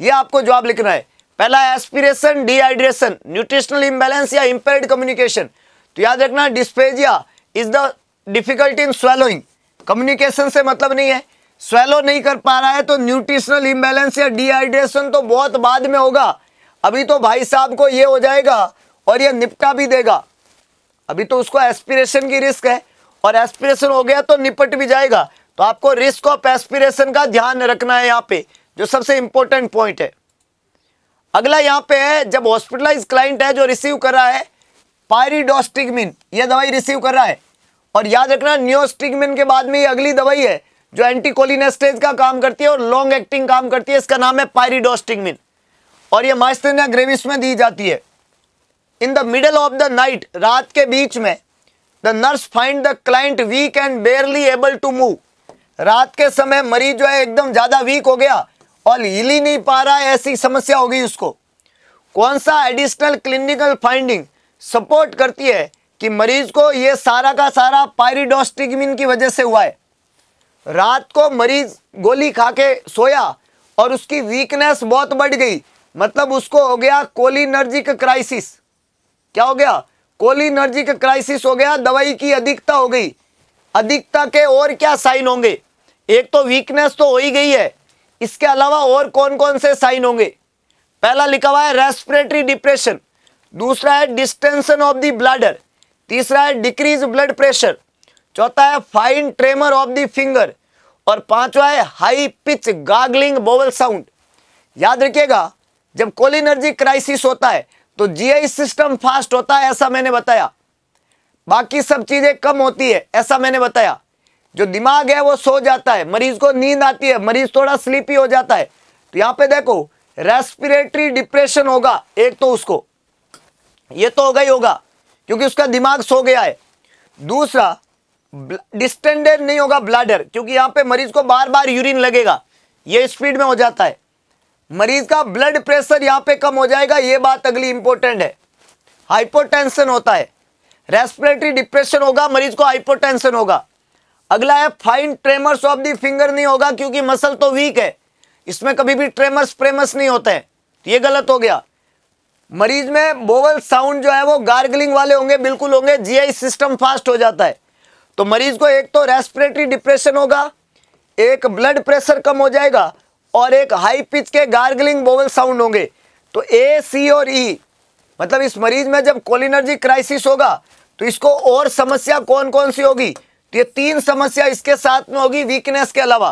ये आपको जवाब लिखना है पहला एस्पिरेशन डिहाइड्रेशन न्यूट्रिशनल इम्बेलेंस या इम्पेयर्ड कम्युनिकेशन तो याद रखना dysphagia is the difficulty in swallowing communication से मतलब नहीं है स्वेलो नहीं कर पा रहा है तो न्यूट्रिशनल इम्बेलेंस या डिहाइड्रेशन तो बहुत बाद में होगा अभी तो भाई साहब को ये हो जाएगा और ये निपटा भी देगा अभी तो उसको एस्पिरेशन की रिस्क है और एस्पिरेशन हो गया तो निपट भी जाएगा तो आपको रिस्क ऑफ एस्पिरेशन का ध्यान रखना है यहाँ पे जो सबसे इंपॉर्टेंट पॉइंट है अगला यहाँ पे है जब हॉस्पिटलाइज क्लाइंट है जो रिसीव कर रहा है पायरिडोस्टिगमिन यह दवाई रिसीव कर रहा है और याद रखना न्योस्टिगमिन के बाद में ये अगली दवाई है जो एंटीकोलिनेस्टेज का काम करती है और लॉन्ग एक्टिंग काम करती है इसका नाम है पायरिडोस्टिगमिन और ये मास्टरिना ग्रेविस में दी जाती है in the middle of the night रात के बीच में the nurse find the client weak and barely able to move रात के समय मरीज जो है एकदम ज़्यादा वीक हो गया और हिल ही नहीं पा रहा है ऐसी समस्या होगी उसको कौन सा एडिशनल क्लिनिकल फाइंडिंग सपोर्ट करती है कि मरीज को ये सारा का सारा पायरिडोस्टिगमिन की वजह से हुआ है रात को मरीज गोली खा के सोया और उसकी वीकनेस बहुत बढ़ गई मतलब उसको हो गया कोलिनर्जिक क्राइसिस क्या हो गया कोलिनर्जिक क्राइसिस हो गया दवाई की अधिकता हो गई अधिकता के और क्या साइन होंगे एक तो वीकनेस तो हो ही गई है इसके अलावा और कौन कौन से साइन होंगे पहला लिखा हुआ है रेस्पिरेटरी डिप्रेशन दूसरा है डिस्टेंशन ऑफ द ब्लडर तीसरा है डिक्रीज ब्लड प्रेशर चौथा है fine tremor of the finger और पांचवा है high pitch gargling bowel sound याद रखिएगा जब कोलिनर्जी क्राइसिस होता है तो जीआई सिस्टम फास्ट होता है ऐसा मैंने बताया बाकी सब चीज़ें कम होती है ऐसा मैंने बताया जो दिमाग है वो सो जाता है मरीज को नींद आती है मरीज थोड़ा स्लीपी हो जाता है तो यहां पे देखो रेस्पिरेटरी डिप्रेशन होगा एक तो उसको ये तो होगा ही होगा क्योंकि उसका दिमाग सो गया है दूसरा डिस्टेंडेड नहीं होगा ब्लाडर क्योंकि यहां पे मरीज को बार बार यूरिन लगेगा ये स्पीड में हो जाता है मरीज का ब्लड प्रेशर यहां पे कम हो जाएगा यह बात अगली इंपॉर्टेंट है हाइपोटेंशन होता है रेस्पिरेटरी डिप्रेशन होगा मरीज को हाइपोटेंशन होगा अगला है fine tremors of the finger नहीं होगा क्योंकि मसल तो वीक है इसमें कभी भी ट्रेमर्स प्रेमर्स नहीं होते हैं तो ये गलत हो गया मरीज में बोवल साउंड जो है वो गार्गलिंग वाले होंगे बिल्कुल होंगे जीआई सिस्टम फास्ट हो जाता है तो मरीज को एक तो रेस्पिरेटरी डिप्रेशन होगा एक ब्लड प्रेशर कम हो जाएगा और एक हाई पिच के गार्गलिंग बोवल साउंड होंगे तो ए सी और ई e, मतलब इस मरीज में जब कोलिनर्जी क्राइसिस होगा तो इसको और समस्या कौन कौन सी होगी तो ये तीन समस्या इसके साथ में होगी वीकनेस के अलावा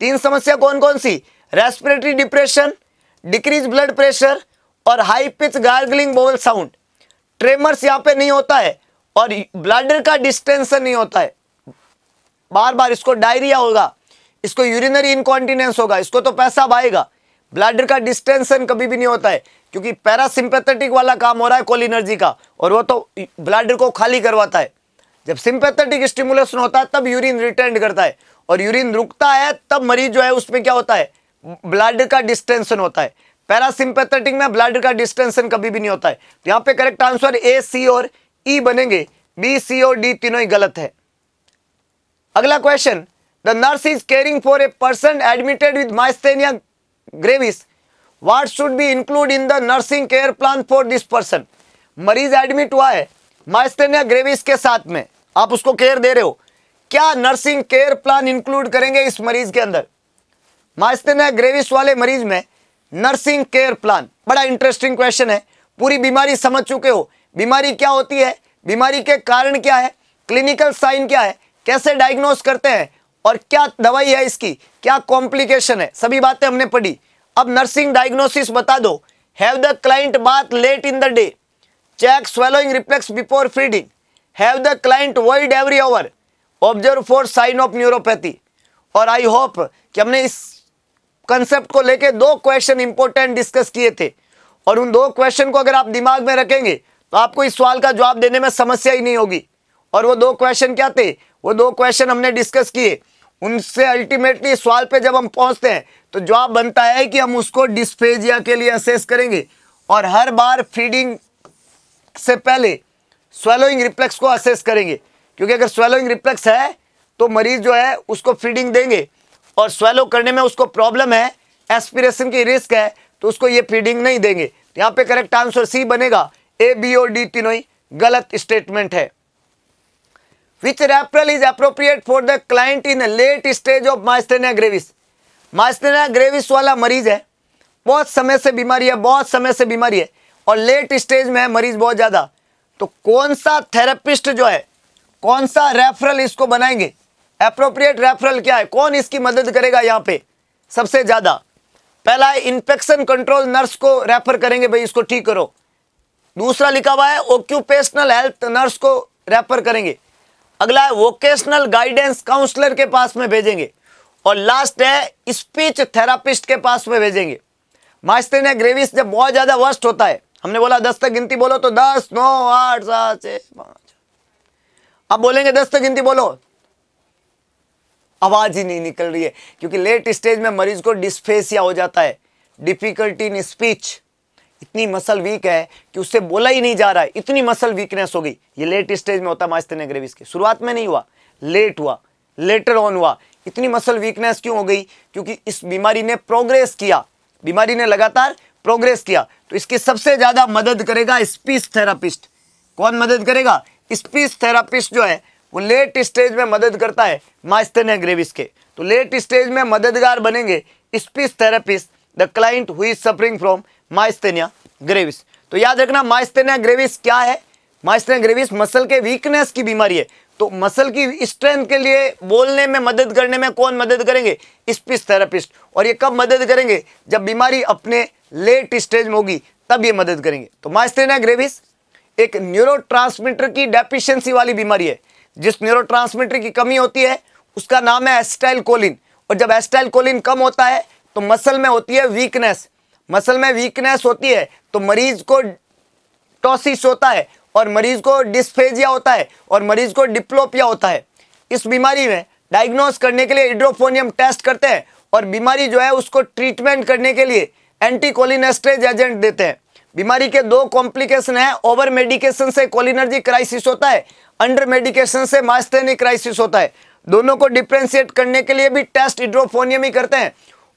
तीन समस्या कौन कौन सी respiratory depression decrease blood pressure और high pitch gargling bowel sound tremors यहाँ पे नहीं होता है और ब्लड का डिस्टेंसन नहीं होता है बार बार इसको डायरिया होगा इसको यूरिनरी इनकॉन्टिनेंस होगा इसको तो पैसा आएगा ब्लैडर का डिस्टेंशन कभी भी नहीं होता है क्योंकि पैरासिम्पेथेटिक वाला काम हो रहा है कोलिनर्जी का और वो तो ब्लैडर को खाली करवाता है जब सिंपेथेटिक स्टिमुलेशन होता है तब यूरिन रिटर्न करता है और यूरिन रुकता है तब मरीज जो है उसमें क्या होता है ब्लड का डिस्टेंशन होता है पैरासिम्पैथेटिक में ब्लड का डिस्टेंशन कभी भी नहीं होता है तो यहाँ पे करेक्ट आंसर ए सी और ई e बनेंगे बी सी और डी तीनों ही गलत है अगला question the nurse is caring for a person admitted with myasthenia gravis what should be included in the nursing care plan for this person मरीज एडमिट हुआ है माइस्टेनिया ग्रेविस के साथ में आप उसको केयर दे रहे हो क्या नर्सिंग केयर प्लान इंक्लूड करेंगे इस मरीज के अंदर माइस्टेनिया ग्रेविस वाले मरीज में नर्सिंग केयर प्लान बड़ा इंटरेस्टिंग क्वेश्चन है पूरी बीमारी समझ चुके हो बीमारी क्या होती है बीमारी के कारण क्या है क्लिनिकल साइन क्या है कैसे डायग्नोस करते हैं और क्या दवाई है इसकी क्या कॉम्प्लिकेशन है सभी बातें हमने पढ़ी अब नर्सिंग डायग्नोसिस बता दो have the client bath late in the day check swallowing reflex before feeding have the client world every hour observe for sign of neuropathy और आई होप कि हमने इस कंसेप्ट को लेके दो क्वेश्चन इंपॉर्टेंट डिस्कस किए थे और उन दो क्वेश्चन को अगर आप दिमाग में रखेंगे तो आपको इस सवाल का जवाब देने में समस्या ही नहीं होगी और वो दो क्वेश्चन क्या थे वो दो क्वेश्चन हमने डिस्कस किए उनसे अल्टीमेटली सवाल पे जब हम पहुंचते हैं तो जवाब बनता है कि हम उसको डिस्फेजिया के लिए असेस करेंगे और हर बार फीडिंग से पहले स्वेलोइंग रिप्लेक्स को असेस करेंगे क्योंकि अगर स्वेलोइंग रिप्लेक्स है तो मरीज जो है उसको फीडिंग देंगे और स्वेलो करने में उसको प्रॉब्लम है एस्पिरेशन की रिस्क है तो उसको ये फीडिंग नहीं देंगे तो यहाँ पे करेक्ट आंसर सी बनेगा ए बी ओ डी तीनों ही गलत स्टेटमेंट है which referral is appropriate for the client in late stage of myasthenia gravis myasthenia gravis वाला मरीज है बहुत समय से बीमारी है बहुत समय से बीमारी है और लेट स्टेज में है मरीज बहुत ज़्यादा तो कौन सा थेरेपिस्ट जो है कौन सा रेफरल इसको बनाएंगे अप्रोप्रिएट रेफरल क्या है कौन इसकी मदद करेगा यहाँ पे सबसे ज़्यादा पहला है इन्फेक्शन कंट्रोल नर्स को रेफर करेंगे भाई इसको ठीक करो दूसरा लिखा हुआ है ऑक्यूपेशनल हेल्थ नर्स को रेफर करेंगे अगला है वोकेशनल गाइडेंस काउंसलर के पास में भेजेंगे और लास्ट है स्पीच थेरापिस्ट के पास में भेजेंगे मास्टर ने ग्रेविस जब बहुत ज़्यादा वर्स्ट होता है हमने बोला दस तक गिनती बोलो तो दस नौ आठ सात छः पाँच अब बोलेंगे दस तक गिनती बोलो आवाज़ ही नहीं निकल रही है क्योंकि लेट स्टेज में मरीज को डिस्फेसिया हो जाता है डिफिकल्टी इन स्पीच इतनी मसल वीक है कि उससे बोला ही नहीं जा रहा है इतनी मसल वीकनेस हो गई ये लेट स्टेज में होता मास्तर ग्रेविस के शुरुआत में नहीं हुआ लेट हुआ लेटर ऑन हुआ इतनी मसल वीकनेस क्यों हो गई क्योंकि इस बीमारी ने प्रोग्रेस किया बीमारी ने लगातार प्रोग्रेस किया तो इसकी सबसे ज़्यादा मदद करेगा स्पीच थेरापिस्ट कौन मदद करेगा स्पीच थेरापिस्ट जो है वो लेट स्टेज में मदद करता है मास्तेने ग्रेविस के तो लेट स्टेज में मददगार बनेंगे speech therapist the client who suffering from myasthenia gravis तो याद रखना माइस्थेनिया ग्रेविस क्या है माइस्थेनिया ग्रेविस मसल के वीकनेस की बीमारी है तो मसल की स्ट्रेंथ के लिए बोलने में मदद करने में कौन मदद करेंगे स्पीच थेरापिस्ट और ये कब मदद करेंगे जब बीमारी अपने लेट स्टेज में होगी तब ये मदद करेंगे तो माइस्थेनिया ग्रेविस एक न्यूरो की डेफिशियंसी वाली बीमारी है जिस न्यूरो की कमी होती है उसका नाम है एस्टाइल कोलिन और जब एस्टाइल कोलिन कम होता है तो मसल में होती है वीकनेस मसल में वीकनेस होती है तो मरीज को टॉसिस होता है और मरीज को डिस्फेजिया होता है और मरीज को डिप्लोपिया होता है इस बीमारी में डायग्नोस करने के लिए इड्रोफोनियम टेस्ट करते हैं और बीमारी जो है उसको ट्रीटमेंट करने के लिए एंटी कोलिनेस्ट्रेज एजेंट देते हैं बीमारी के दो कॉम्प्लिकेशन है ओवर मेडिकेशन से कोलिनर्जी क्राइसिस होता है अंडर मेडिकेशन से मास्थेनिक क्राइसिस होता है दोनों को डिफ्रेंशिएट करने के लिए भी टेस्ट इड्रोफोनियम ही करते हैं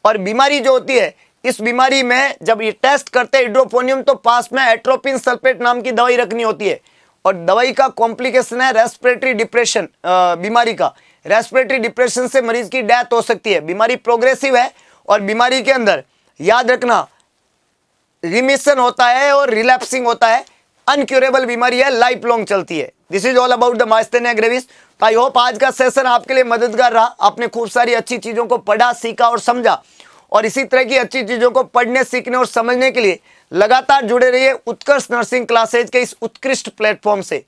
और बीमारी जो होती है इस बीमारी में जब ये टेस्ट करते हैं हाइड्रोपोनियम तो पास में एट्रोपिन सल्फेट नाम की दवाई रखनी होती है और दवाई का कॉम्प्लिकेशन है रेस्पिरेटरी डिप्रेशन बीमारी का रेस्पिरेटरी डिप्रेशन से मरीज की डेथ हो सकती है बीमारी प्रोग्रेसिव है और बीमारी के अंदर याद रखना रिमिशन होता है और रिलैप्सिंग होता है अनक्यूरेबल बीमारी है लाइफ लॉन्ग चलती है this is all about the myasthenia gravis I hope आज का सेशन आपके लिए मददगार रहा आपने खूब सारी अच्छी चीज़ों को पढ़ा सीखा और समझा और इसी तरह की अच्छी चीज़ों को पढ़ने सीखने और समझने के लिए लगातार जुड़े रहिए उत्कर्ष नर्सिंग क्लासेज के इस उत्कृष्ट प्लेटफॉर्म से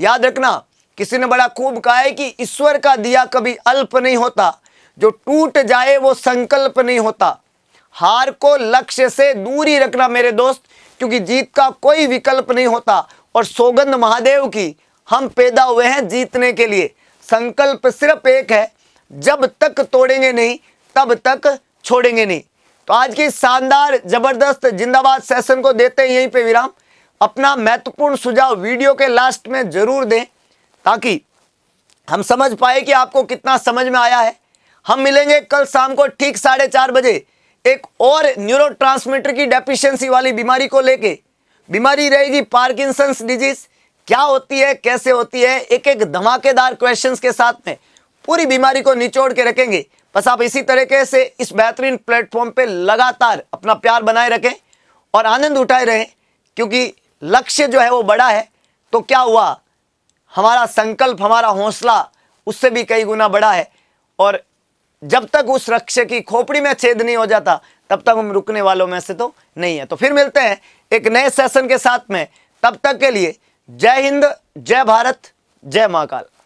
याद रखना किसी ने बड़ा खूब कहा है कि ईश्वर का दिया कभी अल्प नहीं होता जो टूट जाए वो संकल्प नहीं होता हार को लक्ष्य से दूर ही रखना मेरे दोस्त क्योंकि जीत का कोई विकल्प नहीं होता और सोगंध महादेव की हम पैदा हुए हैं जीतने के लिए संकल्प सिर्फ एक है जब तक तोड़ेंगे नहीं तब तक छोड़ेंगे नहीं तो आज की शानदार जबरदस्त जिंदाबाद सेशन को देते हैं यहीं पे विराम अपना महत्वपूर्ण सुझाव वीडियो के लास्ट में जरूर दें ताकि हम समझ पाए कि आपको कितना समझ में आया है हम मिलेंगे कल शाम को ठीक साढ़े चार बजे एक और न्यूरो की डेफिशिएंसी वाली बीमारी को लेके बीमारी रहेगी पार्किंसंस डिजीज क्या होती है कैसे होती है एक एक धमाकेदार क्वेश्चंस के साथ में पूरी बीमारी को निचोड़ के रखेंगे बस आप इसी तरीके से इस बेहतरीन प्लेटफॉर्म पे लगातार अपना प्यार बनाए रखें और आनंद उठाए रहें क्योंकि लक्ष्य जो है वो बड़ा है तो क्या हुआ हमारा संकल्प हमारा हौसला उससे भी कई गुना बड़ा है और जब तक उस लक्ष्य की खोपड़ी में छेद नहीं हो जाता तब तक हम रुकने वालों में से तो नहीं है तो फिर मिलते हैं एक नए सेशन के साथ में तब तक के लिए जय हिंद जय भारत जय महाकाल